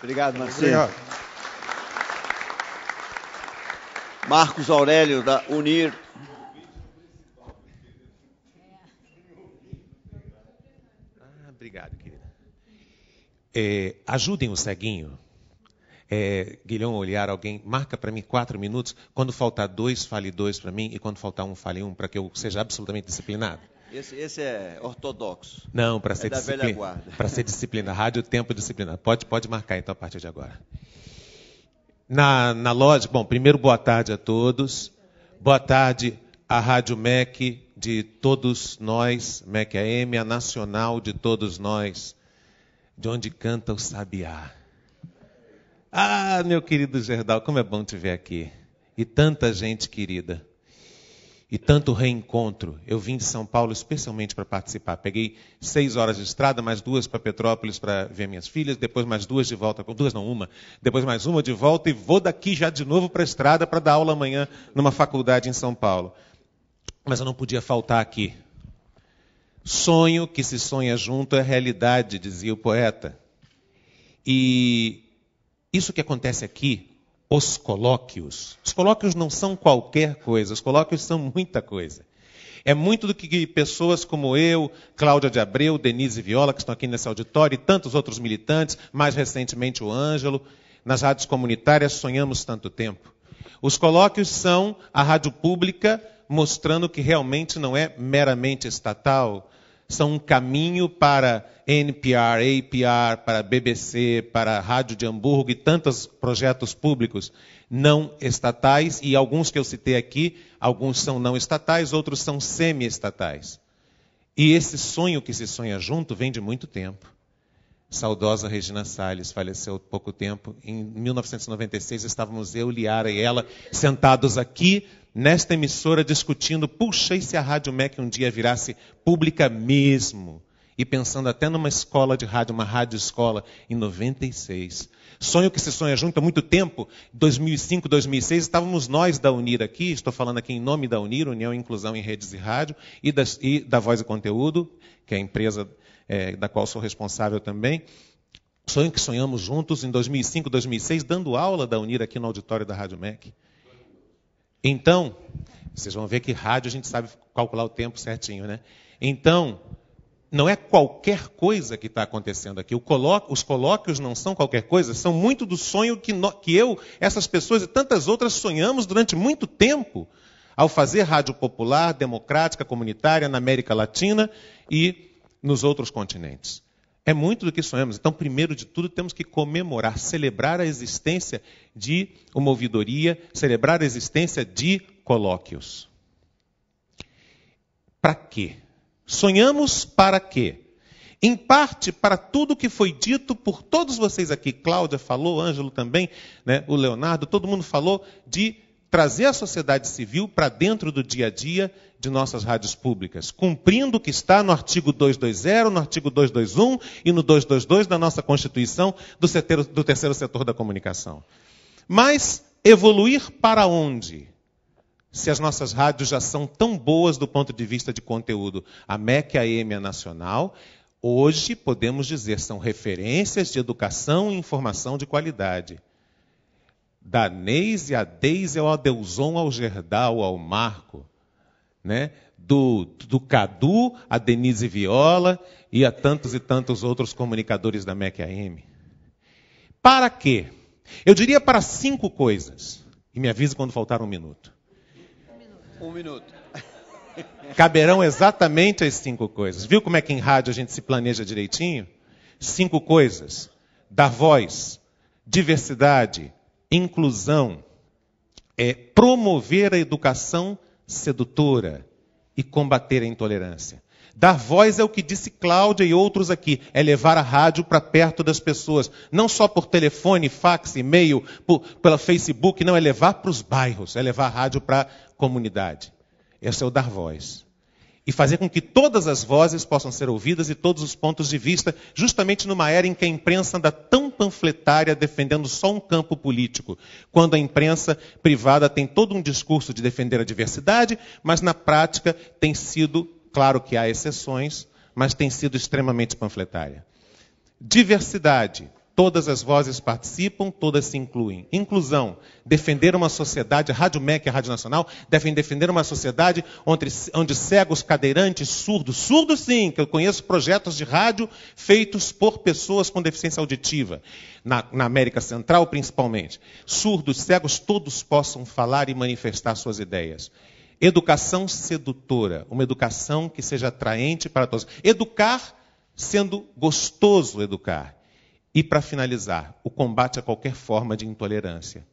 Obrigado, Marcelo. Marcos Aurélio, da Unir. Ah, obrigado, querida. É, ajudem o ceguinho. É, Guilhão, olhar alguém, marca para mim quatro minutos. Quando faltar dois, fale dois para mim. E quando faltar um, fale um, para que eu seja absolutamente disciplinado. Esse, esse é ortodoxo. Não, para é ser, é disciplina, para ser disciplina. Rádio Tempo Disciplina. Pode, pode marcar então a partir de agora. Na, na loja, bom, primeiro boa tarde a todos. Boa tarde à Rádio MEC de todos nós, MEC AM, a nacional de todos nós, de onde canta o sabiá. Ah, meu querido Gerdal, como é bom te ver aqui. E tanta gente querida e tanto reencontro. Eu vim de São Paulo especialmente para participar. Peguei seis horas de estrada, mais duas para Petrópolis para ver minhas filhas, depois mais duas de volta, duas não, uma, depois mais uma de volta e vou daqui já de novo para a estrada para dar aula amanhã numa faculdade em São Paulo. Mas eu não podia faltar aqui. Sonho que se sonha junto é realidade, dizia o poeta. E isso que acontece aqui os colóquios. Os colóquios não são qualquer coisa, os colóquios são muita coisa. É muito do que pessoas como eu, Cláudia de Abreu, Denise Viola, que estão aqui nesse auditório, e tantos outros militantes, mais recentemente o Ângelo, nas rádios comunitárias sonhamos tanto tempo. Os colóquios são a rádio pública mostrando que realmente não é meramente estatal, são um caminho para NPR, APR, para BBC, para a Rádio de Hamburgo e tantos projetos públicos não estatais, e alguns que eu citei aqui, alguns são não estatais, outros são semi-estatais. E esse sonho que se sonha junto vem de muito tempo. Saudosa Regina Salles faleceu há pouco tempo. Em 1996 estávamos eu, Liara e ela sentados aqui nesta emissora discutindo, puxa, e se a Rádio MEC um dia virasse pública mesmo? E pensando até numa escola de rádio, uma rádio escola, em 96. Sonho que se sonha junto há muito tempo, 2005, 2006, estávamos nós da Unir aqui, estou falando aqui em nome da Unir, União e Inclusão em Redes e Rádio, e, das, e da Voz e Conteúdo, que é a empresa é, da qual sou responsável também. Sonho que sonhamos juntos em 2005, 2006, dando aula da Unir aqui no auditório da Rádio MEC. Então, vocês vão ver que rádio a gente sabe calcular o tempo certinho, né? Então, não é qualquer coisa que está acontecendo aqui. os colóquios não são qualquer coisa, são muito do sonho que, que eu, essas pessoas e tantas outras sonhamos durante muito tempo ao fazer rádio popular, democrática, comunitária na América Latina e nos outros continentes. É muito do que sonhamos. Então, primeiro de tudo, temos que comemorar, celebrar a existência de uma ouvidoria, celebrar a existência de colóquios. Para quê? Sonhamos para quê? Em parte para tudo que foi dito por todos vocês aqui. Cláudia falou, Ângelo também, né? o Leonardo, todo mundo falou de trazer a sociedade civil para dentro do dia a dia de nossas rádios públicas, cumprindo o que está no artigo 220, no artigo 221 e no 222 da nossa Constituição do, seteiro, do terceiro setor da comunicação. Mas evoluir para onde? Se as nossas rádios já são tão boas do ponto de vista de conteúdo, a MEC, a AM, Nacional, hoje podemos dizer são referências de educação e informação de qualidade da e à Deise ao é Adelson, ao Gerdau, ao Marco, né? do, do Cadu a Denise Viola e a tantos e tantos outros comunicadores da MEC AM. Para quê? Eu diria para cinco coisas. E me avise quando faltar um minuto. Um minuto. Um minuto. Caberão exatamente as cinco coisas. Viu como é que em rádio a gente se planeja direitinho? Cinco coisas: dar voz, diversidade, Inclusão é promover a educação sedutora e combater a intolerância. Dar voz é o que disse Cláudia e outros aqui, é levar a rádio para perto das pessoas, não só por telefone, fax, e-mail, por, pela Facebook, não, é levar para os bairros, é levar a rádio para a comunidade. Esse é o dar voz e fazer com que todas as vozes possam ser ouvidas e todos os pontos de vista, justamente numa era em que a imprensa anda tão panfletária defendendo só um campo político, quando a imprensa privada tem todo um discurso de defender a diversidade, mas na prática tem sido, claro que há exceções, mas tem sido extremamente panfletária. Diversidade Todas as vozes participam, todas se incluem. Inclusão. Defender uma sociedade, a Rádio MEC e a Rádio Nacional devem defender uma sociedade onde, onde cegos, cadeirantes, surdos, surdos sim, que eu conheço projetos de rádio feitos por pessoas com deficiência auditiva, na, na América Central principalmente. Surdos, cegos, todos possam falar e manifestar suas ideias. Educação sedutora, uma educação que seja atraente para todos. Educar sendo gostoso educar e para finalizar, o combate a qualquer forma de intolerância.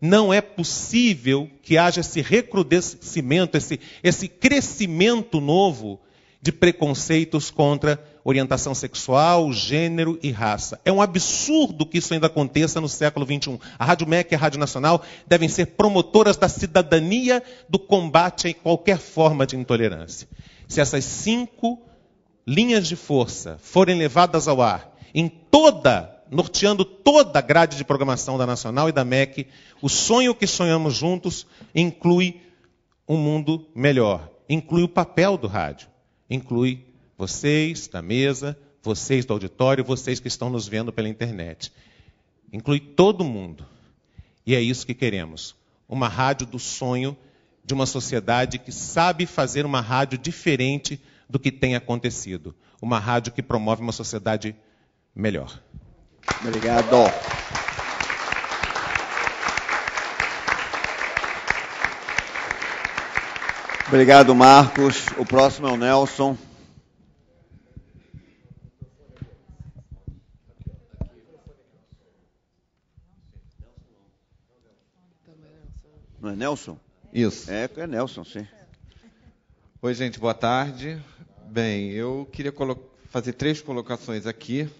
Não é possível que haja esse recrudescimento, esse, esse crescimento novo de preconceitos contra orientação sexual, gênero e raça. É um absurdo que isso ainda aconteça no século XXI. A Rádio MEC e a Rádio Nacional devem ser promotoras da cidadania do combate a qualquer forma de intolerância. Se essas cinco linhas de força forem levadas ao ar, em toda, norteando toda a grade de programação da Nacional e da MEC, o sonho que sonhamos juntos inclui um mundo melhor, inclui o papel do rádio, inclui vocês da mesa, vocês do auditório, vocês que estão nos vendo pela internet. Inclui todo mundo. E é isso que queremos. Uma rádio do sonho de uma sociedade que sabe fazer uma rádio diferente do que tem acontecido. Uma rádio que promove uma sociedade melhor. Obrigado. Obrigado, Marcos. O próximo é o Nelson. Não é Nelson? Isso. É, é Nelson, sim. Oi, gente, boa tarde. Bem, eu queria fazer três colocações aqui.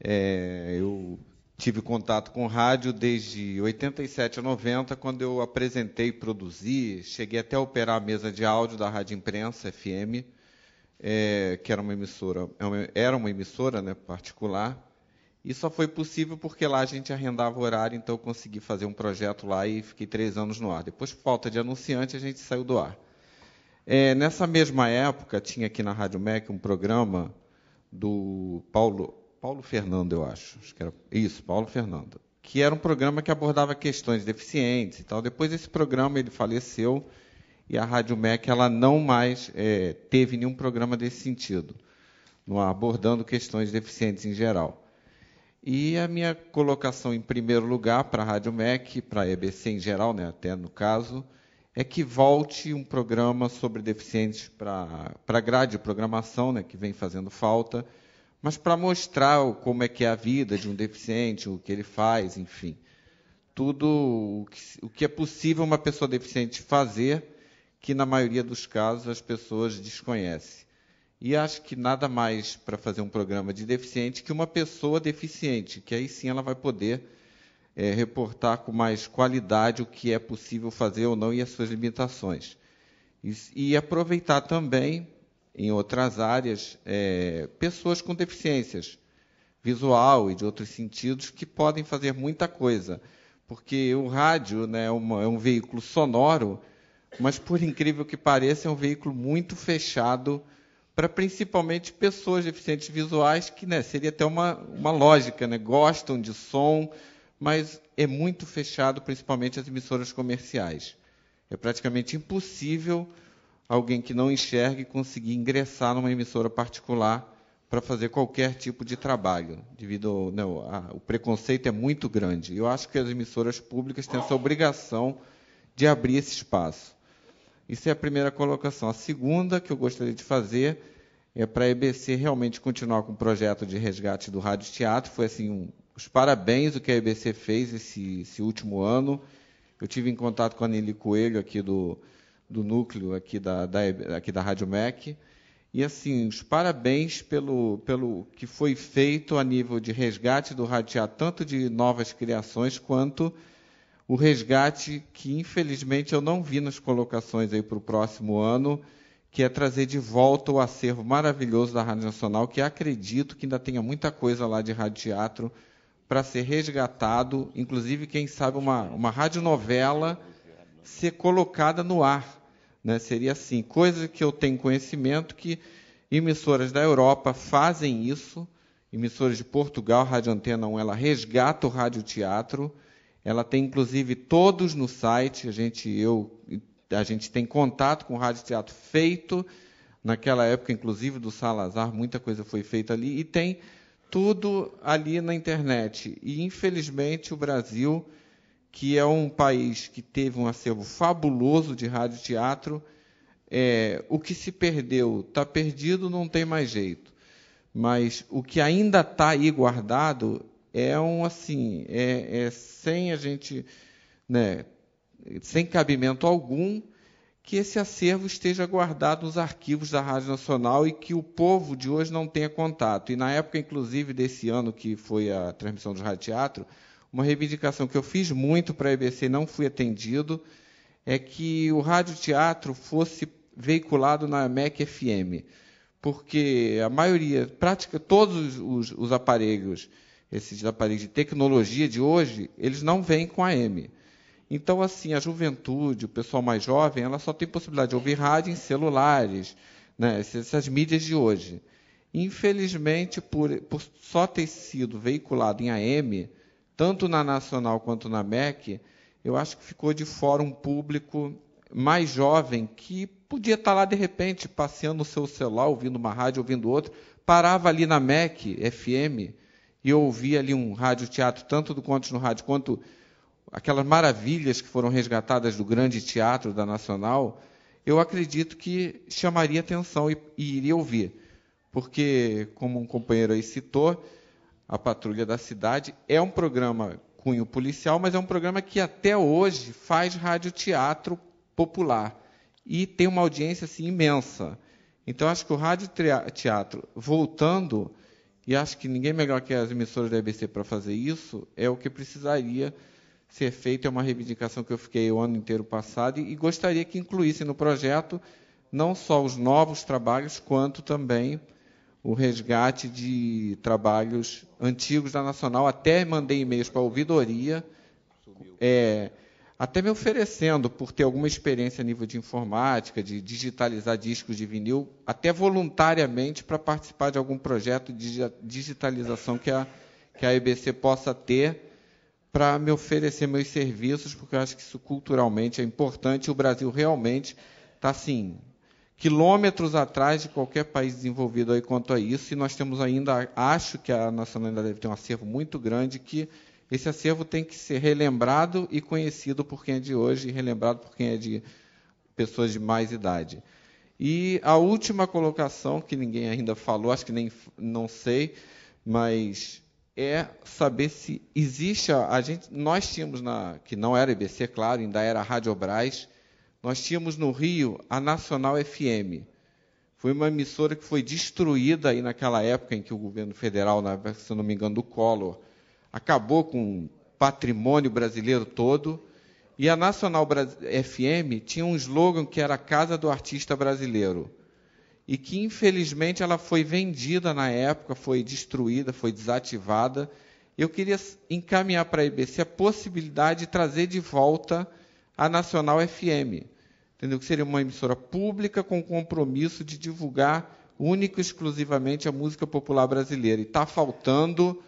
É, eu tive contato com rádio desde 87 a 90, quando eu apresentei, produzi, cheguei até a operar a mesa de áudio da Rádio Imprensa FM, é, que era uma emissora, é era uma emissora né, particular, e só foi possível porque lá a gente arrendava horário, então eu consegui fazer um projeto lá e fiquei três anos no ar. Depois, por falta de anunciante, a gente saiu do ar. É, nessa mesma época, tinha aqui na Rádio MEC um programa do Paulo Paulo Fernando, eu acho. acho que era, isso, Paulo Fernando. Que era um programa que abordava questões deficientes e tal. Depois desse programa ele faleceu e a Rádio MEC ela não mais é, teve nenhum programa desse sentido, no, abordando questões deficientes em geral. E a minha colocação em primeiro lugar para a Rádio MEC, para a EBC em geral, né, até no caso, é que volte um programa sobre deficientes para a grade de programação, né, que vem fazendo falta, mas para mostrar como é que é a vida de um deficiente, o que ele faz, enfim. Tudo o que, é possível uma pessoa deficiente fazer, que na maioria dos casos as pessoas desconhecem. E acho que nada mais para fazer um programa de deficiente que uma pessoa deficiente, que aí sim ela vai poder é, reportar com mais qualidade o que é possível fazer ou não e as suas limitações. e, e aproveitar também em outras áreas é, pessoas com deficiências visual e de outros sentidos que podem fazer muita coisa. Porque o rádio né, é uma, é um veículo sonoro, mas por incrível que pareça, é um veículo muito fechado para principalmente pessoas deficientes visuais, que né, seria até uma, uma lógica, né, gostam de som, mas é muito fechado, principalmente as emissoras comerciais. É praticamente impossível alguém que não enxergue conseguir ingressar numa emissora particular para fazer qualquer tipo de trabalho, devido ao, não, né, a, o preconceito é muito grande. Eu acho que as emissoras públicas têm essa obrigação de abrir esse espaço. Isso é a primeira colocação. A segunda que eu gostaria de fazer é para a EBC realmente continuar com o projeto de resgate do rádio teatro. Foi assim, um, os parabéns o que a EBC fez esse, esse último ano. Eu tive em contato com a Nili Coelho aqui do do núcleo aqui da, da, aqui da Rádio MEC. E, assim, os parabéns pelo, pelo que foi feito a nível de resgate do Radiá, tanto de novas criações quanto o resgate que, infelizmente, eu não vi nas colocações aí para o próximo ano, que é trazer de volta o acervo maravilhoso da Rádio Nacional, que acredito que ainda tenha muita coisa lá de rádio teatro para ser resgatado, inclusive, quem sabe, uma, uma radionovela ser colocada no ar né? Seria assim, coisa que eu tenho conhecimento que emissoras da Europa fazem isso, emissoras de Portugal, Rádio Antena 1, ela resgata o rádio teatro, ela tem inclusive todos no site, a gente, eu, a gente tem contato com o rádio teatro feito, naquela época inclusive do Salazar, muita coisa foi feita ali, e tem tudo ali na internet. E infelizmente o Brasil que é um país que teve um acervo fabuloso de rádio teatro. É, o que se perdeu está perdido, não tem mais jeito. Mas o que ainda está aí guardado é um assim, é, é sem a gente, né, sem cabimento algum, que esse acervo esteja guardado nos arquivos da Rádio Nacional e que o povo de hoje não tenha contato. E na época, inclusive, desse ano que foi a transmissão do Rádio Teatro, uma reivindicação que eu fiz muito para a EBC, não fui atendido, é que o radioteatro fosse veiculado na MEC FM, porque a maioria, prática todos os, os aparelhos, esses aparelhos de tecnologia de hoje, eles não vêm com AM. Então, assim, a juventude, o pessoal mais jovem, ela só tem possibilidade de ouvir rádio em celulares, né, essas mídias de hoje. Infelizmente, por, por só ter sido veiculado em AM, tanto na Nacional quanto na MEC, eu acho que ficou de fora um público mais jovem que podia estar lá de repente passeando o seu celular, ouvindo uma rádio, ouvindo outra, parava ali na MEC FM e ouvia ali um rádio teatro, tanto do Contos no Rádio quanto aquelas maravilhas que foram resgatadas do grande teatro da Nacional, eu acredito que chamaria atenção e, e iria ouvir. Porque, como um companheiro aí citou, a Patrulha da Cidade. É um programa cunho policial, mas é um programa que até hoje faz radioteatro popular e tem uma audiência assim, imensa. Então, acho que o radioteatro, voltando, e acho que ninguém melhor que as emissoras da ABC para fazer isso, é o que precisaria ser feito. É uma reivindicação que eu fiquei o ano inteiro passado e, e gostaria que incluísse no projeto não só os novos trabalhos, quanto também o resgate de trabalhos antigos da Nacional. Até mandei e-mails para a ouvidoria, é, até me oferecendo, por ter alguma experiência a nível de informática, de digitalizar discos de vinil, até voluntariamente para participar de algum projeto de digitalização que a, que a EBC possa ter para me oferecer meus serviços, porque eu acho que isso culturalmente é importante. O Brasil realmente está, assim, quilômetros atrás de qualquer país desenvolvido aí quanto a isso, e nós temos ainda, acho que a nacionalidade deve ter um acervo muito grande, que esse acervo tem que ser relembrado e conhecido por quem é de hoje, e relembrado por quem é de pessoas de mais idade. E a última colocação, que ninguém ainda falou, acho que nem não sei, mas é saber se existe a, gente nós tínhamos na que não era IBC, claro, ainda era Rádio Brás, nós tínhamos no Rio a Nacional FM. Foi uma emissora que foi destruída aí naquela época em que o governo federal, se não me engano, do Collor, acabou com o patrimônio brasileiro todo. E a Nacional FM tinha um slogan que era Casa do Artista Brasileiro. E que, infelizmente, ela foi vendida na época, foi destruída, foi desativada. Eu queria encaminhar para a IBC a possibilidade de trazer de volta a Nacional FM, entendeu? que seria uma emissora pública com compromisso de divulgar única e exclusivamente a música popular brasileira. E está faltando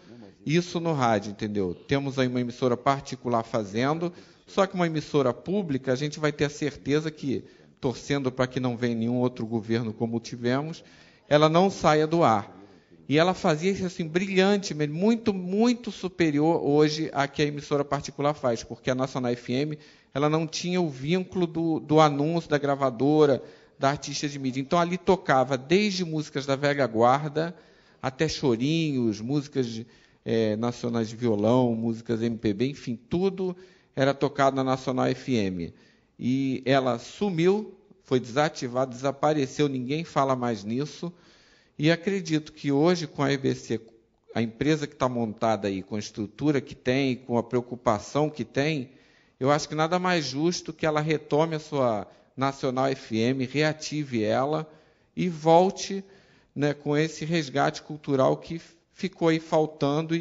isso no rádio, entendeu? Temos aí uma emissora particular fazendo, só que uma emissora pública, a gente vai ter a certeza que, torcendo para que não venha nenhum outro governo como tivemos, ela não saia do ar. E ela fazia isso assim brilhante, muito, muito superior hoje a que a emissora particular faz, porque a Nacional FM ela não tinha o vínculo do, do anúncio da gravadora, da artista de mídia. Então ali tocava desde músicas da velha guarda até chorinhos, músicas é, nacionais de violão, músicas MPB, enfim, tudo era tocado na Nacional FM. E ela sumiu, foi desativada, desapareceu, ninguém fala mais nisso. E acredito que hoje, com a EBC, a empresa que está montada aí, com a estrutura que tem, com a preocupação que tem, eu acho que nada mais justo que ela retome a sua Nacional FM, reative ela e volte né, com esse resgate cultural que ficou aí faltando e,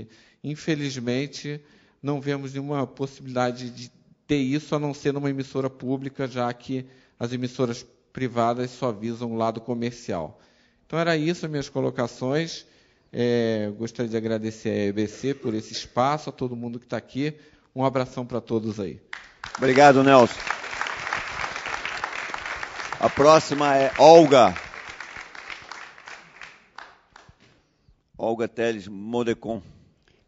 e infelizmente, não vemos nenhuma possibilidade de ter isso a não ser numa emissora pública, já que as emissoras privadas só visam o lado comercial. Então, era isso minhas colocações. É, gostaria de agradecer à EBC por esse espaço, a todo mundo que está aqui. Um abração para todos aí. Obrigado, Nelson. A próxima é Olga. Olga Teles Modecon.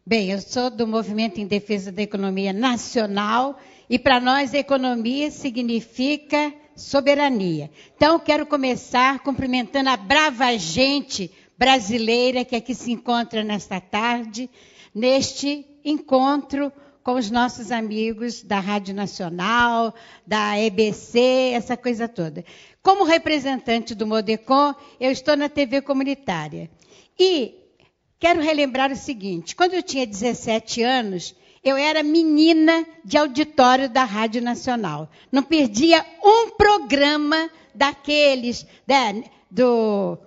Bem, eu sou do Movimento em Defesa da Economia Nacional e para nós economia significa soberania. Então, quero começar cumprimentando a brava gente brasileira que aqui se encontra nesta tarde, neste encontro com os nossos amigos da Rádio Nacional, da EBC, essa coisa toda. Como representante do Modecon, eu estou na TV comunitária. E quero relembrar o seguinte: quando eu tinha 17 anos, eu era menina de auditório da Rádio Nacional. Não perdia um programa daqueles, do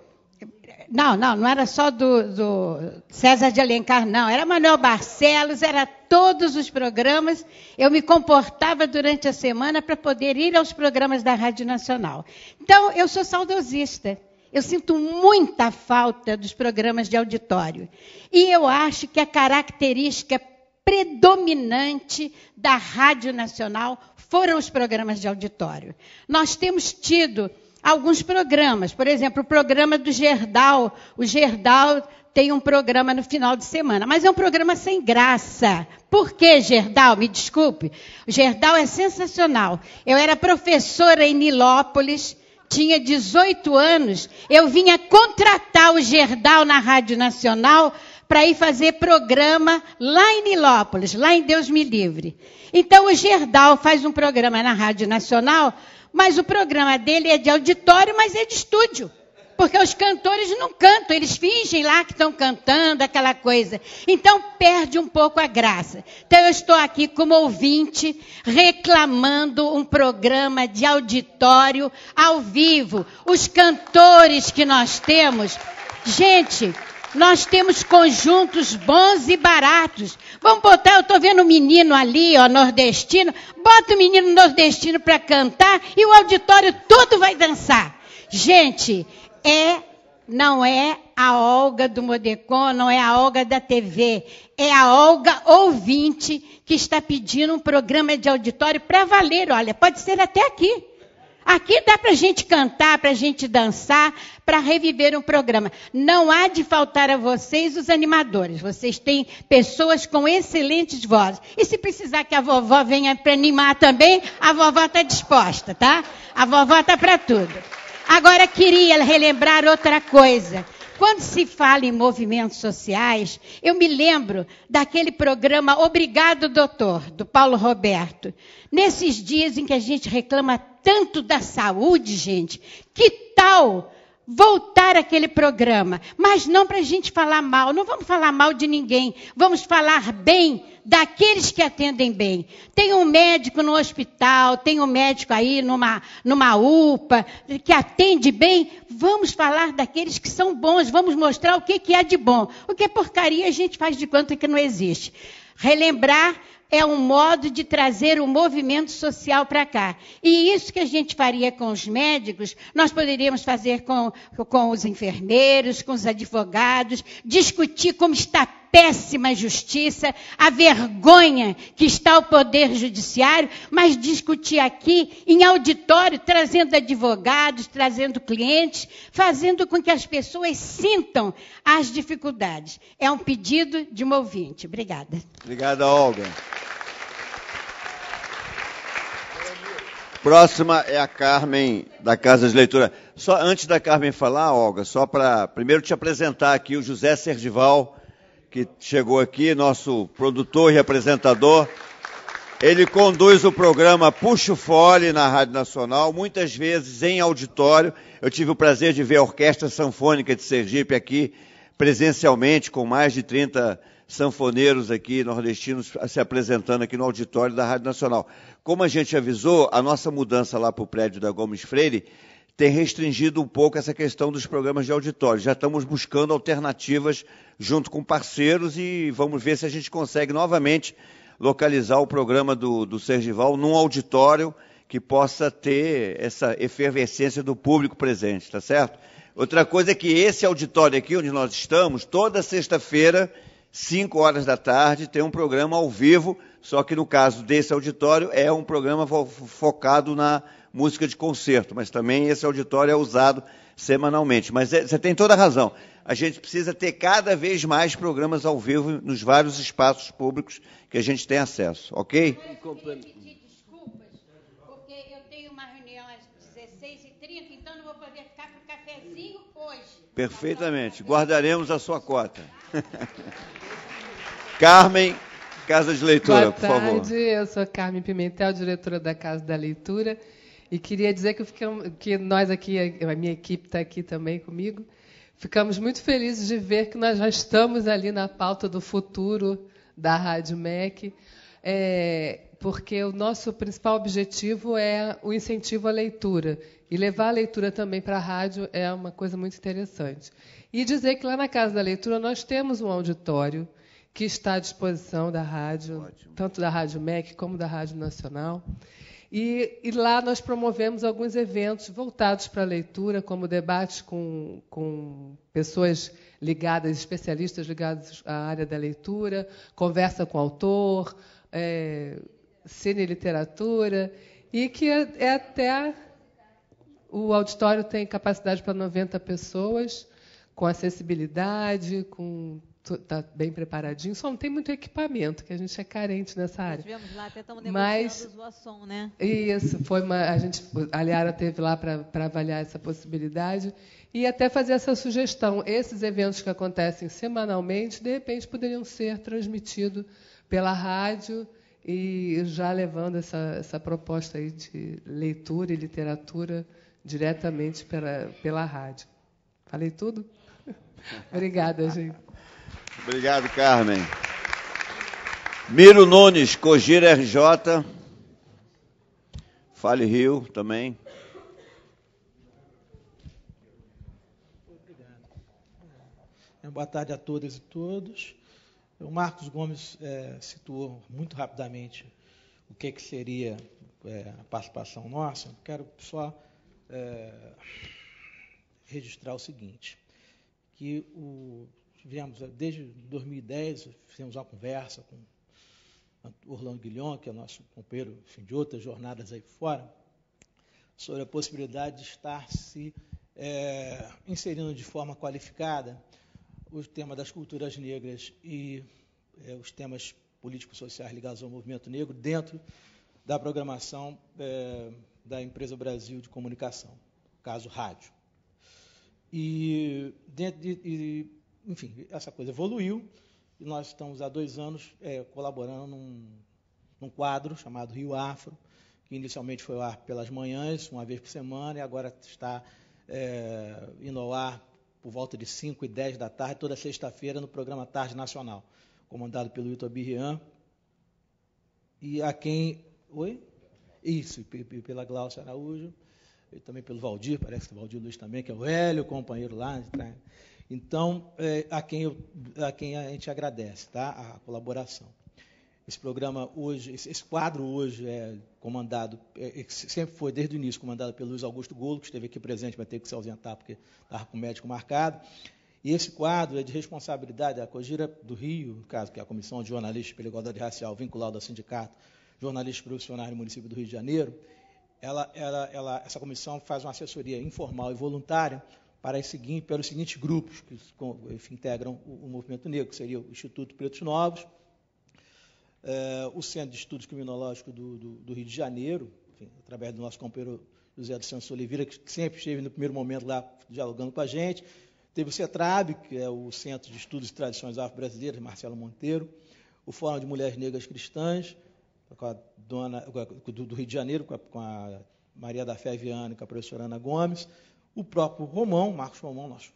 não, não, não era só do, do, César de Alencar, não. Era Manuel Barcelos, era todos os programas. Eu me comportava durante a semana para poder ir aos programas da Rádio Nacional. Então, eu sou saudosista. Eu sinto muita falta dos programas de auditório. E eu acho que a característica predominante da Rádio Nacional foram os programas de auditório. Nós temos tido alguns programas. Por exemplo, o programa do Gerdau. O Gerdau tem um programa no final de semana, mas é um programa sem graça. Por que, Gerdau? Me desculpe. O Gerdau é sensacional. Eu era professora em Nilópolis, tinha 18 anos. Eu vinha contratar o Gerdau na Rádio Nacional para ir fazer programa lá em Nilópolis, lá em Deus me livre. Então o Gerdau faz um programa na Rádio Nacional mas o programa dele é de auditório, mas é de estúdio. Porque os cantores não cantam, eles fingem lá que estão cantando, aquela coisa. Então perde um pouco a graça. Então eu estou aqui como ouvinte, reclamando um programa de auditório ao vivo. Os cantores que nós temos. Gente, nós temos conjuntos bons e baratos. Vamos botar, eu estou vendo um menino ali, ó, nordestino. Bota o menino nordestino para cantar e o auditório todo vai dançar. Gente, é, não é a Olga do Modecon, não é a Olga da TV. É a Olga ouvinte que está pedindo um programa de auditório para valer. Olha, pode ser até aqui. Aqui dá para a gente cantar, para a gente dançar, para reviver um programa. Não há de faltar a vocês os animadores. Vocês têm pessoas com excelentes vozes. E se precisar que a vovó venha para animar também, a vovó está disposta, tá? A vovó está para tudo. Agora, queria relembrar outra coisa quando se fala em movimentos sociais, eu me lembro daquele programa Obrigado, Doutor, do Paulo Roberto. Nesses dias em que a gente reclama tanto da saúde, gente, que tal voltar aquele programa? Mas não para a gente falar mal, não vamos falar mal de ninguém, vamos falar bem daqueles que atendem bem. Tem um médico no hospital, tem um médico aí numa, numa UPA, que atende bem, vamos falar daqueles que são bons, vamos mostrar o que, que é de bom. O que é porcaria a gente faz de conta que não existe. Relembrar é um modo de trazer o movimento social para cá. E isso que a gente faria com os médicos, nós poderíamos fazer com, com os enfermeiros, com os advogados, discutir como está péssima justiça, a vergonha que está o Poder Judiciário, mas discutir aqui em auditório, trazendo advogados, trazendo clientes, fazendo com que as pessoas sintam as dificuldades. É um pedido de um ouvinte. Obrigada. Obrigada, Olga. Próxima é a Carmen, da Casa de Leitura. Só antes da Carmen falar, Olga, só para primeiro te apresentar aqui o José Sergival, que chegou aqui, nosso produtor e apresentador. Ele conduz o programa Puxo Fole na Rádio Nacional, muitas vezes em auditório. Eu tive o prazer de ver a Orquestra Sanfônica de Sergipe aqui presencialmente, com mais de 30 sanfoneiros aqui nordestinos se apresentando aqui no auditório da Rádio Nacional. Como a gente avisou, a nossa mudança lá para o prédio da Gomes Freire tem restringido um pouco essa questão dos programas de auditório. Já estamos buscando alternativas junto com parceiros e vamos ver se a gente consegue novamente localizar o programa do, do Sergival num auditório que possa ter essa efervescência do público presente, tá certo? Outra coisa é que esse auditório aqui, onde nós estamos, toda sexta-feira, 5 horas da tarde, tem um programa ao vivo, só que no caso desse auditório é um programa focado na música de concerto, mas também esse auditório é usado semanalmente. Mas é, você tem toda a razão. A gente precisa ter cada vez mais programas ao vivo nos vários espaços públicos que a gente tem acesso, ok? Perfeitamente. Guardaremos a sua cota. Carmen, Casa de Leitura, Boa por tarde. favor. Boa tarde, eu sou Carmen Pimentel, diretora da Casa da Leitura. E queria dizer que, ficamos, que nós aqui, a minha equipe está aqui também comigo, ficamos muito felizes de ver que nós já estamos ali na pauta do futuro da Rádio MEC, é, porque o nosso principal objetivo é o incentivo à leitura. E levar a leitura também para a rádio é uma coisa muito interessante. E dizer que lá na Casa da Leitura nós temos um auditório que está à disposição da rádio, Ótimo. tanto da Rádio MEC como da Rádio Nacional. E, e, lá nós promovemos alguns eventos voltados para a leitura, como debates com, com, pessoas ligadas, especialistas ligados à área da leitura, conversa com autor, é, cine e literatura, e que é, é até. O auditório tem capacidade para 90 pessoas, com acessibilidade, com está bem preparadinho, só não tem muito equipamento, que a gente é carente nessa área. Nós tivemos lá, até estamos Mas, o som, né? Isso, foi uma, a gente, a Liara teve lá para avaliar essa possibilidade e até fazer essa sugestão. Esses eventos que acontecem semanalmente, de repente, poderiam ser transmitidos pela rádio e já levando essa, essa proposta aí de leitura e literatura diretamente pela, pela rádio. Falei tudo? Obrigada, gente. Obrigado, Carmen. Miro Nunes, Cogira RJ. Fale Rio também. Obrigado. Boa tarde a todas e todos. O Marcos Gomes é, situou muito rapidamente o que, é que seria é, a participação nossa. Quero só é, registrar o seguinte, que o Tivemos, eh, desde 2010, fizemos uma conversa com Orlando Guilhom, que é nosso companheiro enfim, de outras jornadas aí fora, sobre a possibilidade de estar se é, inserindo de forma qualificada o tema das culturas negras e é, os temas políticos sociais ligados ao movimento negro dentro da programação é, da empresa Brasil de Comunicação, caso rádio. E, dentro de, e enfim, essa coisa evoluiu e nós estamos há dois anos é, colaborando num, num, quadro chamado Rio Afro, que inicialmente foi ao ar pelas manhãs, uma vez por semana, e agora está é, indo ao ar por volta de 5 e 10 da tarde, toda sexta-feira, no programa Tarde Nacional, comandado pelo Hilton Birrian. E a quem. Oi? Isso, pela Glaucia Araújo, e também pelo Valdir, parece que o Valdir Luiz também, que é o velho companheiro lá. Tá? Então, é, a, quem eu, a quem a gente agradece tá? a colaboração. Esse programa hoje, esse quadro hoje é comandado, é, é, sempre foi desde o início comandado pelo Luiz Augusto Golo, que esteve aqui presente, mas teve que se ausentar porque estava com o médico marcado. E esse quadro é de responsabilidade da Cogira do Rio, no caso, que é a Comissão de Jornalistas pela Igualdade Racial, vinculada ao Sindicato Jornalistas Profissionais do município do Rio de Janeiro. Ela, ela, ela, essa comissão faz uma assessoria informal e voluntária para seguir, pelos seguintes grupos que enfim, integram o, o, movimento negro, que seria o Instituto Pretos Novos, eh, o Centro de Estudos Criminológicos do, do, do Rio de Janeiro, enfim, através do nosso companheiro José do Santos Oliveira, que sempre esteve no primeiro momento lá dialogando com a gente, teve o CETRAB, que é o Centro de Estudos e Tradições Afro-Brasileiras, Marcelo Monteiro, o Fórum de Mulheres Negras Cristãs, com a dona, do, do Rio de Janeiro, com a, com a Maria da Fé Viana e com a professora Ana Gomes, o próprio Romão, Marcos Romão, nosso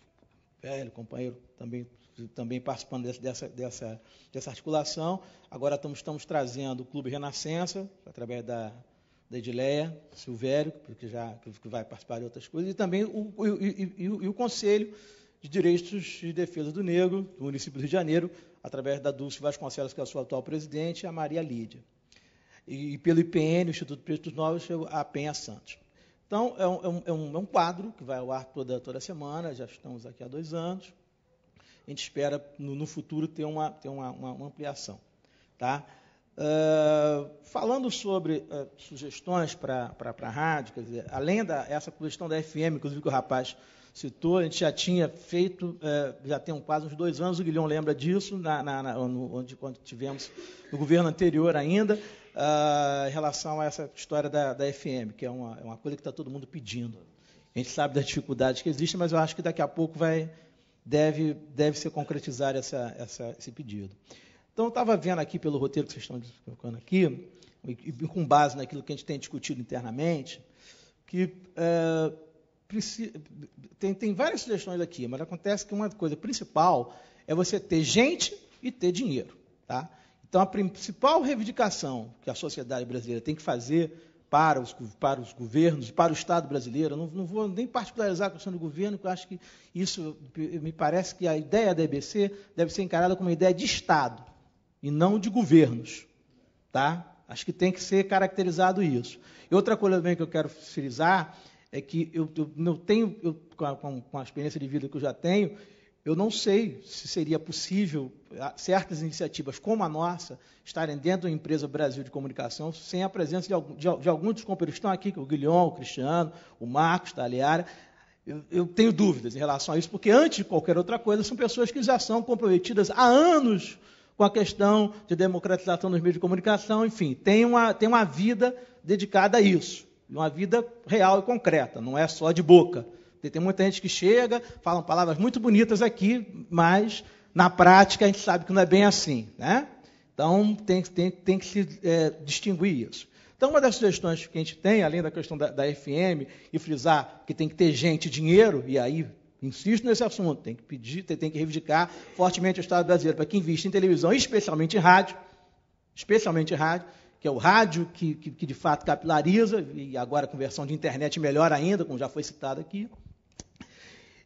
velho companheiro, também, também participando dessa, dessa, dessa articulação. Agora estamos, estamos trazendo o Clube Renascença, através da, da Edileia, Silvério, que, já, que vai participar de outras coisas, e também o, e, e, e o Conselho de Direitos de Defesa do Negro, do município do Rio de Janeiro, através da Dulce Vasconcelos, que é a sua atual presidente, e a Maria Lídia. E, e pelo IPN, Instituto de Pretos Novos, a Penha Santos. Então, é, é um, é um, é um quadro que vai ao ar toda, toda semana, já estamos aqui há dois anos. A gente espera, no, no futuro, ter uma, ter uma, uma, uma ampliação. Tá? Uh, falando sobre uh, sugestões para a rádio, quer dizer, além dessa essa questão da FM, inclusive que o rapaz citou, a gente já tinha feito, uh, já tem um, quase uns dois anos, o Guilhão lembra disso, na, na, na, no, onde, quando tivemos no governo anterior ainda, uh, em relação a essa história da, da FM, que é uma, é uma coisa que está todo mundo pedindo. A gente sabe das dificuldades que existem, mas eu acho que daqui a pouco vai, deve, deve se concretizar essa, essa, esse pedido. Então, eu estava vendo aqui pelo roteiro que vocês estão colocando aqui, e, e, com base naquilo que a gente tem discutido internamente, que é, tem, tem várias sugestões aqui, mas acontece que uma coisa principal é você ter gente e ter dinheiro. Tá? Então, a principal reivindicação que a sociedade brasileira tem que fazer para os, para os governos, para o Estado brasileiro, não, não, vou nem particularizar a questão do governo, porque eu acho que isso, me parece que a ideia da EBC deve ser encarada como uma ideia de Estado e não de governos. Tá? Acho que tem que ser caracterizado isso. E outra coisa também que eu quero frisar é que eu, eu, eu tenho, eu, com, a, com a experiência de vida que eu já tenho, eu não sei se seria possível ah, certas iniciativas como a nossa estarem dentro da empresa Brasil de Comunicação sem a presença de, algum, de, de alguns dos companheiros que estão aqui, que é o Guilhom, o Cristiano, o Marcos, a Aliara. Eu, eu, tenho dúvidas em relação a isso, porque antes de qualquer outra coisa, são pessoas que já são comprometidas há anos com a questão de democratização dos meios de comunicação, enfim, tem uma, tem uma vida dedicada a isso, uma vida real e concreta, não é só de boca. Tem muita gente que chega, falam palavras muito bonitas aqui, mas na prática a gente sabe que não é bem assim, né? Então tem, tem, tem que se é, distinguir isso. Então, uma das sugestões que a gente tem, além da questão da, da, FM, e frisar que tem que ter gente dinheiro, e aí insisto nesse assunto, tem que pedir, tem que reivindicar fortemente o Estado brasileiro para que invista em televisão, especialmente em rádio, especialmente em rádio, que é o rádio que, que, que de fato capilariza, e agora com versão de internet melhor ainda, como já foi citado aqui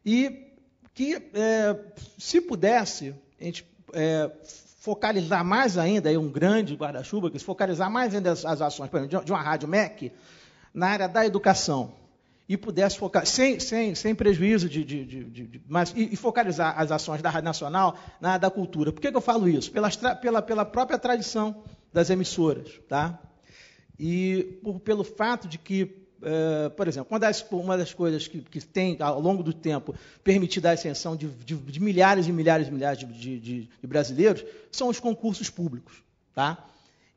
e que, é, se pudesse, a gente é, focalizar mais ainda, um grande guarda-chuva, que se focalizar mais ainda as, as ações, por exemplo, de, uma rádio MEC, na área da educação, e pudesse focar, sem, sem, sem prejuízo de. de, de, de mas, e, e, focalizar as ações da Rádio Nacional na área da cultura. Por que, que eu falo isso? Pela, pela, pela própria tradição das emissoras, tá? E por, pelo fato de que eh, por exemplo, uma das, uma das coisas que, que, tem, ao longo do tempo, permitido a ascensão de, de, de milhares e milhares e milhares de, de, brasileiros são os concursos públicos. Tá?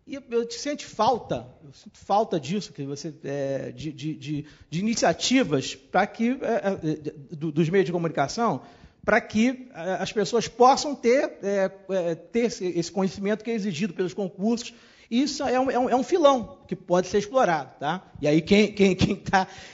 E eu, eu sinto falta, eu sinto falta disso, que você, é, de, iniciativas para que é, dos meios de comunicação para que as pessoas possam ter, ter esse conhecimento que é exigido pelos concursos isso é um, é um, é um filão que pode ser explorado, tá? E aí quem está quem, quem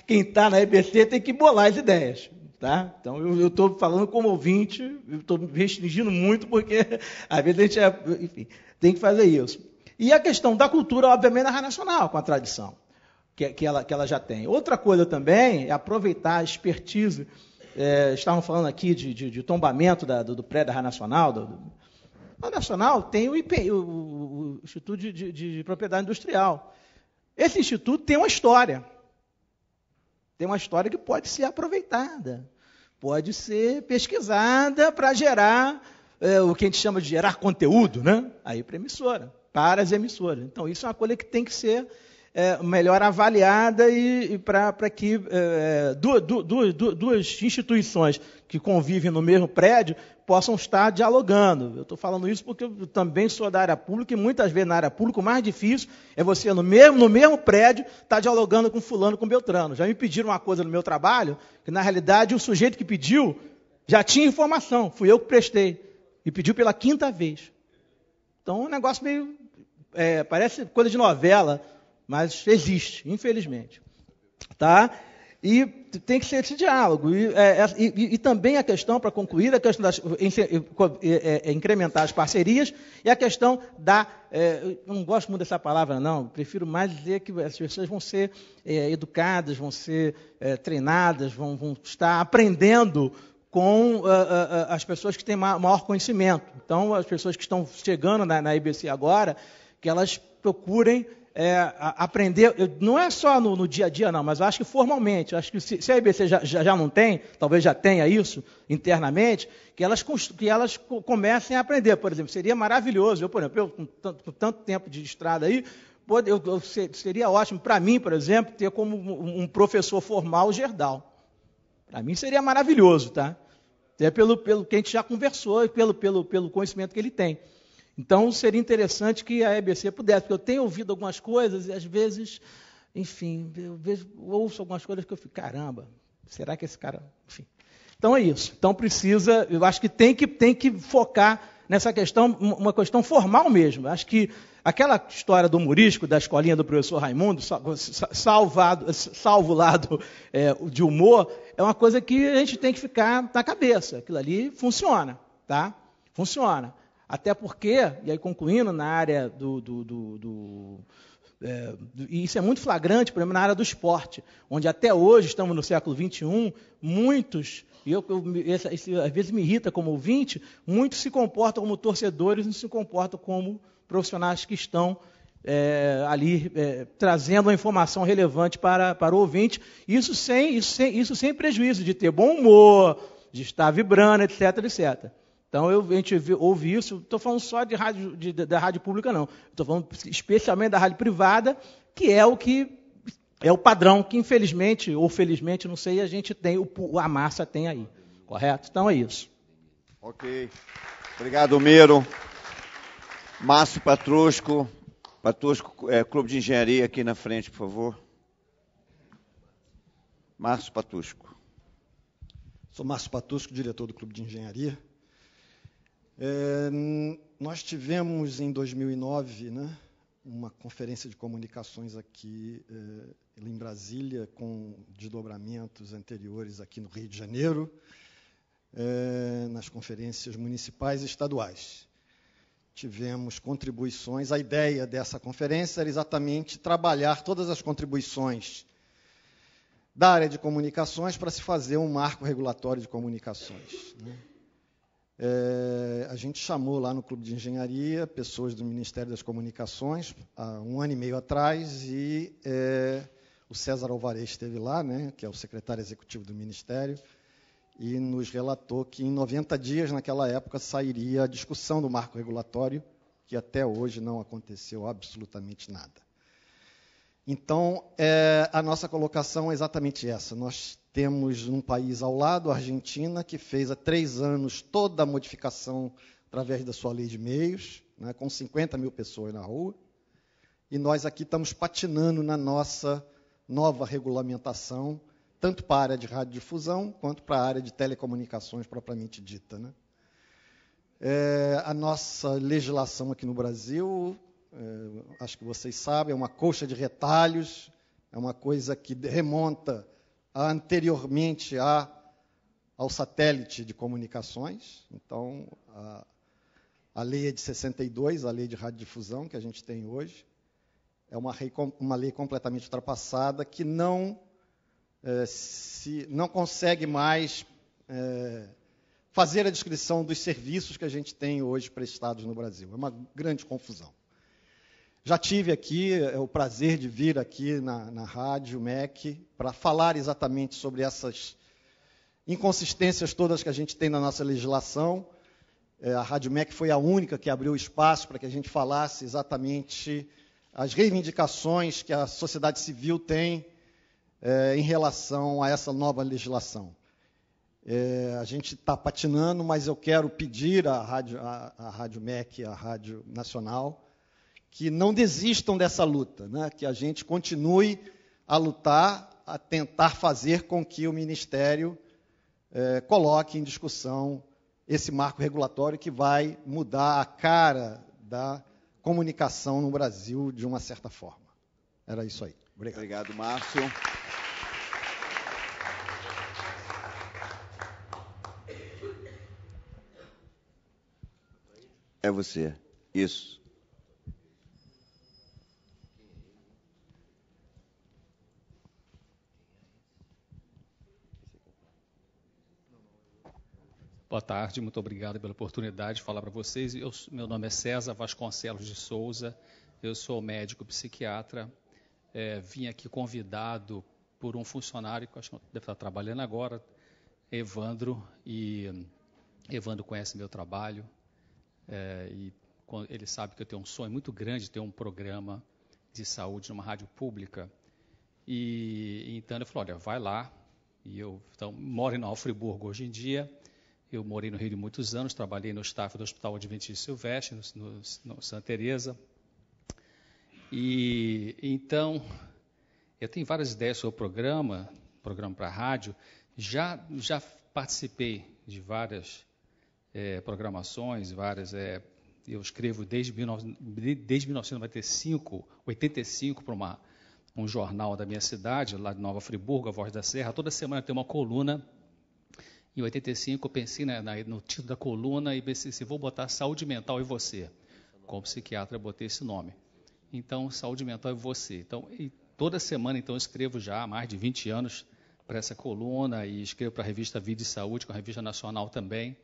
quem tá, tá na EBC tem que bolar as ideias, Tá? Então, eu estou falando como ouvinte, estou estou restringindo muito, porque às vezes a gente é, enfim, tem que fazer isso. E a questão da cultura, obviamente, nacional com a tradição que, que, ela, que ela já tem. Outra coisa também é aproveitar a expertise. É, estavam falando aqui de, de, de tombamento da, do, do pré-Nacional, do, a Nacional tem o, IP, o, o Instituto de, de, de Propriedade Industrial. Esse instituto tem uma história. Tem uma história que pode ser aproveitada, pode ser pesquisada para gerar é, o que a gente chama de gerar conteúdo, né? Aí para emissora, para as emissoras. Então, isso é uma coisa que tem que ser é, melhor avaliada e, e para que é, duas, é, duas, duas, instituições que convivem no mesmo prédio possam estar dialogando. Eu estou falando isso porque eu também sou da área pública e muitas vezes na área pública o mais difícil é você no mesmo, no mesmo prédio estar tá dialogando com fulano, com Beltrano. Já me pediram uma coisa no meu trabalho que na realidade o sujeito que pediu já tinha informação, fui eu que prestei e pediu pela quinta vez. Então é um negócio meio é, parece coisa de novela, mas existe, infelizmente, tá? E tem que ser esse diálogo. E, é, é e, e também a questão, para concluir, a questão das eh, eh, eh, incrementar as parcerias e a questão da. eu não gosto muito dessa palavra, não. Prefiro mais dizer que as pessoas vão ser educadas, vão ser treinadas, vão, vão, estar aprendendo com as pessoas que têm maior conhecimento. Então, as pessoas que estão chegando na, na IBC agora, que elas procurem é, aprender, eu, não é só no, no, dia a dia, não, mas eu acho que formalmente, eu acho que se, se a IBC já, já, já, não tem, talvez já tenha isso internamente, que elas, que elas comecem a aprender. Por exemplo, seria maravilhoso, eu, por exemplo, eu, com, tanto, com tanto tempo de estrada aí, eu, eu, seria ótimo para mim, por exemplo, ter como um professor formal o Gerdal. Para mim seria maravilhoso, tá? Até pelo, pelo que a gente já conversou e pelo, pelo, pelo conhecimento que ele tem. Então seria interessante que a EBC pudesse, porque eu tenho ouvido algumas coisas e às vezes, enfim, eu vejo, ouço algumas coisas que eu fico, caramba, será que esse cara. Enfim. Então é isso. Então precisa, eu acho que tem que, tem que focar nessa questão, uma questão formal mesmo. Eu acho que aquela história do murisco, da escolinha do professor Raimundo, salvado, salvo lado é, de humor, é uma coisa que a gente tem que ficar na cabeça. Aquilo ali funciona, tá? Funciona. Até porque, e aí concluindo, na área do. do, do, do é, e isso é muito flagrante, por exemplo, na área do esporte, onde até hoje, estamos no século XXI, muitos, e eu, eu esse, esse, às vezes me irrita como ouvinte, muitos se comportam como torcedores, e não se comportam como profissionais que estão é, ali é, trazendo a informação relevante para, para o ouvinte, isso sem, isso, sem, isso sem prejuízo de ter bom humor, de estar vibrando, etc, etc. Então eu, a gente ouve isso, estou falando só de rádio, de, da rádio pública, não. Estou falando especialmente da rádio privada, que é o que é o padrão que, infelizmente, ou felizmente, não sei, a gente tem, o, a massa tem aí. Correto? Então é isso. Ok. Obrigado, Miro. Márcio Patrusco, Patrusco, é, Clube de Engenharia aqui na frente, por favor. Márcio Patrusco. Sou Márcio Patusco, diretor do Clube de Engenharia. É, nós tivemos em 2009 né, uma conferência de comunicações aqui é, em Brasília, com desdobramentos anteriores aqui no Rio de Janeiro, é, nas conferências municipais e estaduais. Tivemos contribuições. A ideia dessa conferência era exatamente trabalhar todas as contribuições da área de comunicações para se fazer um marco regulatório de comunicações. Né? É, a gente chamou lá no Clube de Engenharia pessoas do Ministério das Comunicações há um ano e meio atrás e é, o César Alvarez esteve lá, né, que é o secretário executivo do Ministério, e nos relatou que em 90 dias, naquela época, sairia a discussão do marco regulatório, que até hoje não aconteceu absolutamente nada. Então, é, a nossa colocação é exatamente essa. Nós temos um país ao lado, a Argentina, que fez há três anos toda a modificação através da sua lei de meios, né, com 50 mil pessoas na rua, e nós aqui estamos patinando na nossa nova regulamentação, tanto para a área de radiodifusão quanto para a área de telecomunicações propriamente dita. Né? É, a nossa legislação aqui no Brasil eh, acho que vocês sabem, é uma coxa de retalhos, é uma coisa que remonta a, anteriormente a, ao satélite de comunicações. Então, a, a lei é de 62, a lei de radiodifusão que a gente tem hoje, é uma, uma lei completamente ultrapassada que não, é, se, não consegue mais é, fazer a descrição dos serviços que a gente tem hoje prestados no Brasil. É uma grande confusão. Já tive aqui é, o prazer de vir aqui na, na rádio MEC para falar exatamente sobre essas inconsistências todas que a gente tem na nossa legislação. É, a Rádio MEC foi a única que abriu espaço para que a gente falasse exatamente as reivindicações que a sociedade civil tem é, em relação a essa nova legislação. É, a gente está patinando, mas eu quero pedir à Rádio, à, à rádio MEC, à Rádio Nacional, que não desistam dessa luta, né? que a gente continue a lutar, a tentar fazer com que o Ministério eh, coloque em discussão esse marco regulatório que vai mudar a cara da comunicação no Brasil de uma certa forma. Era isso aí. Obrigado. Obrigado, Márcio. É você. Isso. Boa tarde, muito obrigado pela oportunidade de falar para vocês. Eu, meu nome é César Vasconcelos de Souza, eu sou médico psiquiatra. É, vim aqui convidado por um funcionário que acho que deve estar trabalhando agora, Evandro, e Evandro conhece meu trabalho é, e ele sabe que eu tenho um sonho muito grande de ter um programa de saúde numa rádio pública. E então ele falou: olha, vai lá. E eu então, moro em Nova Friburgo hoje em dia eu morei no Rio de muitos anos, trabalhei no staff do Hospital Adventista Silvestre, no, no, no Santa Teresa. E então, eu tenho várias ideias sobre o programa, programa para rádio. Já, já participei de várias é, programações, várias. É, eu escrevo desde, 19, desde 1995, 85 para um jornal da minha cidade, lá de Nova Friburgo, a Voz da Serra. Toda semana tem uma coluna em 85 eu pensei né, no título da coluna e pensei se assim, vou botar saúde mental e você. Como psiquiatra botei esse nome. Então, saúde mental e você. Então, e toda semana então eu escrevo já há mais de 20 anos para essa coluna e escrevo para a revista Vida e Saúde, com a revista nacional também.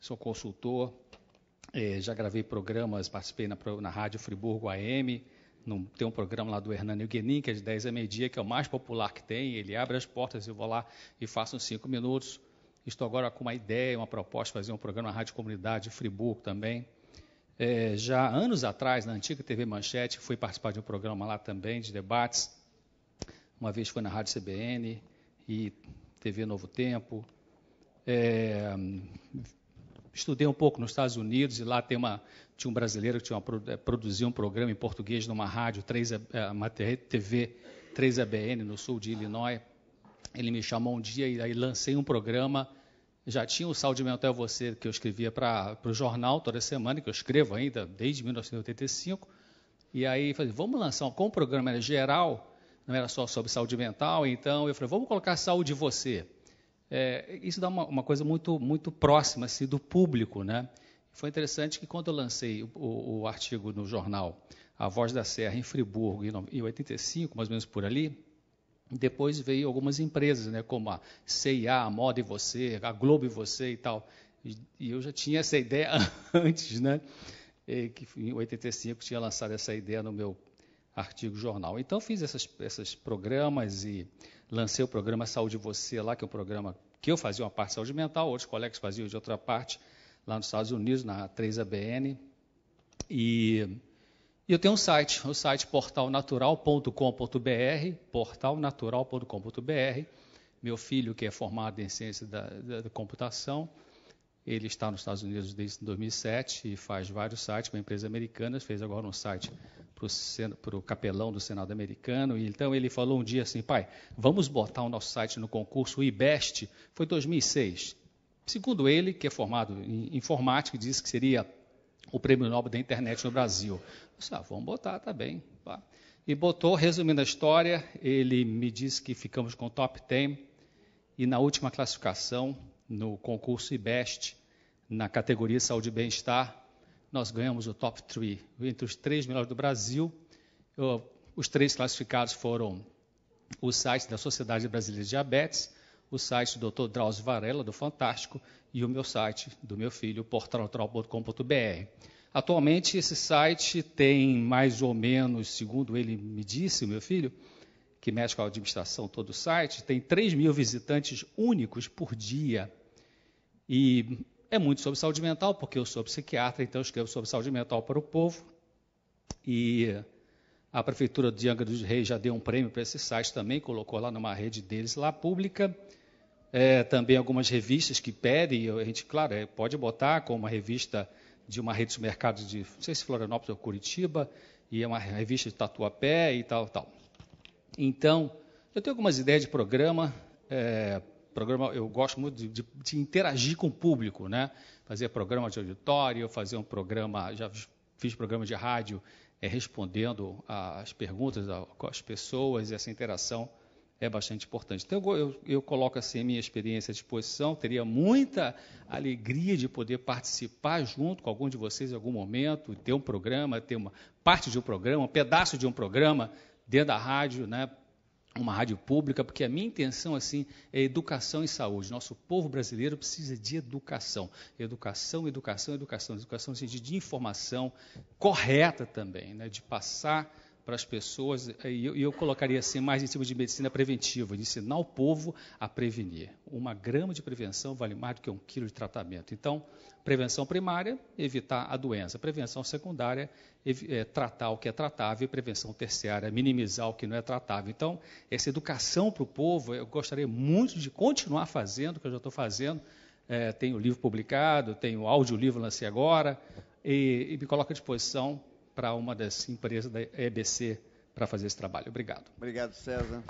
Sou consultor, eh, já gravei programas, participei na, na Rádio Friburgo AM, num, tem um programa lá do Hernani Guenin, que é de 10 a meio-dia, que é o mais popular que tem. Ele abre as portas, eu vou lá e faço uns 5 minutos. Estou agora com uma ideia, uma proposta, fazer um programa na Rádio Comunidade de Friburgo também. É, já anos atrás, na antiga TV Manchete, fui participar de um programa lá também, de debates. Uma vez foi na Rádio CBN e TV Novo Tempo. É, estudei um pouco nos Estados Unidos e lá tem uma, tinha um brasileiro que tinha é, produzia um programa em português numa rádio, 3, é, é, uma TV 3ABN no sul de Illinois. Ele me chamou um dia e aí lancei um programa já tinha o Saúde Mental é Você, que eu escrevia para o jornal toda semana, que eu escrevo ainda desde 1985. E aí, falei, vamos lançar, como o programa era geral, não era só sobre saúde mental, então eu falei, vamos colocar Saúde Você. É, isso dá uma, uma, coisa muito, muito próxima assim, do público. Né? Foi interessante que quando eu lancei o, o, o artigo no jornal A Voz da Serra, em Friburgo, em 85, mais ou menos por ali, depois veio algumas empresas, né, como a CIA, a Moda e Você, a Globo e Você e tal. E, eu já tinha essa ideia antes, né? E, que em 85 tinha lançado essa ideia no meu artigo jornal. Então fiz essas, esses programas e lancei o programa Saúde Você lá, que é um programa que eu fazia uma parte de saúde mental, outros colegas faziam de outra parte lá nos Estados Unidos, na 3ABN. E e eu tenho um site, o site portalnatural.com.br, portalnatural.com.br. Meu filho, que é formado em ciência da, da, da computação, ele está nos Estados Unidos desde 2007 e faz vários sites para empresas americanas. Fez agora um site para o capelão do Senado americano. E então ele falou um dia assim: pai, vamos botar o nosso site no concurso IBEST. Foi 2006. Segundo ele, que é formado em informática, disse que seria o prêmio Nobel da internet no Brasil. Disse, ah, vamos botar, tá bem. E botou, resumindo a história, ele me disse que ficamos com o top 10 e na última classificação, no concurso IBEST, na categoria Saúde e Bem-Estar, nós ganhamos o top 3. Entre os três melhores do Brasil, eu, os três classificados foram o site da Sociedade Brasileira de Diabetes, o site do Dr. Drauzio Varela, do Fantástico, e o meu site do meu filho, Portalotral.com.br. Atualmente, esse site tem mais ou menos, segundo ele me disse, meu filho, que mexe com a administração todo o site, tem 3 mil visitantes únicos por dia. E é muito sobre saúde mental, porque eu sou psiquiatra, então escrevo sobre saúde mental para o povo. E a prefeitura de Angra dos Reis já deu um prêmio para esse site também, colocou lá numa rede deles lá pública. É, também algumas revistas que pedem, a gente, claro, é, pode botar como uma revista de uma rede de supermercados de, não sei se Florianópolis ou Curitiba, e é uma revista de Tatuapé e tal, tal. Então, eu tenho algumas ideias de programa, é, programa eu gosto muito de, de, de, interagir com o público, né? Fazer programa de auditório, fazer um programa, já fiz programa de rádio, é, respondendo às perguntas das pessoas, essa interação é bastante importante. Então, eu, eu coloco assim a minha experiência à disposição, teria muita alegria de poder participar junto com algum de vocês em algum momento, ter um programa, ter uma parte de um programa, um pedaço de um programa dentro da rádio, né, uma rádio pública, porque a minha intenção assim é educação e saúde. Nosso povo brasileiro precisa de educação. Educação, educação, educação, educação no assim, sentido de informação correta também, né? de passar para as pessoas, e eu, eu, colocaria assim mais em cima de medicina preventiva, de ensinar o povo a prevenir. Uma grama de prevenção vale mais do que um quilo de tratamento. Então, prevenção primária, evitar a doença. Prevenção secundária, é, tratar o que é tratável. E prevenção terciária, minimizar o que não é tratável. Então, essa educação para o povo, eu gostaria muito de continuar fazendo, o que eu já estou fazendo. É, tenho livro publicado, tenho o audiolivro lancei agora, e, e me coloco à disposição para uma das empresas da EBC para fazer esse trabalho. Obrigado. Obrigado, César.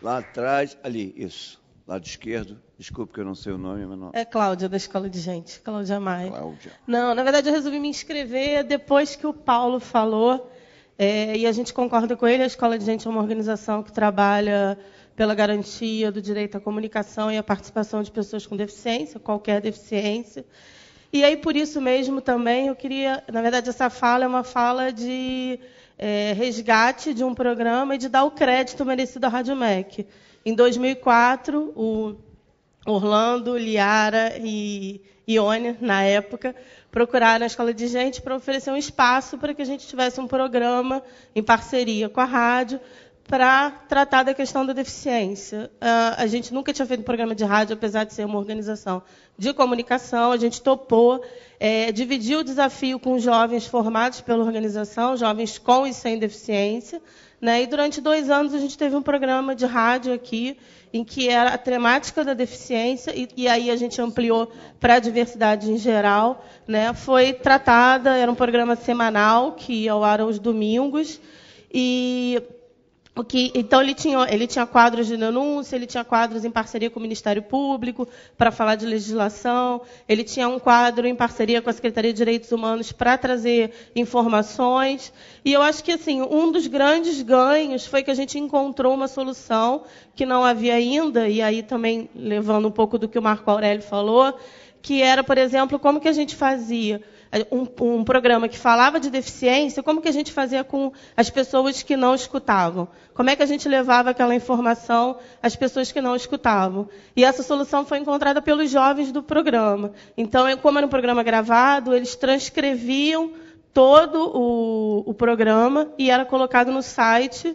Lá atrás, ali, isso. Lado esquerdo, desculpe que eu não sei o nome, mas não. É Cláudia, da Escola de Gente, Cláudia Maia. Cláudia. Não, na verdade eu resolvi me inscrever depois que o Paulo falou, é, e a gente concorda com ele, a Escola de Gente é uma organização que trabalha pela garantia do direito à comunicação e à participação de pessoas com deficiência, qualquer deficiência. E aí, por isso mesmo, também eu queria. Na verdade, essa fala é uma fala de é, resgate de um programa e de dar o crédito merecido à Rádio MEC. Em 2004, o Orlando, Liara e Ione, na época, procuraram a Escola de Gente para oferecer um espaço para que a gente tivesse um programa em parceria com a rádio, para tratar da questão da deficiência. Uh, a gente nunca tinha feito um programa de rádio, apesar de ser uma organização de comunicação. A gente topou, é, dividiu o desafio com jovens formados pela organização, jovens com e sem deficiência. Né? E durante dois anos a gente teve um programa de rádio aqui, em que era a temática da deficiência, e, e aí a gente ampliou para a diversidade em geral. Né? Foi tratada, era um programa semanal que ia ao ar aos domingos. E porque, então ele tinha, ele tinha quadros de denúncia, ele tinha quadros em parceria com o Ministério Público para falar de legislação, ele tinha um quadro em parceria com a Secretaria de Direitos Humanos para trazer informações. E eu acho que assim, um dos grandes ganhos foi que a gente encontrou uma solução que não havia ainda, e aí também levando um pouco do que o Marco Aurélio falou, que era, por exemplo, como que a gente fazia um, um, programa que falava de deficiência, como que a gente fazia com as pessoas que não escutavam? Como é que a gente levava aquela informação às pessoas que não escutavam? E essa solução foi encontrada pelos jovens do programa. Então, como era um programa gravado, eles transcreviam todo o, o programa e era colocado no site.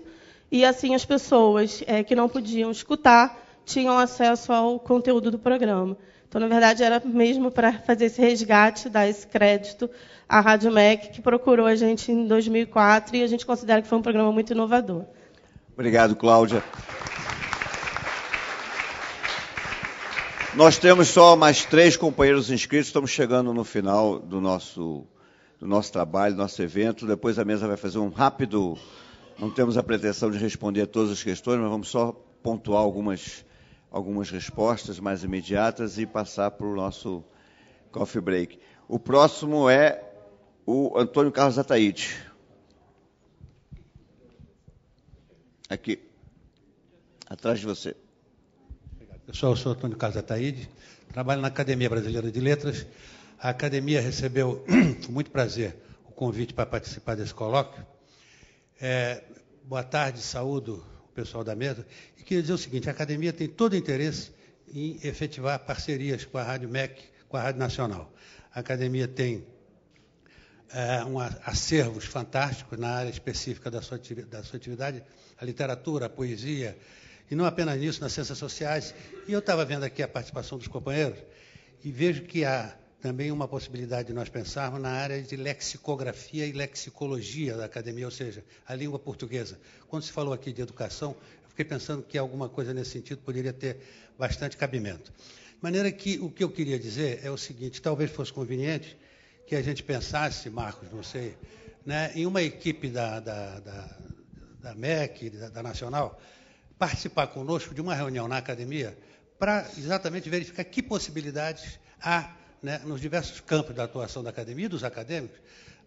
E assim as pessoas é, que não podiam escutar tinham acesso ao conteúdo do programa. Então, na verdade, era mesmo para fazer esse resgate, dar esse crédito à Rádio MEC, que procurou a gente em 2004 e a gente considera que foi um programa muito inovador. Obrigado, Cláudia. Nós temos só mais três companheiros inscritos, estamos chegando no final do nosso, do nosso trabalho, do nosso evento. Depois a mesa vai fazer um rápido. Não temos a pretensão de responder a todas as questões, mas vamos só pontuar algumas algumas respostas mais imediatas e passar para o nosso coffee break. O próximo é o Antônio Carlos Ataíde. Aqui, atrás de você. Pessoal, eu sou Antônio Carlos Ataíde, trabalho na Academia Brasileira de Letras. A academia recebeu, com muito prazer, o convite para participar desse colóquio. É, boa tarde, saúdo pessoal da mesa, e queria dizer o seguinte: a academia tem todo interesse em efetivar parcerias com a Rádio MEC, com a Rádio Nacional. A academia tem é, um acervos fantásticos na área específica da sua, da sua atividade, a literatura, a poesia, e não apenas nisso, nas ciências sociais. E eu estava vendo aqui a participação dos companheiros e vejo que a também uma possibilidade de nós pensarmos na área de lexicografia e lexicologia da academia, ou seja, a língua portuguesa. Quando se falou aqui de educação, eu fiquei pensando que alguma coisa nesse sentido poderia ter bastante cabimento. De maneira que o que eu queria dizer é o seguinte: talvez fosse conveniente que a gente pensasse, Marcos, não sei, né, em uma equipe da, da, da, da MEC, da, da Nacional, participar conosco de uma reunião na academia para exatamente verificar que possibilidades há né, nos diversos campos da atuação da academia e dos acadêmicos,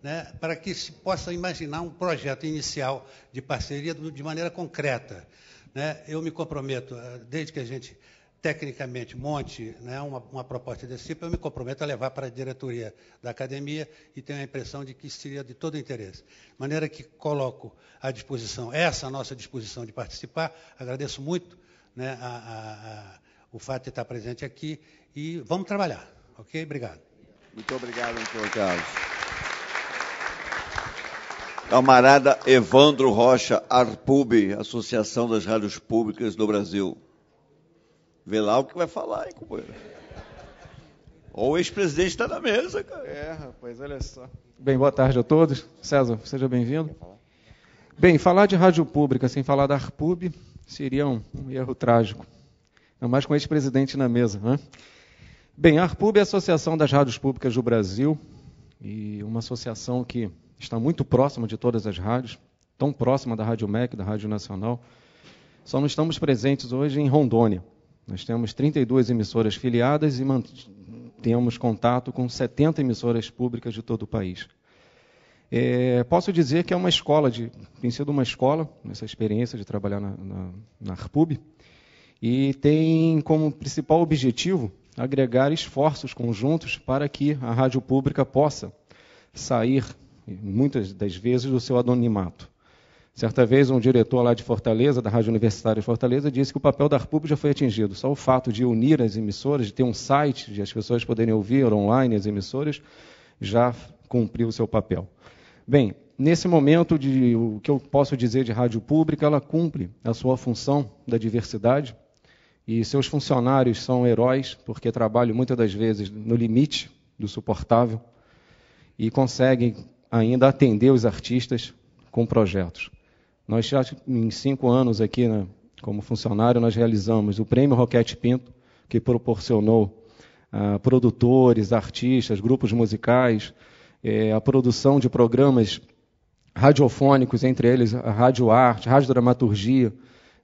né, para que se possa imaginar um projeto inicial de parceria de maneira concreta. Né? Eu me comprometo, eh, desde que a gente tecnicamente monte né, uma, uma, proposta desse tipo, eu me comprometo a levar para a diretoria da academia e tenho a impressão de que seria de todo interesse. De maneira que coloco à disposição, essa nossa disposição de participar, agradeço muito né, a, a, a, o fato de estar presente aqui e vamos trabalhar. Ok? Obrigado. Muito obrigado, doutor Carlos. Camarada Evandro Rocha, ARPUB, Associação das Rádios Públicas do Brasil. Vê lá o que vai falar, hein, companheiro. o ex-presidente está na mesa, cara. É, rapaz, olha só. Bem, boa tarde a todos. César, seja bem-vindo. Bem, falar de rádio pública sem falar da ARPUB seria um, um erro trágico. Ainda mais com o ex-presidente na mesa, né? Bem, a ARPUB é a Associação das Rádios Públicas do Brasil e uma associação que está muito próxima de todas as rádios, tão próxima da Rádio MEC, da Rádio Nacional. Só não estamos presentes hoje em Rondônia. Nós temos 32 emissoras filiadas e temos contato com 70 emissoras públicas de todo o país. É, posso dizer que é uma escola, de, tem sido uma escola, essa experiência de trabalhar na, na, na ARPUB, e tem como principal objetivo agregar esforços conjuntos para que a rádio pública possa sair, muitas das vezes, do seu anonimato. Certa vez, um diretor lá de Fortaleza, da Rádio Universitária de Fortaleza, disse que o papel da RPUB já foi atingido. Só o fato de unir as emissoras, de ter um site, de as pessoas poderem ouvir online as emissoras, já cumpriu o seu papel. Bem, nesse momento, de, o que eu posso dizer de rádio pública, ela cumpre a sua função da diversidade, e seus funcionários são heróis, porque trabalham muitas das vezes no limite do suportável e conseguem ainda atender os artistas com projetos. Nós já em cinco anos aqui, né, como funcionário, nós realizamos o Prêmio Roquete Pinto, que proporcionou a ah, produtores, artistas, grupos musicais, eh, a produção de programas radiofônicos, entre eles a Rádio Arte, Rádio Dramaturgia,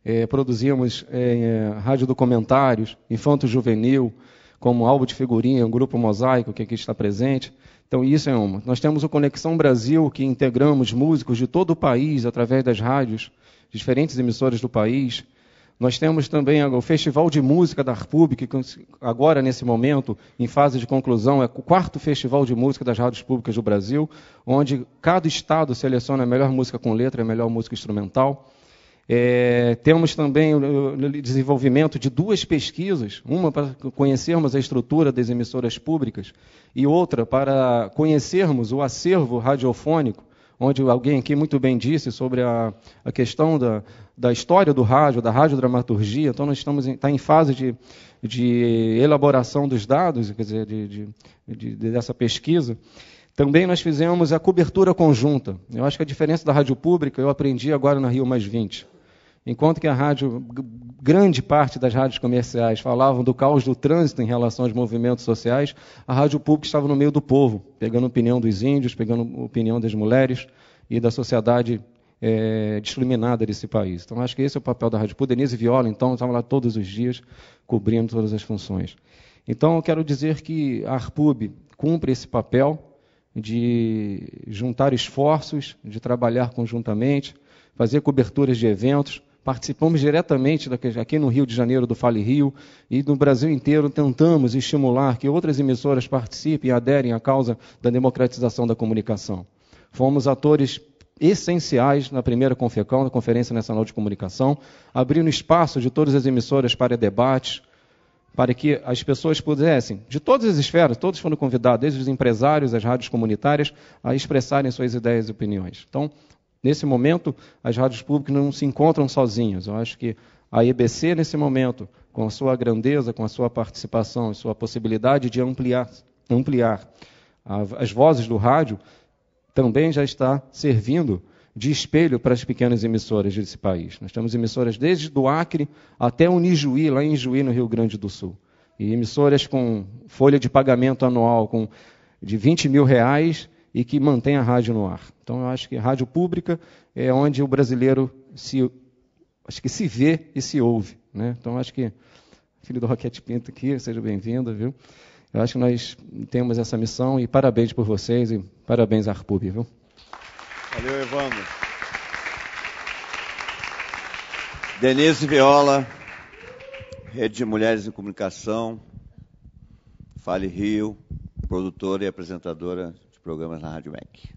é, produzíamos é, é, rádio documentários, infanto juvenil, como álbum de figurinha, um grupo mosaico que aqui está presente. Então, isso é uma. Nós temos o Conexão Brasil, que integramos músicos de todo o país através das rádios, diferentes emissoras do país. Nós temos também o Festival de Música da Arpub, que agora, nesse momento, em fase de conclusão, é o quarto Festival de Música das Rádios Públicas do Brasil, onde cada estado seleciona a melhor música com letra e a melhor música instrumental. É, temos também o desenvolvimento de duas pesquisas, uma para conhecermos a estrutura das emissoras públicas e outra para conhecermos o acervo radiofônico, onde alguém aqui muito bem disse sobre a, a questão da, da, história do rádio, da radiodramaturgia. Então, nós estamos em, tá em fase de, de elaboração dos dados, quer dizer, de, de, de dessa pesquisa. Também nós fizemos a cobertura conjunta. Eu acho que a diferença da rádio pública eu aprendi agora na Rio Mais 20. Enquanto que a rádio, grande parte das rádios comerciais falavam do caos do trânsito em relação aos movimentos sociais, a rádio pública estava no meio do povo, pegando opinião dos índios, pegando opinião das mulheres e da sociedade é, discriminada desse país. Então, acho que esse é o papel da Rádio Pública. Denise Viola, então, estava lá todos os dias, cobrindo todas as funções. Então, eu quero dizer que a ARPUB cumpre esse papel de juntar esforços, de trabalhar conjuntamente, fazer coberturas de eventos. Participamos diretamente aqui no Rio de Janeiro do Fale Rio e no Brasil inteiro tentamos estimular que outras emissoras participem e aderem à causa da democratização da comunicação. Fomos atores essenciais na primeira Confecão, na Conferência Nacional de Comunicação, abrindo espaço de todas as emissoras para debates, para que as pessoas pudessem, de todas as esferas, todos foram convidados, desde os empresários, as rádios comunitárias, a expressarem suas ideias e opiniões. Então, nesse momento, as rádios públicas não se encontram sozinhas. Eu acho que a EBC, nesse momento, com a sua grandeza, com a sua participação e sua possibilidade de ampliar, ampliar as vozes do rádio, também já está servindo de espelho para as pequenas emissoras desse país. Nós temos emissoras desde do Acre até o Unijuí, lá em Juí, no Rio Grande do Sul. E emissoras com folha de pagamento anual com, de 20 mil reais e que mantém a rádio no ar. Então eu acho que a rádio pública é onde o brasileiro se, acho que se vê e se ouve. Né? Então eu acho que, filho do Roquete Pinto aqui, seja bem-vindo, viu? Eu acho que nós temos essa missão e parabéns por vocês e parabéns à Arpub, viu? Valeu, Evandro. Denise Viola, Rede de Mulheres em Comunicação, Fale Rio, produtora e apresentadora de programas na Rádio MEC.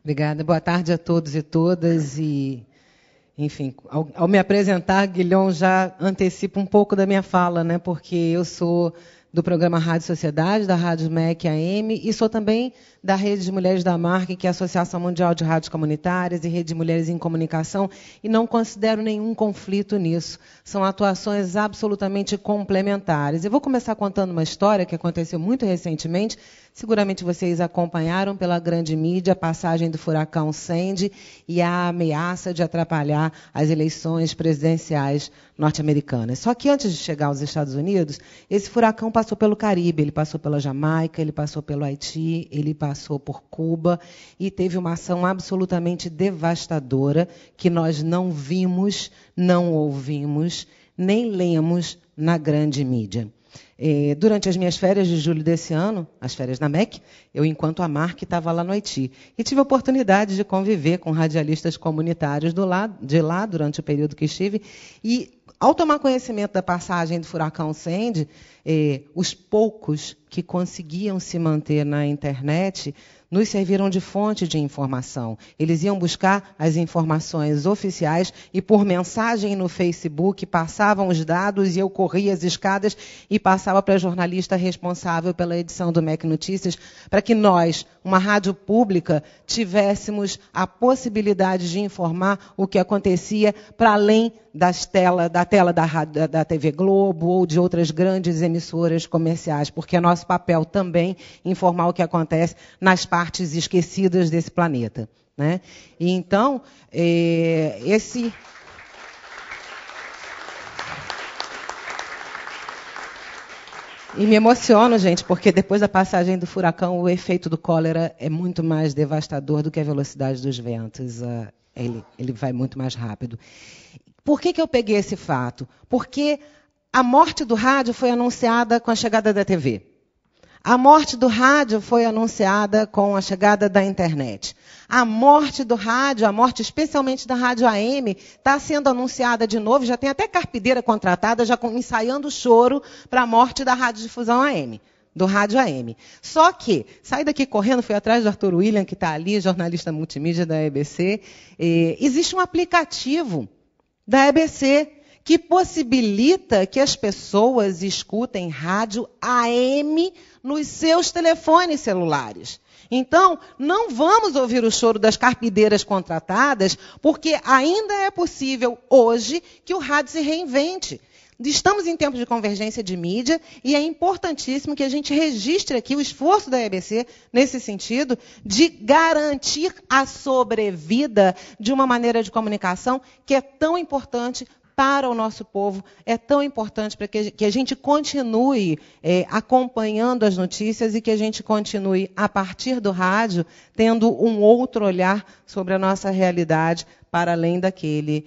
Obrigada. Boa tarde a todos e todas. E, enfim, ao, ao me apresentar, Guilhom já antecipa um pouco da minha fala, né? Porque eu sou do programa Rádio Sociedade, da Rádio MEC AM, e sou também da Rede de Mulheres da Marca, que é a Associação Mundial de Rádios Comunitárias e Rede de Mulheres em Comunicação, e não considero nenhum conflito nisso. São atuações absolutamente complementares. Eu vou começar contando uma história que aconteceu muito recentemente. Seguramente vocês acompanharam pela grande mídia a passagem do furacão Sandy e a ameaça de atrapalhar as eleições presidenciais norte-americanas. Só que antes de chegar aos Estados Unidos, esse furacão passou pelo Caribe, ele passou pela Jamaica, ele passou pelo Haiti, ele passou passou por Cuba e teve uma ação absolutamente devastadora que nós não vimos, não ouvimos, nem lemos na grande mídia. É, durante as minhas férias de julho desse ano, as férias na MEC, eu, enquanto a Mark, estava lá no Haiti. E tive a oportunidade de conviver com radialistas comunitários de lá durante o período que estive. E ao tomar conhecimento da passagem do furacão Sandy, eh, os poucos que conseguiam se manter na internet nos serviram de fonte de informação. Eles iam buscar as informações oficiais e, por mensagem no Facebook, passavam os dados e eu corria as escadas e passava para a jornalista responsável pela edição do MEC Notícias para que nós, uma rádio pública, tivéssemos a possibilidade de informar o que acontecia para além das tela, da tela da, da, da TV Globo ou de outras grandes emissoras comerciais, porque é nosso papel também informar o que acontece nas partes esquecidas desse planeta. Né? E então, eh, esse. E me emociono, gente, porque depois da passagem do furacão, o efeito do cólera é muito mais devastador do que a velocidade dos ventos. Ah, ele, ele vai muito mais rápido. Por que, que eu peguei esse fato? Porque a morte do rádio foi anunciada com a chegada da TV. A morte do rádio foi anunciada com a chegada da internet. A morte do rádio, a morte especialmente da rádio AM, está sendo anunciada de novo. Já tem até carpideira contratada, já ensaiando o choro para a morte da radiodifusão AM do Rádio AM. Só que, saí daqui correndo, fui atrás do Arthur William, que está ali, jornalista multimídia da EBC. E, existe um aplicativo da EBC que possibilita que as pessoas escutem rádio AM nos seus telefones celulares. Então, não vamos ouvir o choro das carpideiras contratadas, porque ainda é possível hoje que o rádio se reinvente. Estamos em tempo de convergência de mídia e é importantíssimo que a gente registre aqui o esforço da EBC nesse sentido de garantir a sobrevida de uma maneira de comunicação que é tão importante para o nosso povo é tão importante para que, a gente continue é, acompanhando as notícias e que a gente continue, a partir do rádio, tendo um outro olhar sobre a nossa realidade para além daquele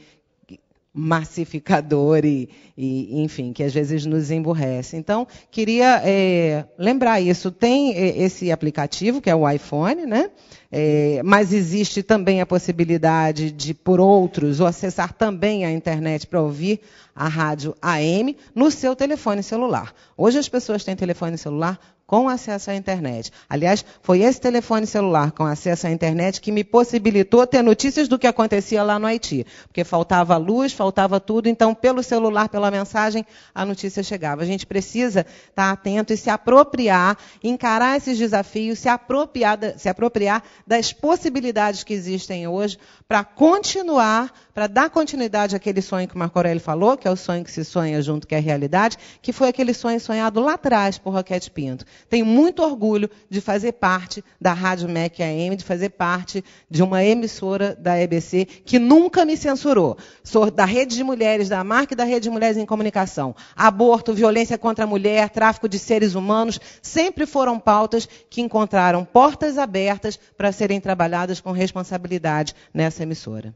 massificador e, e, enfim, que às vezes nos emburrece. Então, queria é, lembrar isso. Tem é, esse aplicativo, que é o iPhone, né? É, mas existe também a possibilidade de, por outros, ou acessar também a internet para ouvir a rádio AM no seu telefone celular. Hoje as pessoas têm telefone celular com acesso à internet. Aliás, foi esse telefone celular com acesso à internet que me possibilitou ter notícias do que acontecia lá no Haiti. Porque faltava luz, faltava tudo, então pelo celular, pela mensagem, a notícia chegava. A gente precisa estar atento e se apropriar, encarar esses desafios, se apropriar, se apropriar das possibilidades que existem hoje para continuar para dar continuidade àquele sonho que Marco Aurélio falou, que é o sonho que se sonha junto, que é a realidade, que foi aquele sonho sonhado lá atrás por Roquete Pinto. Tenho muito orgulho de fazer parte da Rádio Mac AM, de fazer parte de uma emissora da EBC que nunca me censurou. Sou da Rede de Mulheres da Marca e da Rede de Mulheres em Comunicação. Aborto, violência contra a mulher, tráfico de seres humanos, sempre foram pautas que encontraram portas abertas para serem trabalhadas com responsabilidade nessa emissora.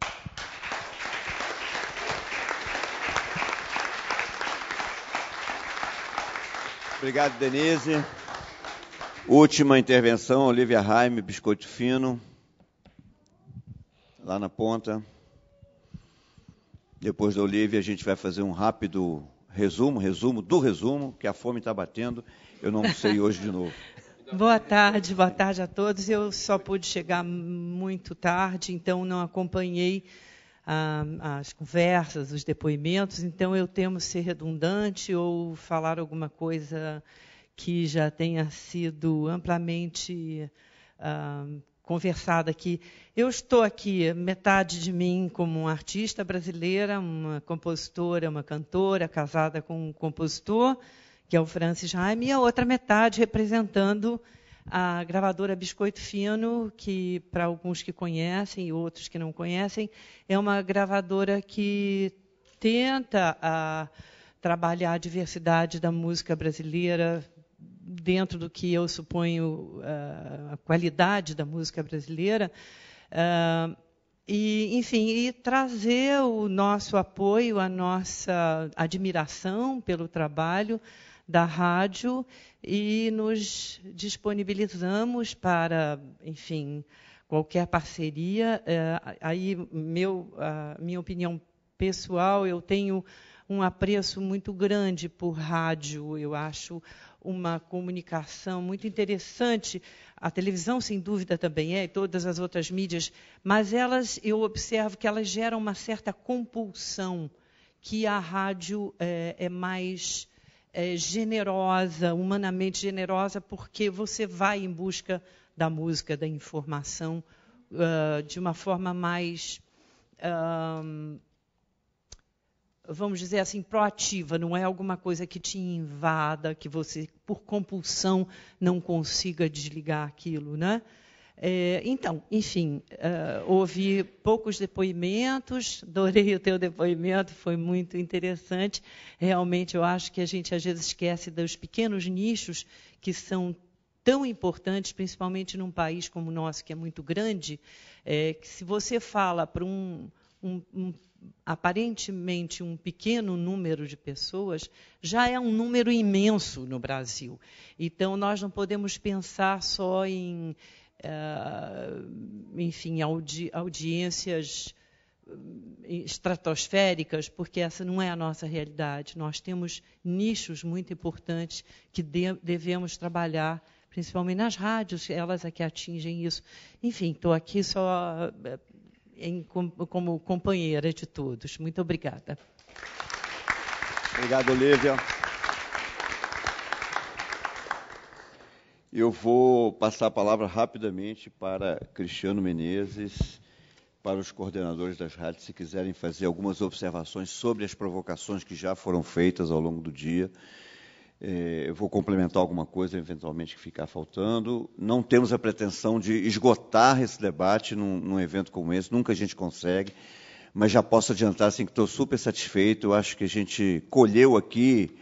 Obrigado, Denise. Última intervenção, Olivia Raime, Biscoito Fino, lá na ponta. Depois da Olivia, a gente vai fazer um rápido resumo, resumo do resumo, que a fome está batendo, eu não sei hoje de novo. Boa tarde, boa tarde a todos. Eu só pude chegar muito tarde, então não acompanhei as conversas, os depoimentos, então eu temo ser redundante ou falar alguma coisa que já tenha sido amplamente ah, conversada aqui. Eu estou aqui, metade de mim, como uma artista brasileira, uma compositora, uma cantora, casada com um compositor, que é o Francis Jaime, e a outra metade representando a gravadora Biscoito Fino, que para alguns que conhecem e outros que não conhecem, é uma gravadora que tenta a, trabalhar a diversidade da música brasileira dentro do que eu suponho a, a qualidade da música brasileira. A, e, enfim, e trazer o nosso apoio, a nossa admiração pelo trabalho da rádio e nos disponibilizamos para, enfim, qualquer parceria. É, aí, meu, a minha opinião pessoal, eu tenho um apreço muito grande por rádio. Eu acho uma comunicação muito interessante. A televisão, sem dúvida, também é, e todas as outras mídias, mas elas, eu observo que elas geram uma certa compulsão que a rádio é, é mais é, generosa, humanamente generosa, porque você vai em busca da música, da informação, uh, de uma forma mais, uh, vamos dizer assim, proativa. Não é alguma coisa que te invada, que você, por compulsão, não consiga desligar aquilo, né? É, então, enfim, uh, houve poucos depoimentos, adorei o teu depoimento, foi muito interessante. Realmente, eu acho que a gente às vezes esquece dos pequenos nichos que são tão importantes, principalmente num país como o nosso, que é muito grande, é, que se você fala para um, um, um aparentemente um pequeno número de pessoas, já é um número imenso no Brasil. Então, nós não podemos pensar só em eh, enfim, audi audiências eh, estratosféricas, porque essa não é a nossa realidade. Nós temos nichos muito importantes que de devemos trabalhar, principalmente nas rádios, elas é que atingem isso. Enfim, estou aqui só eh, em, como companheira de todos. Muito obrigada. Obrigado, Olivia. Eu vou passar a palavra rapidamente para Cristiano Menezes, para os coordenadores das rádios, se quiserem fazer algumas observações sobre as provocações que já foram feitas ao longo do dia. Eh, eu vou complementar alguma coisa, eventualmente, que ficar faltando. Não temos a pretensão de esgotar esse debate num, num evento como esse, nunca a gente consegue, mas já posso adiantar assim, que estou super satisfeito. Eu acho que a gente colheu aqui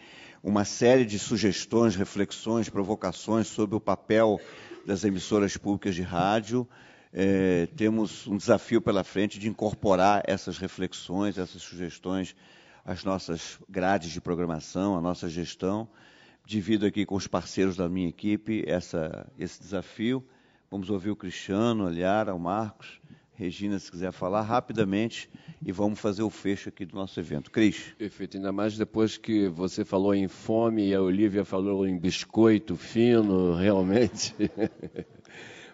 uma série de sugestões, reflexões, provocações sobre o papel das emissoras públicas de rádio. É, temos um desafio pela frente de incorporar essas reflexões, essas sugestões às nossas grades de programação, à nossa gestão. Divido aqui com os parceiros da minha equipe essa, esse desafio. Vamos ouvir o Cristiano, a Liara, o Marcos Regina, se quiser falar rapidamente, e vamos fazer o fecho aqui do nosso evento. Cris. Perfeito, ainda mais depois que você falou em fome e a Olivia falou em biscoito fino, realmente.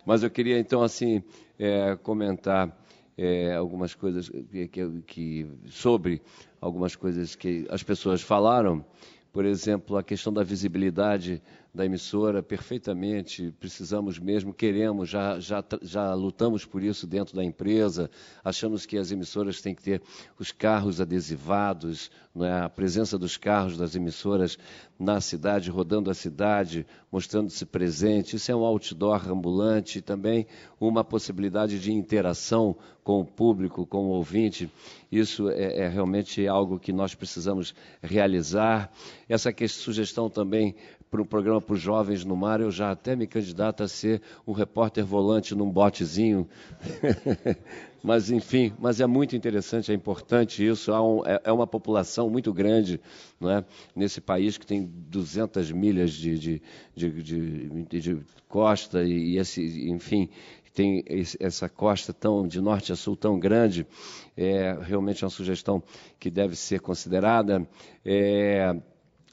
Mas eu queria, então, assim, é, comentar é, algumas coisas que, que, que, sobre algumas coisas que as pessoas falaram. Por exemplo, a questão da visibilidade da emissora perfeitamente, precisamos mesmo, queremos, já, já, já lutamos por isso dentro da empresa, achamos que as emissoras têm que ter os carros adesivados, é? a presença dos carros das emissoras na cidade, rodando a cidade, mostrando-se presente. Isso é um outdoor ambulante, também uma possibilidade de interação com o público, com o ouvinte. Isso é, é realmente algo que nós precisamos realizar. Essa sugestão também para um programa para os jovens no mar, eu já até me candidato a ser um repórter volante num botezinho. mas, enfim, mas é muito interessante, é importante isso. Um, é, é, uma população muito grande não é? nesse país que tem 200 milhas de, de, de, de, de costa e, e esse, enfim, tem essa costa tão de norte a sul tão grande, é realmente uma sugestão que deve ser considerada. É,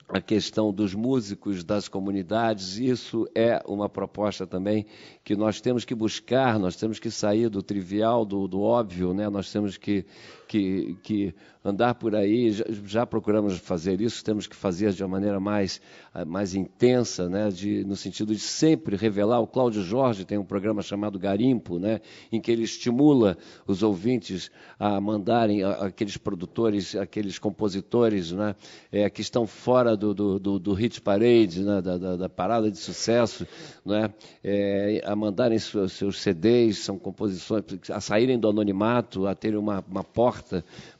a questão dos músicos, das comunidades, isso é uma proposta também que nós temos que buscar, nós temos que sair do trivial, do, do óbvio, né? nós temos que que, que andar por aí, já, já, procuramos fazer isso, temos que fazer de uma maneira mais, ah, mais intensa, né? de, no sentido de sempre revelar. O Cláudio Jorge tem um programa chamado Garimpo, né? em que ele estimula os ouvintes a mandarem aqueles produtores, aqueles compositores né? É, que estão fora do, do, do, do hit parade, né? da, da, da parada de sucesso, né? É, a mandarem seus, seus CDs, são composições, a saírem do anonimato, a terem uma, uma porta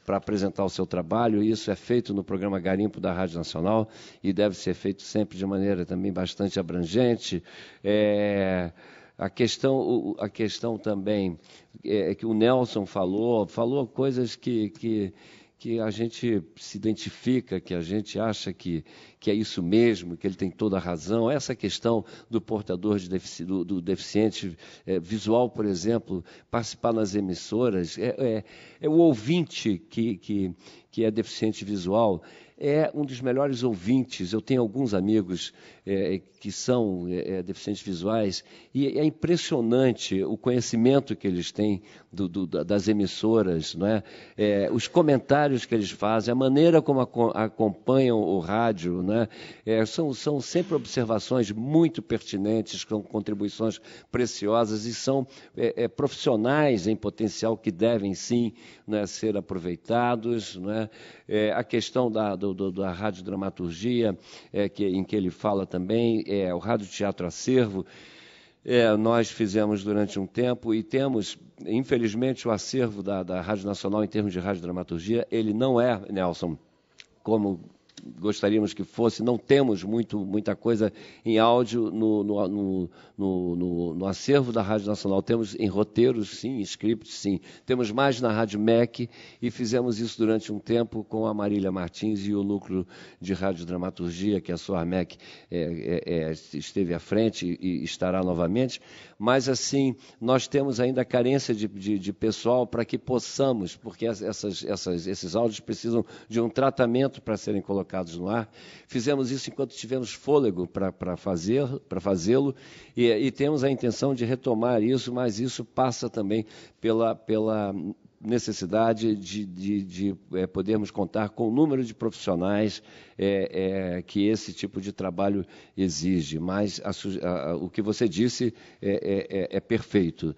para apresentar o seu trabalho. Isso é feito no programa Garimpo da Rádio Nacional e deve ser feito sempre de maneira também bastante abrangente. É, a questão, a questão também é, é, que o Nelson falou, falou coisas que, que que a gente se identifica, que a gente acha que, que é isso mesmo, que ele tem toda a razão. Essa questão do portador de defici, do, do, deficiente é, visual, por exemplo, participar nas emissoras, é, é, é o ouvinte que, que, que é deficiente visual, é um dos melhores ouvintes. Eu tenho alguns amigos é, que são é, é deficientes visuais e é impressionante o conhecimento que eles têm do, do, das emissoras, não é? é, os comentários que eles fazem, a maneira como acompanham o rádio. Né? são, são sempre observações muito pertinentes, com contribuições preciosas e são profissionais em potencial que devem sim é? ser aproveitados. é? a questão da, do, do, da radiodramaturgia, é, que, em que ele fala também, é, o Rádio Teatro Acervo. É, nós fizemos durante um tempo e temos, infelizmente, o acervo da, da Rádio Nacional em termos de radiodramaturgia, ele não é, Nelson, como gostaríamos que fosse, não temos muito, muita coisa em áudio no, no, no, no, acervo da Rádio Nacional. Temos em roteiros, sim, em scripts, sim. Temos mais na Rádio MEC e fizemos isso durante um tempo com a Marília Martins e o núcleo de radiodramaturgia, que é a sua MEC é, é, é, esteve à frente e estará novamente mas assim, nós temos ainda a carência de, de, de pessoal para que possamos, porque essas, essas, esses áudios precisam de um tratamento para serem colocados no ar. Fizemos isso enquanto tivemos fôlego para fazê-lo e, e temos a intenção de retomar isso, mas isso passa também pela, pela necessidade de, de, de é, podermos contar com o número de profissionais é, é, que esse tipo de trabalho exige. Mas a, a, o que você disse é, é, é, é perfeito.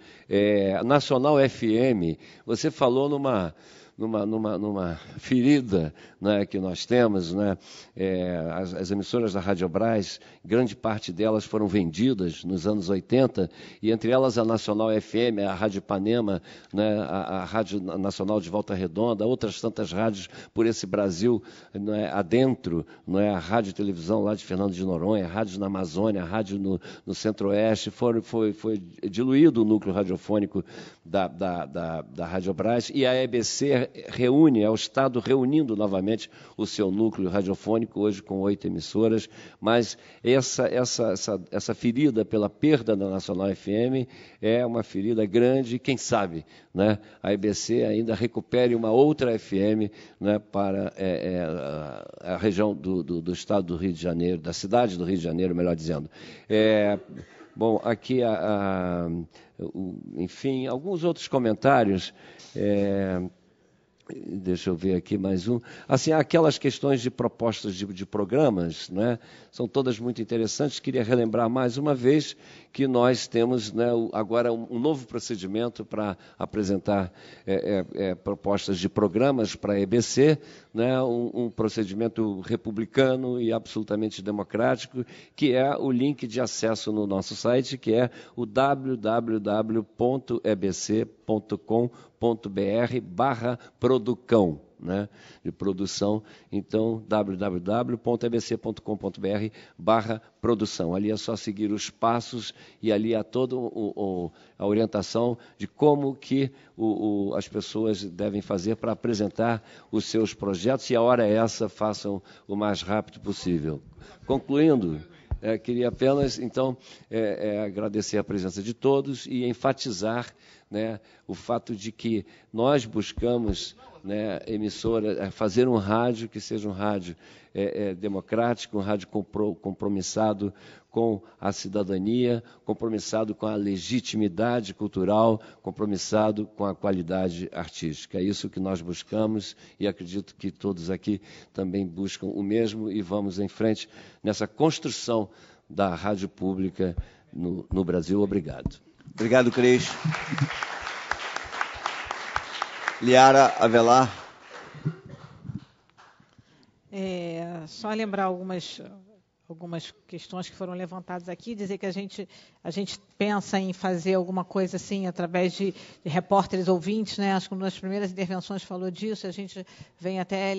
Nacional FM, você falou numa numa, numa, numa ferida né, que nós temos. Né? É, as, as, emissoras da Rádio Brás, grande parte delas foram vendidas nos anos 80, e entre elas a Nacional FM, a Rádio Panema, né, a, a Rádio Nacional de Volta Redonda, outras tantas rádios por esse Brasil né, adentro, não é? a Rádio Televisão lá de Fernando de Noronha, a rádio na Amazônia, a rádio no, no Centro-Oeste, foi, foi, foi diluído o núcleo radiofônico da, da, da, da Rádio Brás, e a EBC reúne, é o Estado reunindo novamente o seu núcleo radiofônico, hoje com oito emissoras, mas essa, essa, essa, essa ferida pela perda da Nacional FM é uma ferida grande, quem sabe né, a IBC ainda recupere uma outra FM né, para é, é, a região do, do, do, Estado do Rio de Janeiro, da cidade do Rio de Janeiro, melhor dizendo. É, Bom, aqui, a, a, enfim, alguns outros comentários. É, Deixa eu ver aqui mais um. Assim, aquelas questões de propostas de, de programas, né, são todas muito interessantes. Queria relembrar mais uma vez que nós temos né, agora um, novo procedimento para apresentar é, é, é, propostas de programas para a EBC, né, um, um procedimento republicano e absolutamente democrático, que é o link de acesso no nosso site, que é o www.ebc.com www.producão.com.br barra producão, né, de produção, então wwwabccombr barra produção. Ali é só seguir os passos e ali há toda a orientação de como que o, o, as pessoas devem fazer para apresentar os seus projetos e a hora é essa, façam o mais rápido possível. Concluindo... É, queria apenas, então, é, é, agradecer a presença de todos e enfatizar né, o fato de que nós buscamos né, emissora, é, fazer um rádio que seja um rádio é, é, democrático, um rádio compro, compromissado com a cidadania, compromissado com a legitimidade cultural, compromissado com a qualidade artística. É isso que nós buscamos e acredito que todos aqui também buscam o mesmo e vamos em frente nessa construção da rádio pública no, no Brasil. Obrigado. Obrigado, Cris. Liara Avelar. É, só lembrar algumas algumas questões que foram levantadas aqui, dizer que a gente a gente pensa em fazer alguma coisa assim através de, de repórteres ouvintes, né? Acho que uma das primeiras intervenções falou disso. A gente vem até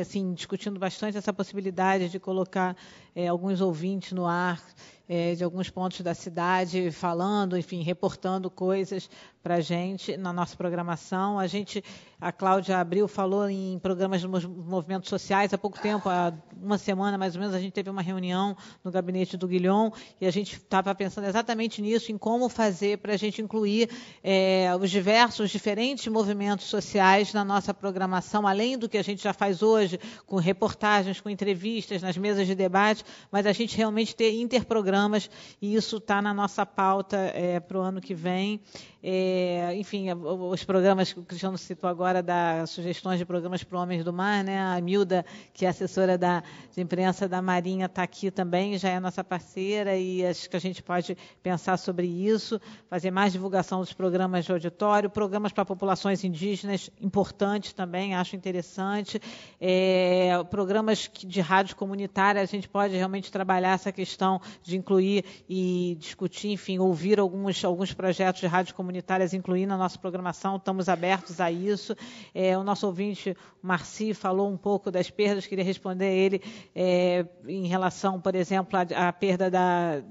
assim discutindo bastante essa possibilidade de colocar é, alguns ouvintes no ar é, de alguns pontos da cidade, falando, enfim, reportando coisas para a gente na nossa programação. A gente, a Cláudia Abril falou em programas de movimentos sociais há pouco tempo, há uma semana mais ou menos, a gente teve uma reunião no gabinete do Guilhom e a gente estava pensando exatamente exatamente nisso, em como fazer para a gente incluir é, os diversos, diferentes movimentos sociais na nossa programação, além do que a gente já faz hoje, com reportagens, com entrevistas, nas mesas de debate, mas a gente realmente ter interprogramas, e isso está na nossa pauta é, para o ano que vem. É, enfim, os programas que o Cristiano citou agora, da sugestões de programas para homens do mar, né? A Milda, que é assessora da, de imprensa da Marinha, está aqui também, já é nossa parceira e acho que a gente pode pensar sobre isso, fazer mais divulgação dos programas de auditório, programas para populações indígenas, importante também, acho interessante. É, programas de rádio comunitária, a gente pode realmente trabalhar essa questão de incluir e discutir, enfim, ouvir alguns, alguns projetos de rádio comunitária comunitárias incluindo a nossa programação, estamos abertos a isso. É, o nosso ouvinte, Marci, falou um pouco das perdas, queria responder ele é, em relação, por exemplo, à, à perda da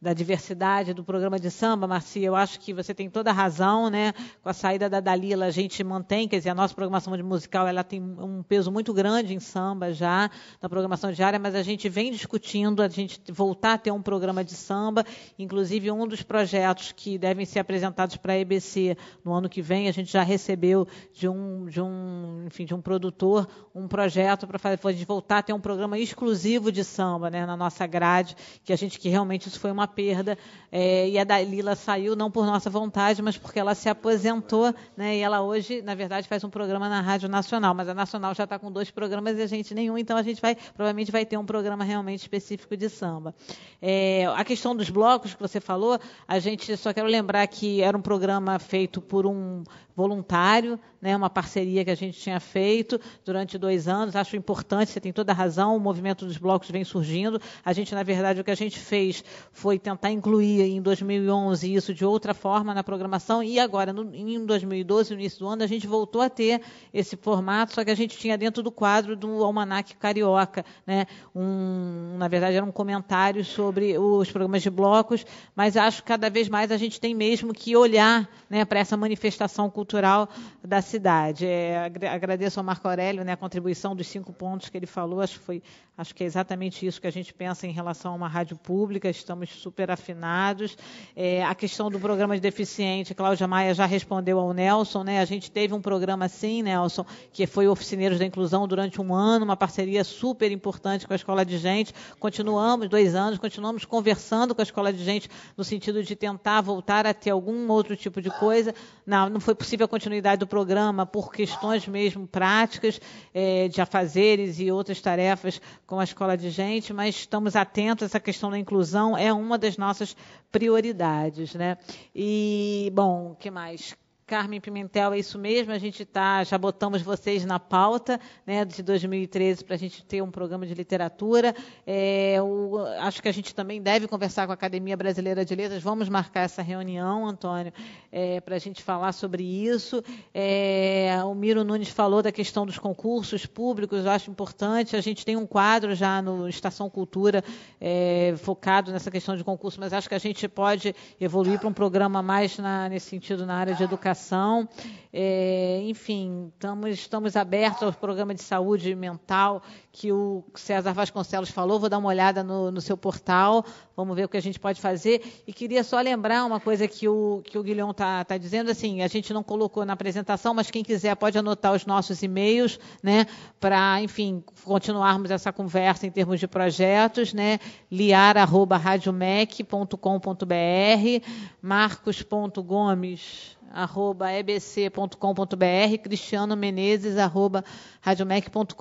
da diversidade do programa de samba, Marcia, eu acho que você tem toda a razão, né? Com a saída da Dalila, a gente mantém, quer dizer, a nossa programação de musical, ela tem um peso muito grande em samba já, na programação diária, mas a gente vem discutindo, a gente voltar a ter um programa de samba, inclusive um dos projetos que devem ser apresentados para a EBC no ano que vem, a gente já recebeu de um, de um, enfim, de um produtor um projeto para fazer, a gente voltar a ter um programa exclusivo de samba, né, na nossa grade, que a gente que realmente isso foi uma perda. É, e a Dalila saiu não por nossa vontade, mas porque ela se aposentou, né? E ela hoje, na verdade, faz um programa na Rádio Nacional, mas a Nacional já está com dois programas e a gente nenhum, então a gente vai provavelmente vai ter um programa realmente específico de samba. É, a questão dos blocos que você falou, a gente só quero lembrar que era um programa feito por um voluntário, né, uma parceria que a gente tinha feito durante dois anos. Acho importante, você tem toda a razão, o movimento dos blocos vem surgindo. A gente, na verdade, o que a gente fez foi tentar incluir em 2011 isso de outra forma na programação e agora, no, em 2012, no início do ano, a gente voltou a ter esse formato, só que a gente tinha dentro do quadro do Almanac Carioca, né, um, na verdade, era um comentário sobre os programas de blocos, mas acho que cada vez mais a gente tem mesmo que olhar né, para essa manifestação cultural cultural da cidade. É, agradeço ao Marco Aurélio né, a contribuição dos cinco pontos que ele falou. Acho que, foi, acho que é exatamente isso que a gente pensa em relação a uma rádio pública. Estamos super afinados. É, a questão do programa de deficiente, Cláudia Maia já respondeu ao Nelson. Né, a gente teve um programa sim, Nelson, que foi Oficineiros da Inclusão durante um ano, uma parceria super importante com a Escola de Gente. Continuamos, dois anos, continuamos conversando com a Escola de Gente no sentido de tentar voltar a ter algum outro tipo de coisa. Não, não foi possível tive a continuidade do programa por questões mesmo práticas, é, de afazeres e outras tarefas com a escola de gente, mas estamos atentos, essa questão da inclusão é uma das nossas prioridades. Né? E, bom, o que mais? Carmen Pimentel, é isso mesmo, a gente tá, já botamos vocês na pauta né, de 2013 para a gente ter um programa de literatura. É, o, acho que a gente também deve conversar com a Academia Brasileira de Letras. Vamos marcar essa reunião, Antônio, é, para a gente falar sobre isso. É, o Miro Nunes falou da questão dos concursos públicos, eu acho importante. A gente tem um quadro já no Estação Cultura é, focado nessa questão de concurso, mas acho que a gente pode evoluir para um programa mais na, nesse sentido na área de educação comunicação. É, enfim, estamos, estamos abertos ao programa de saúde mental que o César Vasconcelos falou. Vou dar uma olhada no, no seu portal, vamos ver o que a gente pode fazer. E queria só lembrar uma coisa que o, que o Guilhom está tá dizendo, assim, a gente não colocou na apresentação, mas quem quiser pode anotar os nossos e-mails, né, para, enfim, continuarmos essa conversa em termos de projetos, né, liar.radiomec.com.br, marcos.gomes arroba ebc.com.br, Cristiano Menezes, arroba radiomec.com.br.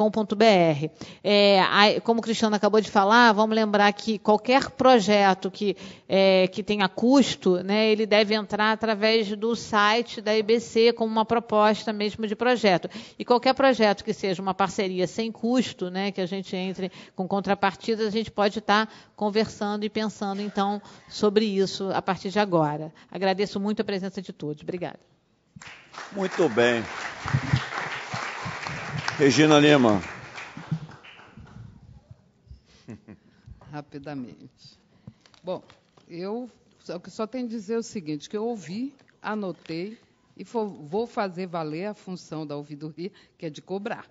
É, como o Cristiano acabou de falar, vamos lembrar que qualquer projeto que, é, que tenha custo, né, ele deve entrar através do site da EBC como uma proposta mesmo de projeto. E qualquer projeto que seja uma parceria sem custo, né, que a gente entre com contrapartidas, a gente pode estar conversando e pensando, então, sobre isso a partir de agora. Agradeço muito a presença de todos. Obrigada. Obrigada. Muito bem. Regina Lima. Rapidamente. Bom, eu só, só tenho a dizer o seguinte, que eu ouvi, anotei e for, vou fazer valer a função da ouvidoria, que é de cobrar.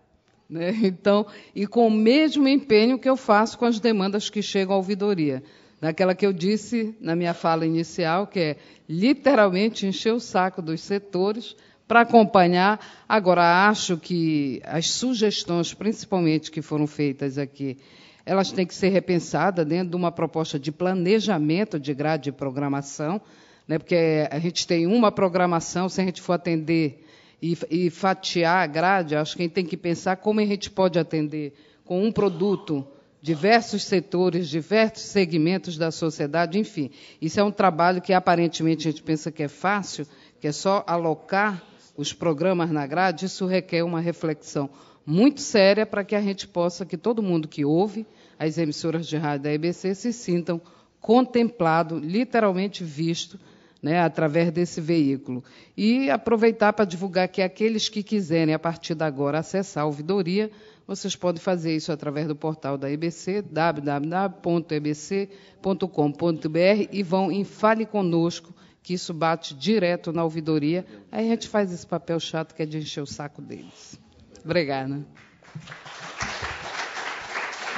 Né? Então, e com o mesmo empenho que eu faço com as demandas que chegam à ouvidoria naquela que eu disse na minha fala inicial, que é literalmente encher o saco dos setores para acompanhar. Agora, acho que as sugestões, principalmente, que foram feitas aqui, elas têm que ser repensadas dentro de uma proposta de planejamento de grade de programação, né? porque a gente tem uma programação, se a gente for atender e, e fatiar a grade, acho que a gente tem que pensar como a gente pode atender com um produto diversos setores, diversos segmentos da sociedade, enfim. Isso é um trabalho que aparentemente a gente pensa que é fácil, que é só alocar os programas na grade, isso requer uma reflexão muito séria para que a gente possa, que todo mundo que ouve as emissoras de rádio da EBC se sintam contemplado, literalmente visto, né, através desse veículo. E aproveitar para divulgar que aqueles que quiserem, a partir de agora, acessar a ouvidoria, vocês podem fazer isso através do portal da EBC, www.ebc.com.br, e vão em Fale Conosco, que isso bate direto na ouvidoria. Aí a gente faz esse papel chato que é de encher o saco deles. Obrigada.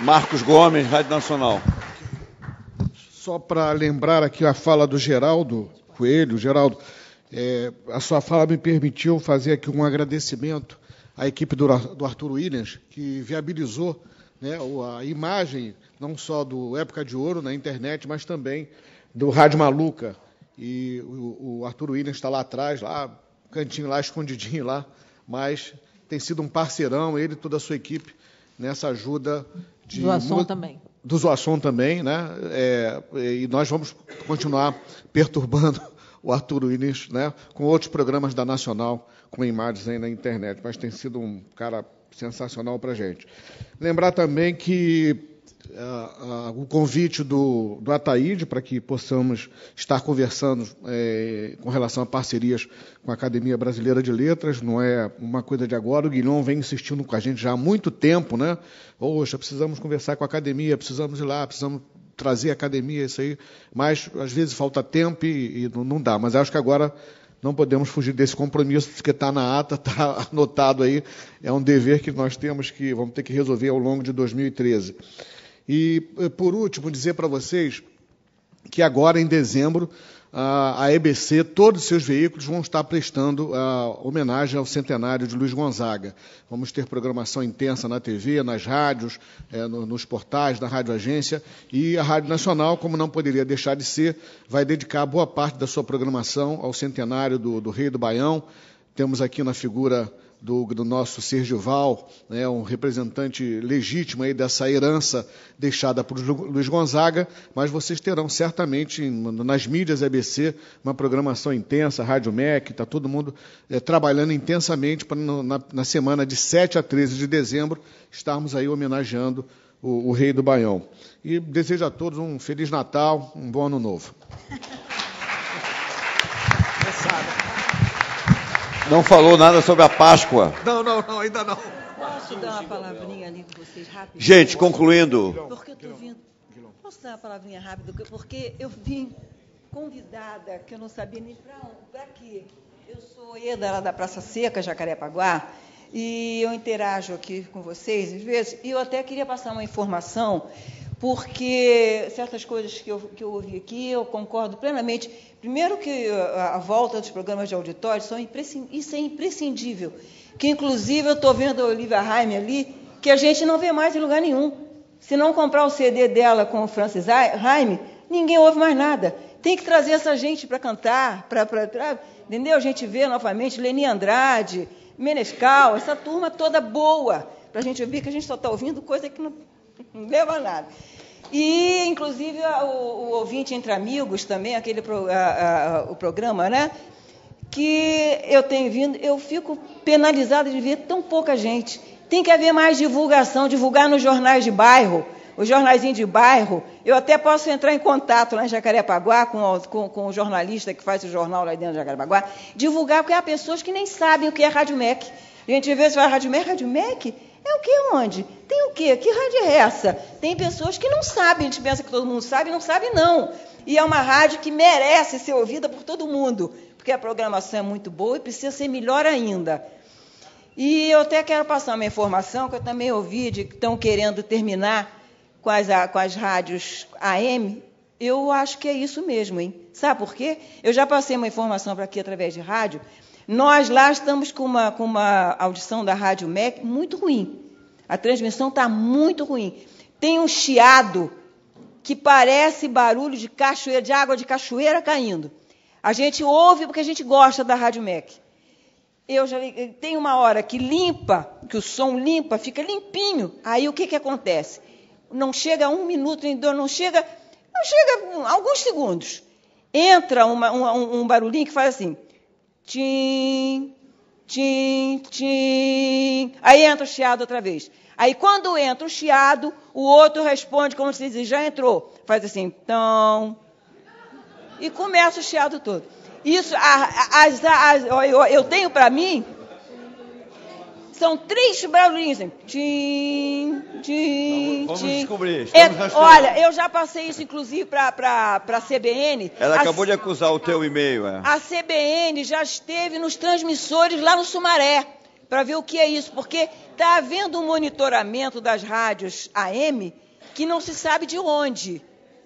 Marcos Gomes, Rádio Nacional. Só para lembrar aqui a fala do Geraldo Coelho, Geraldo, é, a sua fala me permitiu fazer aqui um agradecimento a equipe do, do Arthur Williams, que viabilizou né, a imagem não só do Época de Ouro na internet, mas também do Rádio Maluca. E o, o Arthur Williams está lá atrás, lá, cantinho lá, escondidinho lá, mas tem sido um parceirão, ele e toda a sua equipe, nessa ajuda de. Do Assom também. Do Zoasson também, né? É, e nós vamos continuar perturbando o Arthur Williams, né? Com outros programas da Nacional com imagens aí na internet, mas tem sido um cara sensacional para a gente. Lembrar também que uh, uh, o convite do, do Ataíde para que possamos estar conversando é, com relação a parcerias com a Academia Brasileira de Letras, não é uma coisa de agora, o Guilhom vem insistindo com a gente já há muito tempo, né? Poxa, precisamos conversar com a Academia, precisamos ir lá, precisamos trazer a academia, isso aí, mas às vezes falta tempo e, e, não dá. Mas acho que agora não podemos fugir desse compromisso, porque está na ata, está anotado aí. É um dever que nós temos que, vamos ter que resolver ao longo de 2013. E, eh, por último, dizer para vocês que agora, em dezembro, a EBC, todos os seus veículos vão estar prestando homenagem ao centenário de Luiz Gonzaga. Vamos ter programação intensa na TV, nas rádios, é, nos portais, na Rádio Agência e a Rádio Nacional, como não poderia deixar de ser, vai dedicar boa parte da sua programação ao centenário do, do Rei do Baião. Temos aqui na figura do, do nosso Sergio Val, né, um representante legítimo aí dessa herança deixada por Luiz Gonzaga, mas vocês terão certamente nas mídias ABC uma programação intensa, Rádio MEC, está todo mundo é, trabalhando intensamente para na, na, semana de 7 a 13 de dezembro estarmos aí homenageando o, o Rei do Baião. E desejo a todos um Feliz Natal, um bom Ano Novo. Não falou nada sobre a Páscoa. Não, não, não, ainda não. Posso dar uma palavrinha ali com vocês rápido? Gente, concluindo. Porque eu tô vindo. Posso dar uma palavrinha rápida? Porque eu vim convidada, que eu não sabia nem para quê. Eu sou Eda, lá da Praça Seca, Jacarepaguá, e eu interajo aqui com vocês às vezes, e eu até queria passar uma informação porque certas coisas que eu, que eu ouvi aqui eu concordo plenamente. Primeiro, que a, volta dos programas de auditório são isso é imprescindível. Que, inclusive, eu estou vendo a Olivia Raime ali, que a gente não vê mais em lugar nenhum. Se não comprar o CD dela com o Francis Raime, ninguém ouve mais nada. Tem que trazer essa gente para cantar, para. Entendeu? A gente vê novamente Leni Andrade, Menescal, essa turma toda boa, para a gente ouvir, que a gente só está ouvindo coisa que não não leva nada. E, inclusive, o, o, ouvinte entre amigos também, aquele pro, a, a, o programa, né? Que eu tenho vindo, eu fico penalizada de ver tão pouca gente. Tem que haver mais divulgação, divulgar nos jornais de bairro, os jornaizinhos de bairro. Eu até posso entrar em contato lá em Jacarepaguá com, com, com o jornalista que faz o jornal lá dentro de Jacarepaguá, divulgar, porque há pessoas que nem sabem o que é Rádio MEC. A gente vê se vai Rádio MEC, Rádio MEC? É o que onde? Tem o quê? Que rádio é essa? Tem pessoas que não sabem, a gente pensa que todo mundo sabe, não sabe não. E é uma rádio que merece ser ouvida por todo mundo, porque a programação é muito boa e precisa ser melhor ainda. E eu até quero passar uma informação que eu também ouvi de que estão querendo terminar com as, com as rádios AM. Eu acho que é isso mesmo, hein? Sabe por quê? Eu já passei uma informação para aqui através de rádio nós lá estamos com uma, com uma audição da Rádio MEC muito ruim. A transmissão está muito ruim. Tem um chiado que parece barulho de cachoeira, de água de cachoeira caindo. A gente ouve porque a gente gosta da Rádio MEC. Eu já tem uma hora que limpa, que o som limpa, fica limpinho. Aí o que, que acontece? Não chega um minuto, não chega, não chega hum, alguns segundos. Entra uma, um, um barulhinho que faz assim tim, tim, tim. Aí entra o chiado outra vez. Aí quando entra o chiado, o outro responde como se diz, já entrou. Faz assim, então. E começa o chiado todo. Isso, as, as, as, eu tenho para mim são três barulhinhos. Tim, tim, tim. Vamos tchim. descobrir. É, olha, eu já passei isso, inclusive, para a CBN. Ela a, acabou de acusar o teu e-mail. É. A CBN já esteve nos transmissores lá no Sumaré para ver o que é isso, porque está havendo um monitoramento das rádios AM que não se sabe de onde.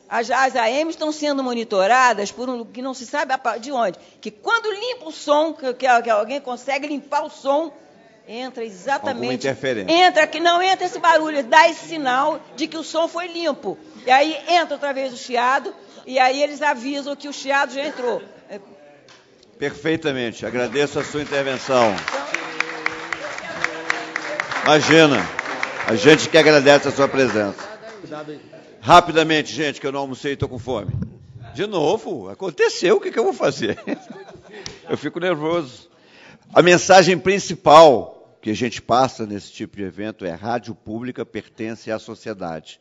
As, as AM estão sendo monitoradas por um que não se sabe de onde. Que quando limpa o som, que, que alguém consegue limpar o som Entra exatamente. Entra que não entra esse barulho, dá esse sinal de que o som foi limpo. E aí entra outra vez o chiado e aí eles avisam que o chiado já entrou. É. Perfeitamente. Agradeço a sua intervenção. Imagina. A gente que agradece a sua presença. Rapidamente, gente, que eu não almocei e estou com fome. De novo, aconteceu, o que, que eu vou fazer? Eu fico nervoso. A mensagem principal que a gente passa nesse tipo de evento é: rádio pública pertence à sociedade.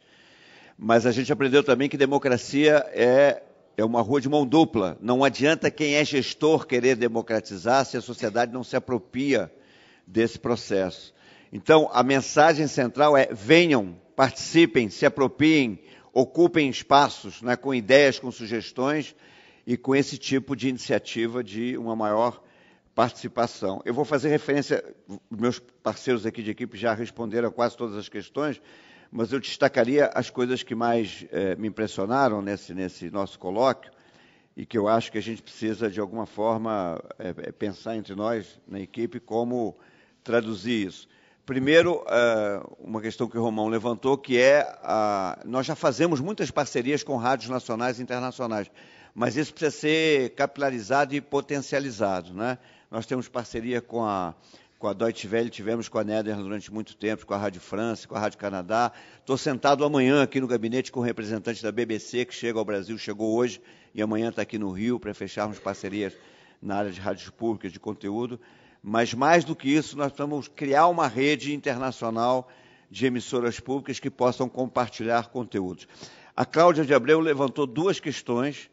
Mas a gente aprendeu também que democracia é, é uma rua de mão dupla. Não adianta quem é gestor querer democratizar se a sociedade não se apropria desse processo. Então, a mensagem central é: venham, participem, se apropriem, ocupem espaços né, com ideias, com sugestões e com esse tipo de iniciativa de uma maior participação. Eu vou fazer referência, meus parceiros aqui de equipe já responderam a quase todas as questões, mas eu destacaria as coisas que mais eh, me impressionaram nesse, nesse nosso colóquio e que eu acho que a gente precisa, de alguma forma, eh, eh pensar entre nós, na equipe, como traduzir isso. Primeiro, eh, uma questão que o Romão levantou, que é, a, nós já fazemos muitas parcerias com rádios nacionais e internacionais, mas isso precisa ser capilarizado e potencializado, né? Nós temos parceria com a, com a Deutsche Welle, tivemos com a Netherlands durante muito tempo, com a Rádio França, com a Rádio Canadá. Estou sentado amanhã aqui no gabinete com o representante da BBC, que chega ao Brasil, chegou hoje, e amanhã está aqui no Rio para fecharmos parcerias na área de rádios públicas, de conteúdo. Mas mais do que isso, nós precisamos criar uma rede internacional de emissoras públicas que possam compartilhar conteúdos. A Cláudia de Abreu levantou duas questões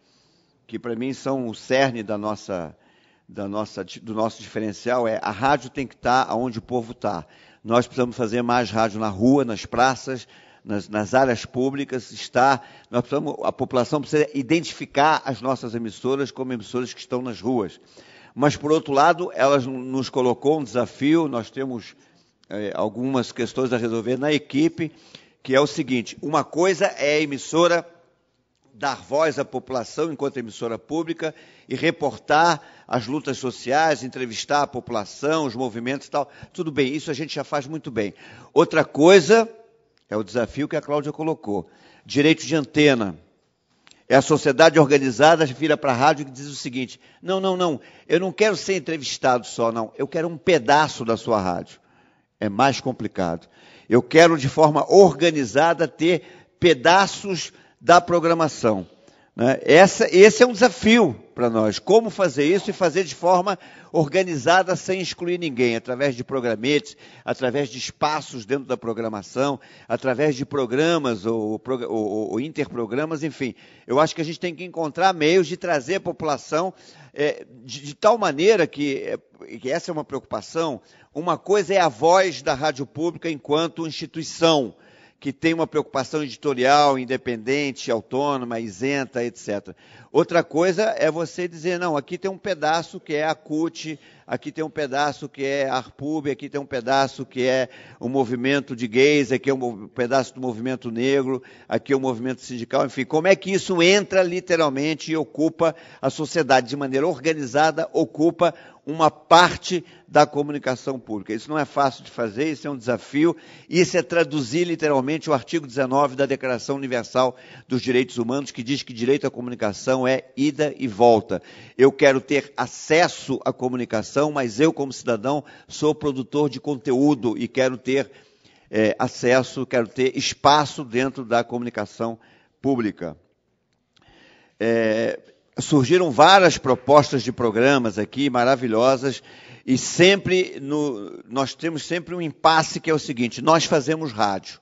que, para mim, são o cerne da nossa da nossa, do nosso diferencial é a rádio tem que estar onde o povo está. Nós precisamos fazer mais rádio na rua, nas praças, nas, nas áreas públicas, está, nós precisamos, a população precisa identificar as nossas emissoras como emissoras que estão nas ruas. Mas, por outro lado, elas nos colocou um desafio, nós temos é, algumas questões a resolver na equipe, que é o seguinte, uma coisa é a emissora dar voz à população enquanto emissora pública e reportar as lutas sociais, entrevistar a população, os movimentos e tal. Tudo bem, isso a gente já faz muito bem. Outra coisa é o desafio que a Cláudia colocou: direito de antena. É a sociedade organizada vira para a rádio e diz o seguinte: não, não, não, eu não quero ser entrevistado só, não, eu quero um pedaço da sua rádio. É mais complicado. Eu quero, de forma organizada, ter pedaços da programação. Né? Essa, esse é um desafio para nós, como fazer isso e fazer de forma organizada, sem excluir ninguém, através de programetes, através de espaços dentro da programação, através de programas ou, ou, ou, ou interprogramas, enfim. Eu acho que a gente tem que encontrar meios de trazer a população é, de, de, tal maneira que, é, que essa é uma preocupação. Uma coisa é a voz da rádio pública enquanto instituição que tem uma preocupação editorial independente, autônoma, isenta, etc. Outra coisa é você dizer, não, aqui tem um pedaço que é a CUT, aqui tem um pedaço que é Arpub, aqui tem um pedaço que é o movimento de gays, aqui é um pedaço do movimento negro, aqui é o um movimento sindical, enfim, como é que isso entra literalmente e ocupa a sociedade de maneira organizada, ocupa uma parte da comunicação pública. Isso não é fácil de fazer, isso é um desafio, isso é traduzir literalmente o artigo 19 da Declaração Universal dos Direitos Humanos, que diz que direito à comunicação é ida e volta. Eu quero ter acesso à comunicação mas eu, como cidadão, sou produtor de conteúdo e quero ter é, acesso, quero ter espaço dentro da comunicação pública. É, surgiram várias propostas de programas aqui maravilhosas e sempre no, nós temos sempre um impasse que é o seguinte: nós fazemos rádio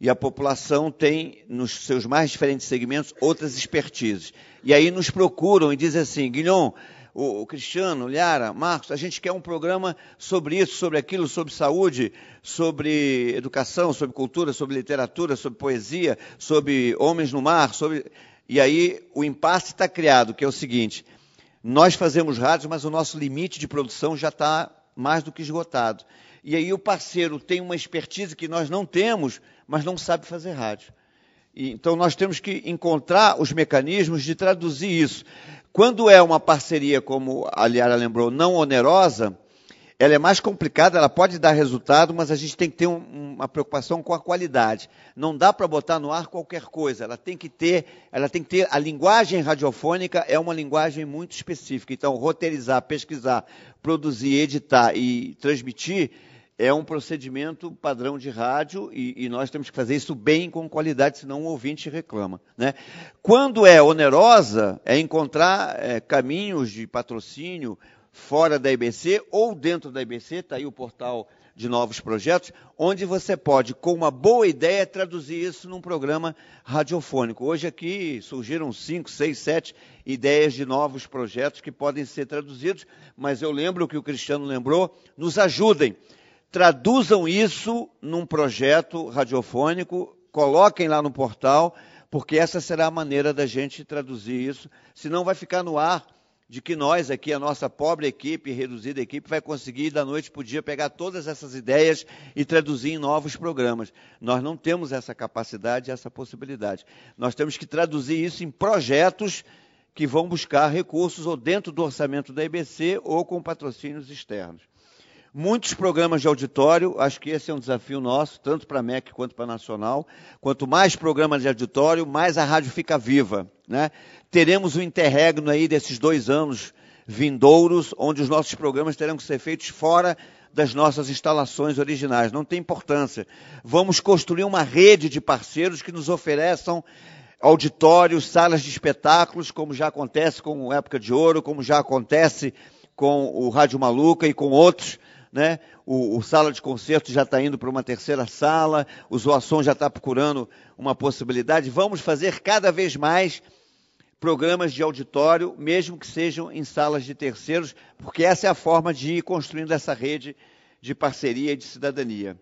e a população tem nos seus mais diferentes segmentos outras expertises e aí nos procuram e dizem assim, Guilhom o, o Cristiano, Liara, Marcos, a gente quer um programa sobre isso, sobre aquilo, sobre saúde, sobre educação, sobre cultura, sobre literatura, sobre poesia, sobre homens no mar, sobre. E aí o impasse está criado, que é o seguinte: nós fazemos rádio, mas o nosso limite de produção já está mais do que esgotado. E aí o parceiro tem uma expertise que nós não temos, mas não sabe fazer rádio. E, então nós temos que encontrar os mecanismos de traduzir isso. Quando é uma parceria, como a Liara lembrou, não onerosa, ela é mais complicada, ela pode dar resultado, mas a gente tem que ter um, uma preocupação com a qualidade. Não dá para botar no ar qualquer coisa. Ela tem que ter, ela tem que ter a linguagem radiofônica é uma linguagem muito específica. Então, roteirizar, pesquisar, produzir, editar e transmitir é um procedimento padrão de rádio e, e, nós temos que fazer isso bem com qualidade, senão o ouvinte reclama. Né? Quando é onerosa, é encontrar é, caminhos de patrocínio fora da IBC ou dentro da IBC, está aí o portal de novos projetos, onde você pode, com uma boa ideia, traduzir isso num programa radiofônico. Hoje aqui surgiram cinco, seis, sete ideias de novos projetos que podem ser traduzidos, mas eu lembro o que o Cristiano lembrou, nos ajudem traduzam isso num projeto radiofônico, coloquem lá no portal, porque essa será a maneira da gente traduzir isso, senão vai ficar no ar de que nós aqui, a nossa pobre equipe, reduzida equipe, vai conseguir da noite para o dia pegar todas essas ideias e traduzir em novos programas. Nós não temos essa capacidade, essa possibilidade. Nós temos que traduzir isso em projetos que vão buscar recursos ou dentro do orçamento da IBC ou com patrocínios externos muitos programas de auditório, acho que esse é um desafio nosso, tanto para a MEC quanto para a Nacional. Quanto mais programas de auditório, mais a rádio fica viva. Né? Teremos um interregno aí desses dois anos vindouros, onde os nossos programas terão que ser feitos fora das nossas instalações originais. Não tem importância. Vamos construir uma rede de parceiros que nos ofereçam auditórios, salas de espetáculos, como já acontece com o Época de Ouro, como já acontece com o Rádio Maluca e com outros né? o, o sala de concerto já está indo para uma terceira sala, o Zoação já está procurando uma possibilidade. Vamos fazer cada vez mais programas de auditório, mesmo que sejam em salas de terceiros, porque essa é a forma de ir construindo essa rede de parceria e de cidadania.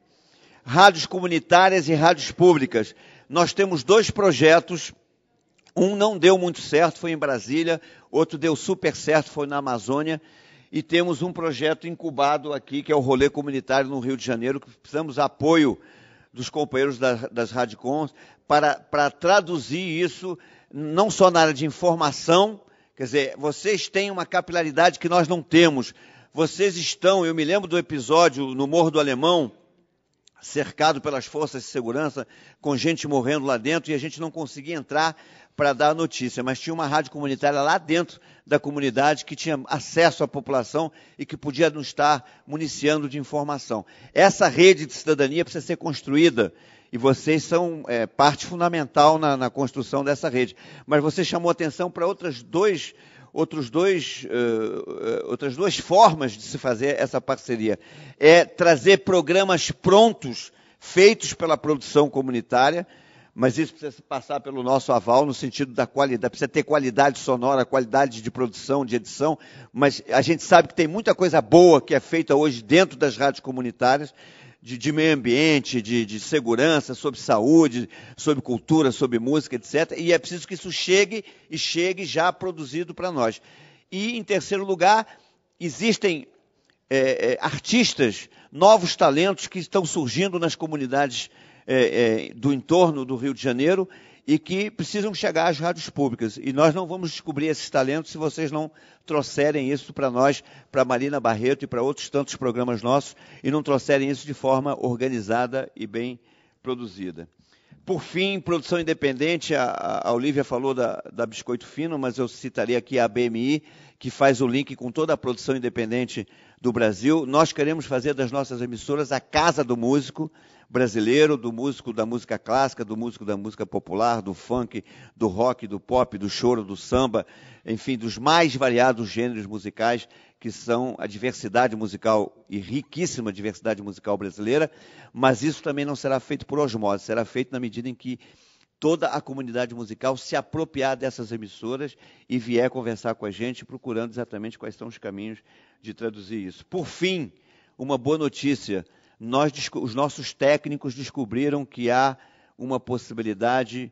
Rádios comunitárias e rádios públicas. Nós temos dois projetos. Um não deu muito certo, foi em Brasília, outro deu super certo, foi na Amazônia e temos um projeto incubado aqui, que é o Rolê Comunitário no Rio de Janeiro, que precisamos apoio dos companheiros da, das Radicons para, para traduzir isso não só na área de informação, quer dizer, vocês têm uma capilaridade que nós não temos. Vocês estão, eu me lembro do episódio no Morro do Alemão, cercado pelas forças de segurança, com gente morrendo lá dentro, e a gente não conseguia entrar para dar a notícia, mas tinha uma rádio comunitária lá dentro da comunidade que tinha acesso à população e que podia nos estar municiando de informação. Essa rede de cidadania precisa ser construída e vocês são é, parte fundamental na, na, construção dessa rede. Mas você chamou atenção para outras dois, outros dois, uh, outras duas formas de se fazer essa parceria. É trazer programas prontos feitos pela produção comunitária mas isso precisa passar pelo nosso aval no sentido da qualidade, precisa ter qualidade sonora, qualidade de produção, de edição, mas a gente sabe que tem muita coisa boa que é feita hoje dentro das rádios comunitárias, de, de meio ambiente, de, de, segurança, sobre saúde, sobre cultura, sobre música, etc. E é preciso que isso chegue e chegue já produzido para nós. E, em terceiro lugar, existem é, é, artistas, novos talentos que estão surgindo nas comunidades é, é, do entorno do Rio de Janeiro e que precisam chegar às rádios públicas. E nós não vamos descobrir esses talentos se vocês não trouxerem isso para nós, para Marina Barreto e para outros tantos programas nossos, e não trouxerem isso de forma organizada e bem produzida. Por fim, produção independente, a, a Olivia falou da, da Biscoito Fino, mas eu citaria aqui a BMI, que faz o link com toda a produção independente do Brasil. Nós queremos fazer das nossas emissoras a casa do músico, brasileiro, do músico da música clássica, do músico da música popular, do funk, do rock, do pop, do choro, do samba, enfim, dos mais variados gêneros musicais que são a diversidade musical e riquíssima diversidade musical brasileira, mas isso também não será feito por osmose, será feito na medida em que toda a comunidade musical se apropriar dessas emissoras e vier conversar com a gente, procurando exatamente quais são os caminhos de traduzir isso. Por fim, uma boa notícia nós, os nossos técnicos descobriram que há uma possibilidade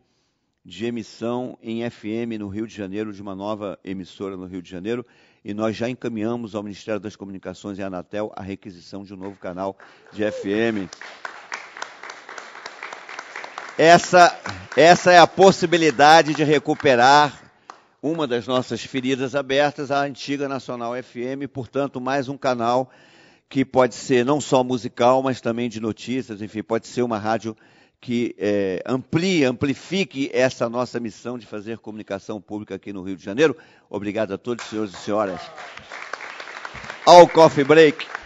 de emissão em FM no Rio de Janeiro, de uma nova emissora no Rio de Janeiro, e nós já encaminhamos ao Ministério das Comunicações e à Anatel a requisição de um novo canal de FM. Essa, essa é a possibilidade de recuperar uma das nossas feridas abertas, a antiga Nacional FM, portanto, mais um canal que pode ser não só musical, mas também de notícias, enfim, pode ser uma rádio que é, amplie, amplifique essa nossa missão de fazer comunicação pública aqui no Rio de Janeiro. Obrigado a todos, senhores e senhoras. Ao Coffee Break.